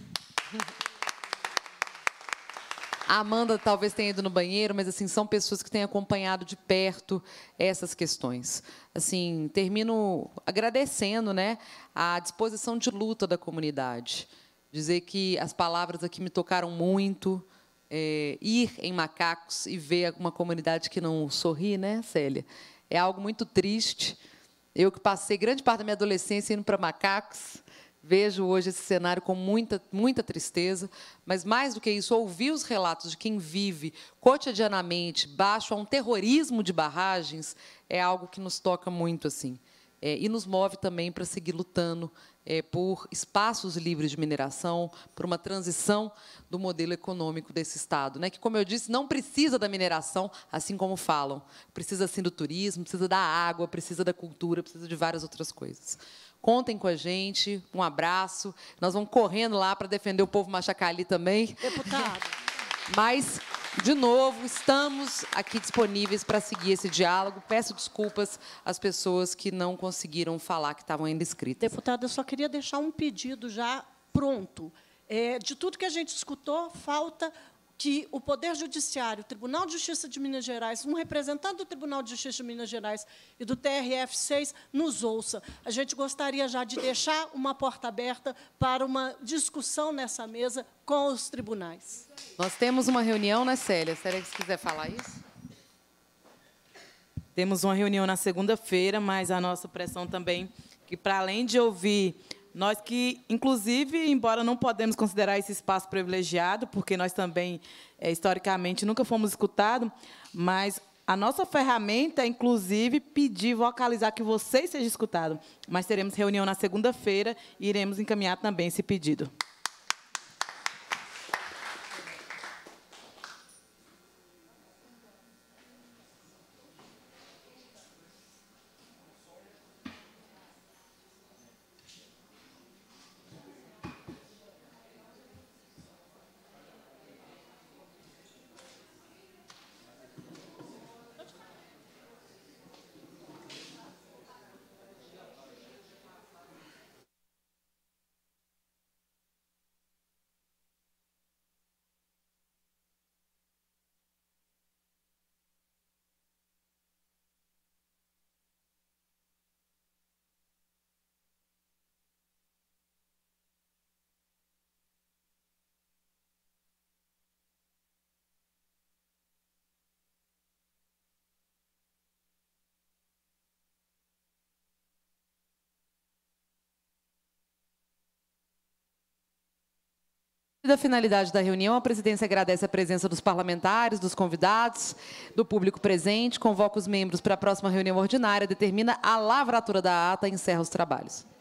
A Amanda talvez tenha ido no banheiro, mas assim são pessoas que têm acompanhado de perto essas questões. Assim, termino agradecendo, né, a disposição de luta da comunidade. Dizer que as palavras aqui me tocaram muito. É, ir em macacos e ver uma comunidade que não sorri, né, Célia? É algo muito triste. Eu que passei grande parte da minha adolescência indo para macacos, Vejo hoje esse cenário com muita, muita tristeza, mas mais do que isso, ouvir os relatos de quem vive cotidianamente baixo a um terrorismo de barragens é algo que nos toca muito assim é, e nos move também para seguir lutando é, por espaços livres de mineração, por uma transição do modelo econômico desse Estado, né? que, como eu disse, não precisa da mineração, assim como falam. Precisa, sim, do turismo, precisa da água, precisa da cultura, precisa de várias outras coisas. Contem com a gente. Um abraço. Nós vamos correndo lá para defender o povo Machacali também. Deputado. Mas de novo, estamos aqui disponíveis para seguir esse diálogo. Peço desculpas às pessoas que não conseguiram falar, que estavam ainda escritas. Deputada, eu só queria deixar um pedido já pronto. É, de tudo que a gente escutou, falta que o Poder Judiciário, o Tribunal de Justiça de Minas Gerais, um representante do Tribunal de Justiça de Minas Gerais e do TRF6 nos ouça. A gente gostaria já de deixar uma porta aberta para uma discussão nessa mesa com os tribunais. Nós temos uma reunião, né, Célia? Será que você quiser falar isso? Temos uma reunião na segunda-feira, mas a nossa pressão também, que para além de ouvir nós que, inclusive, embora não podemos considerar esse espaço privilegiado, porque nós também, eh, historicamente, nunca fomos escutados, mas a nossa ferramenta é, inclusive, pedir, vocalizar que vocês sejam escutados. Mas teremos reunião na segunda-feira e iremos encaminhar também esse pedido. Da finalidade da reunião, a presidência agradece a presença dos parlamentares, dos convidados, do público presente, convoca os membros para a próxima reunião ordinária, determina a lavratura da ata e encerra os trabalhos.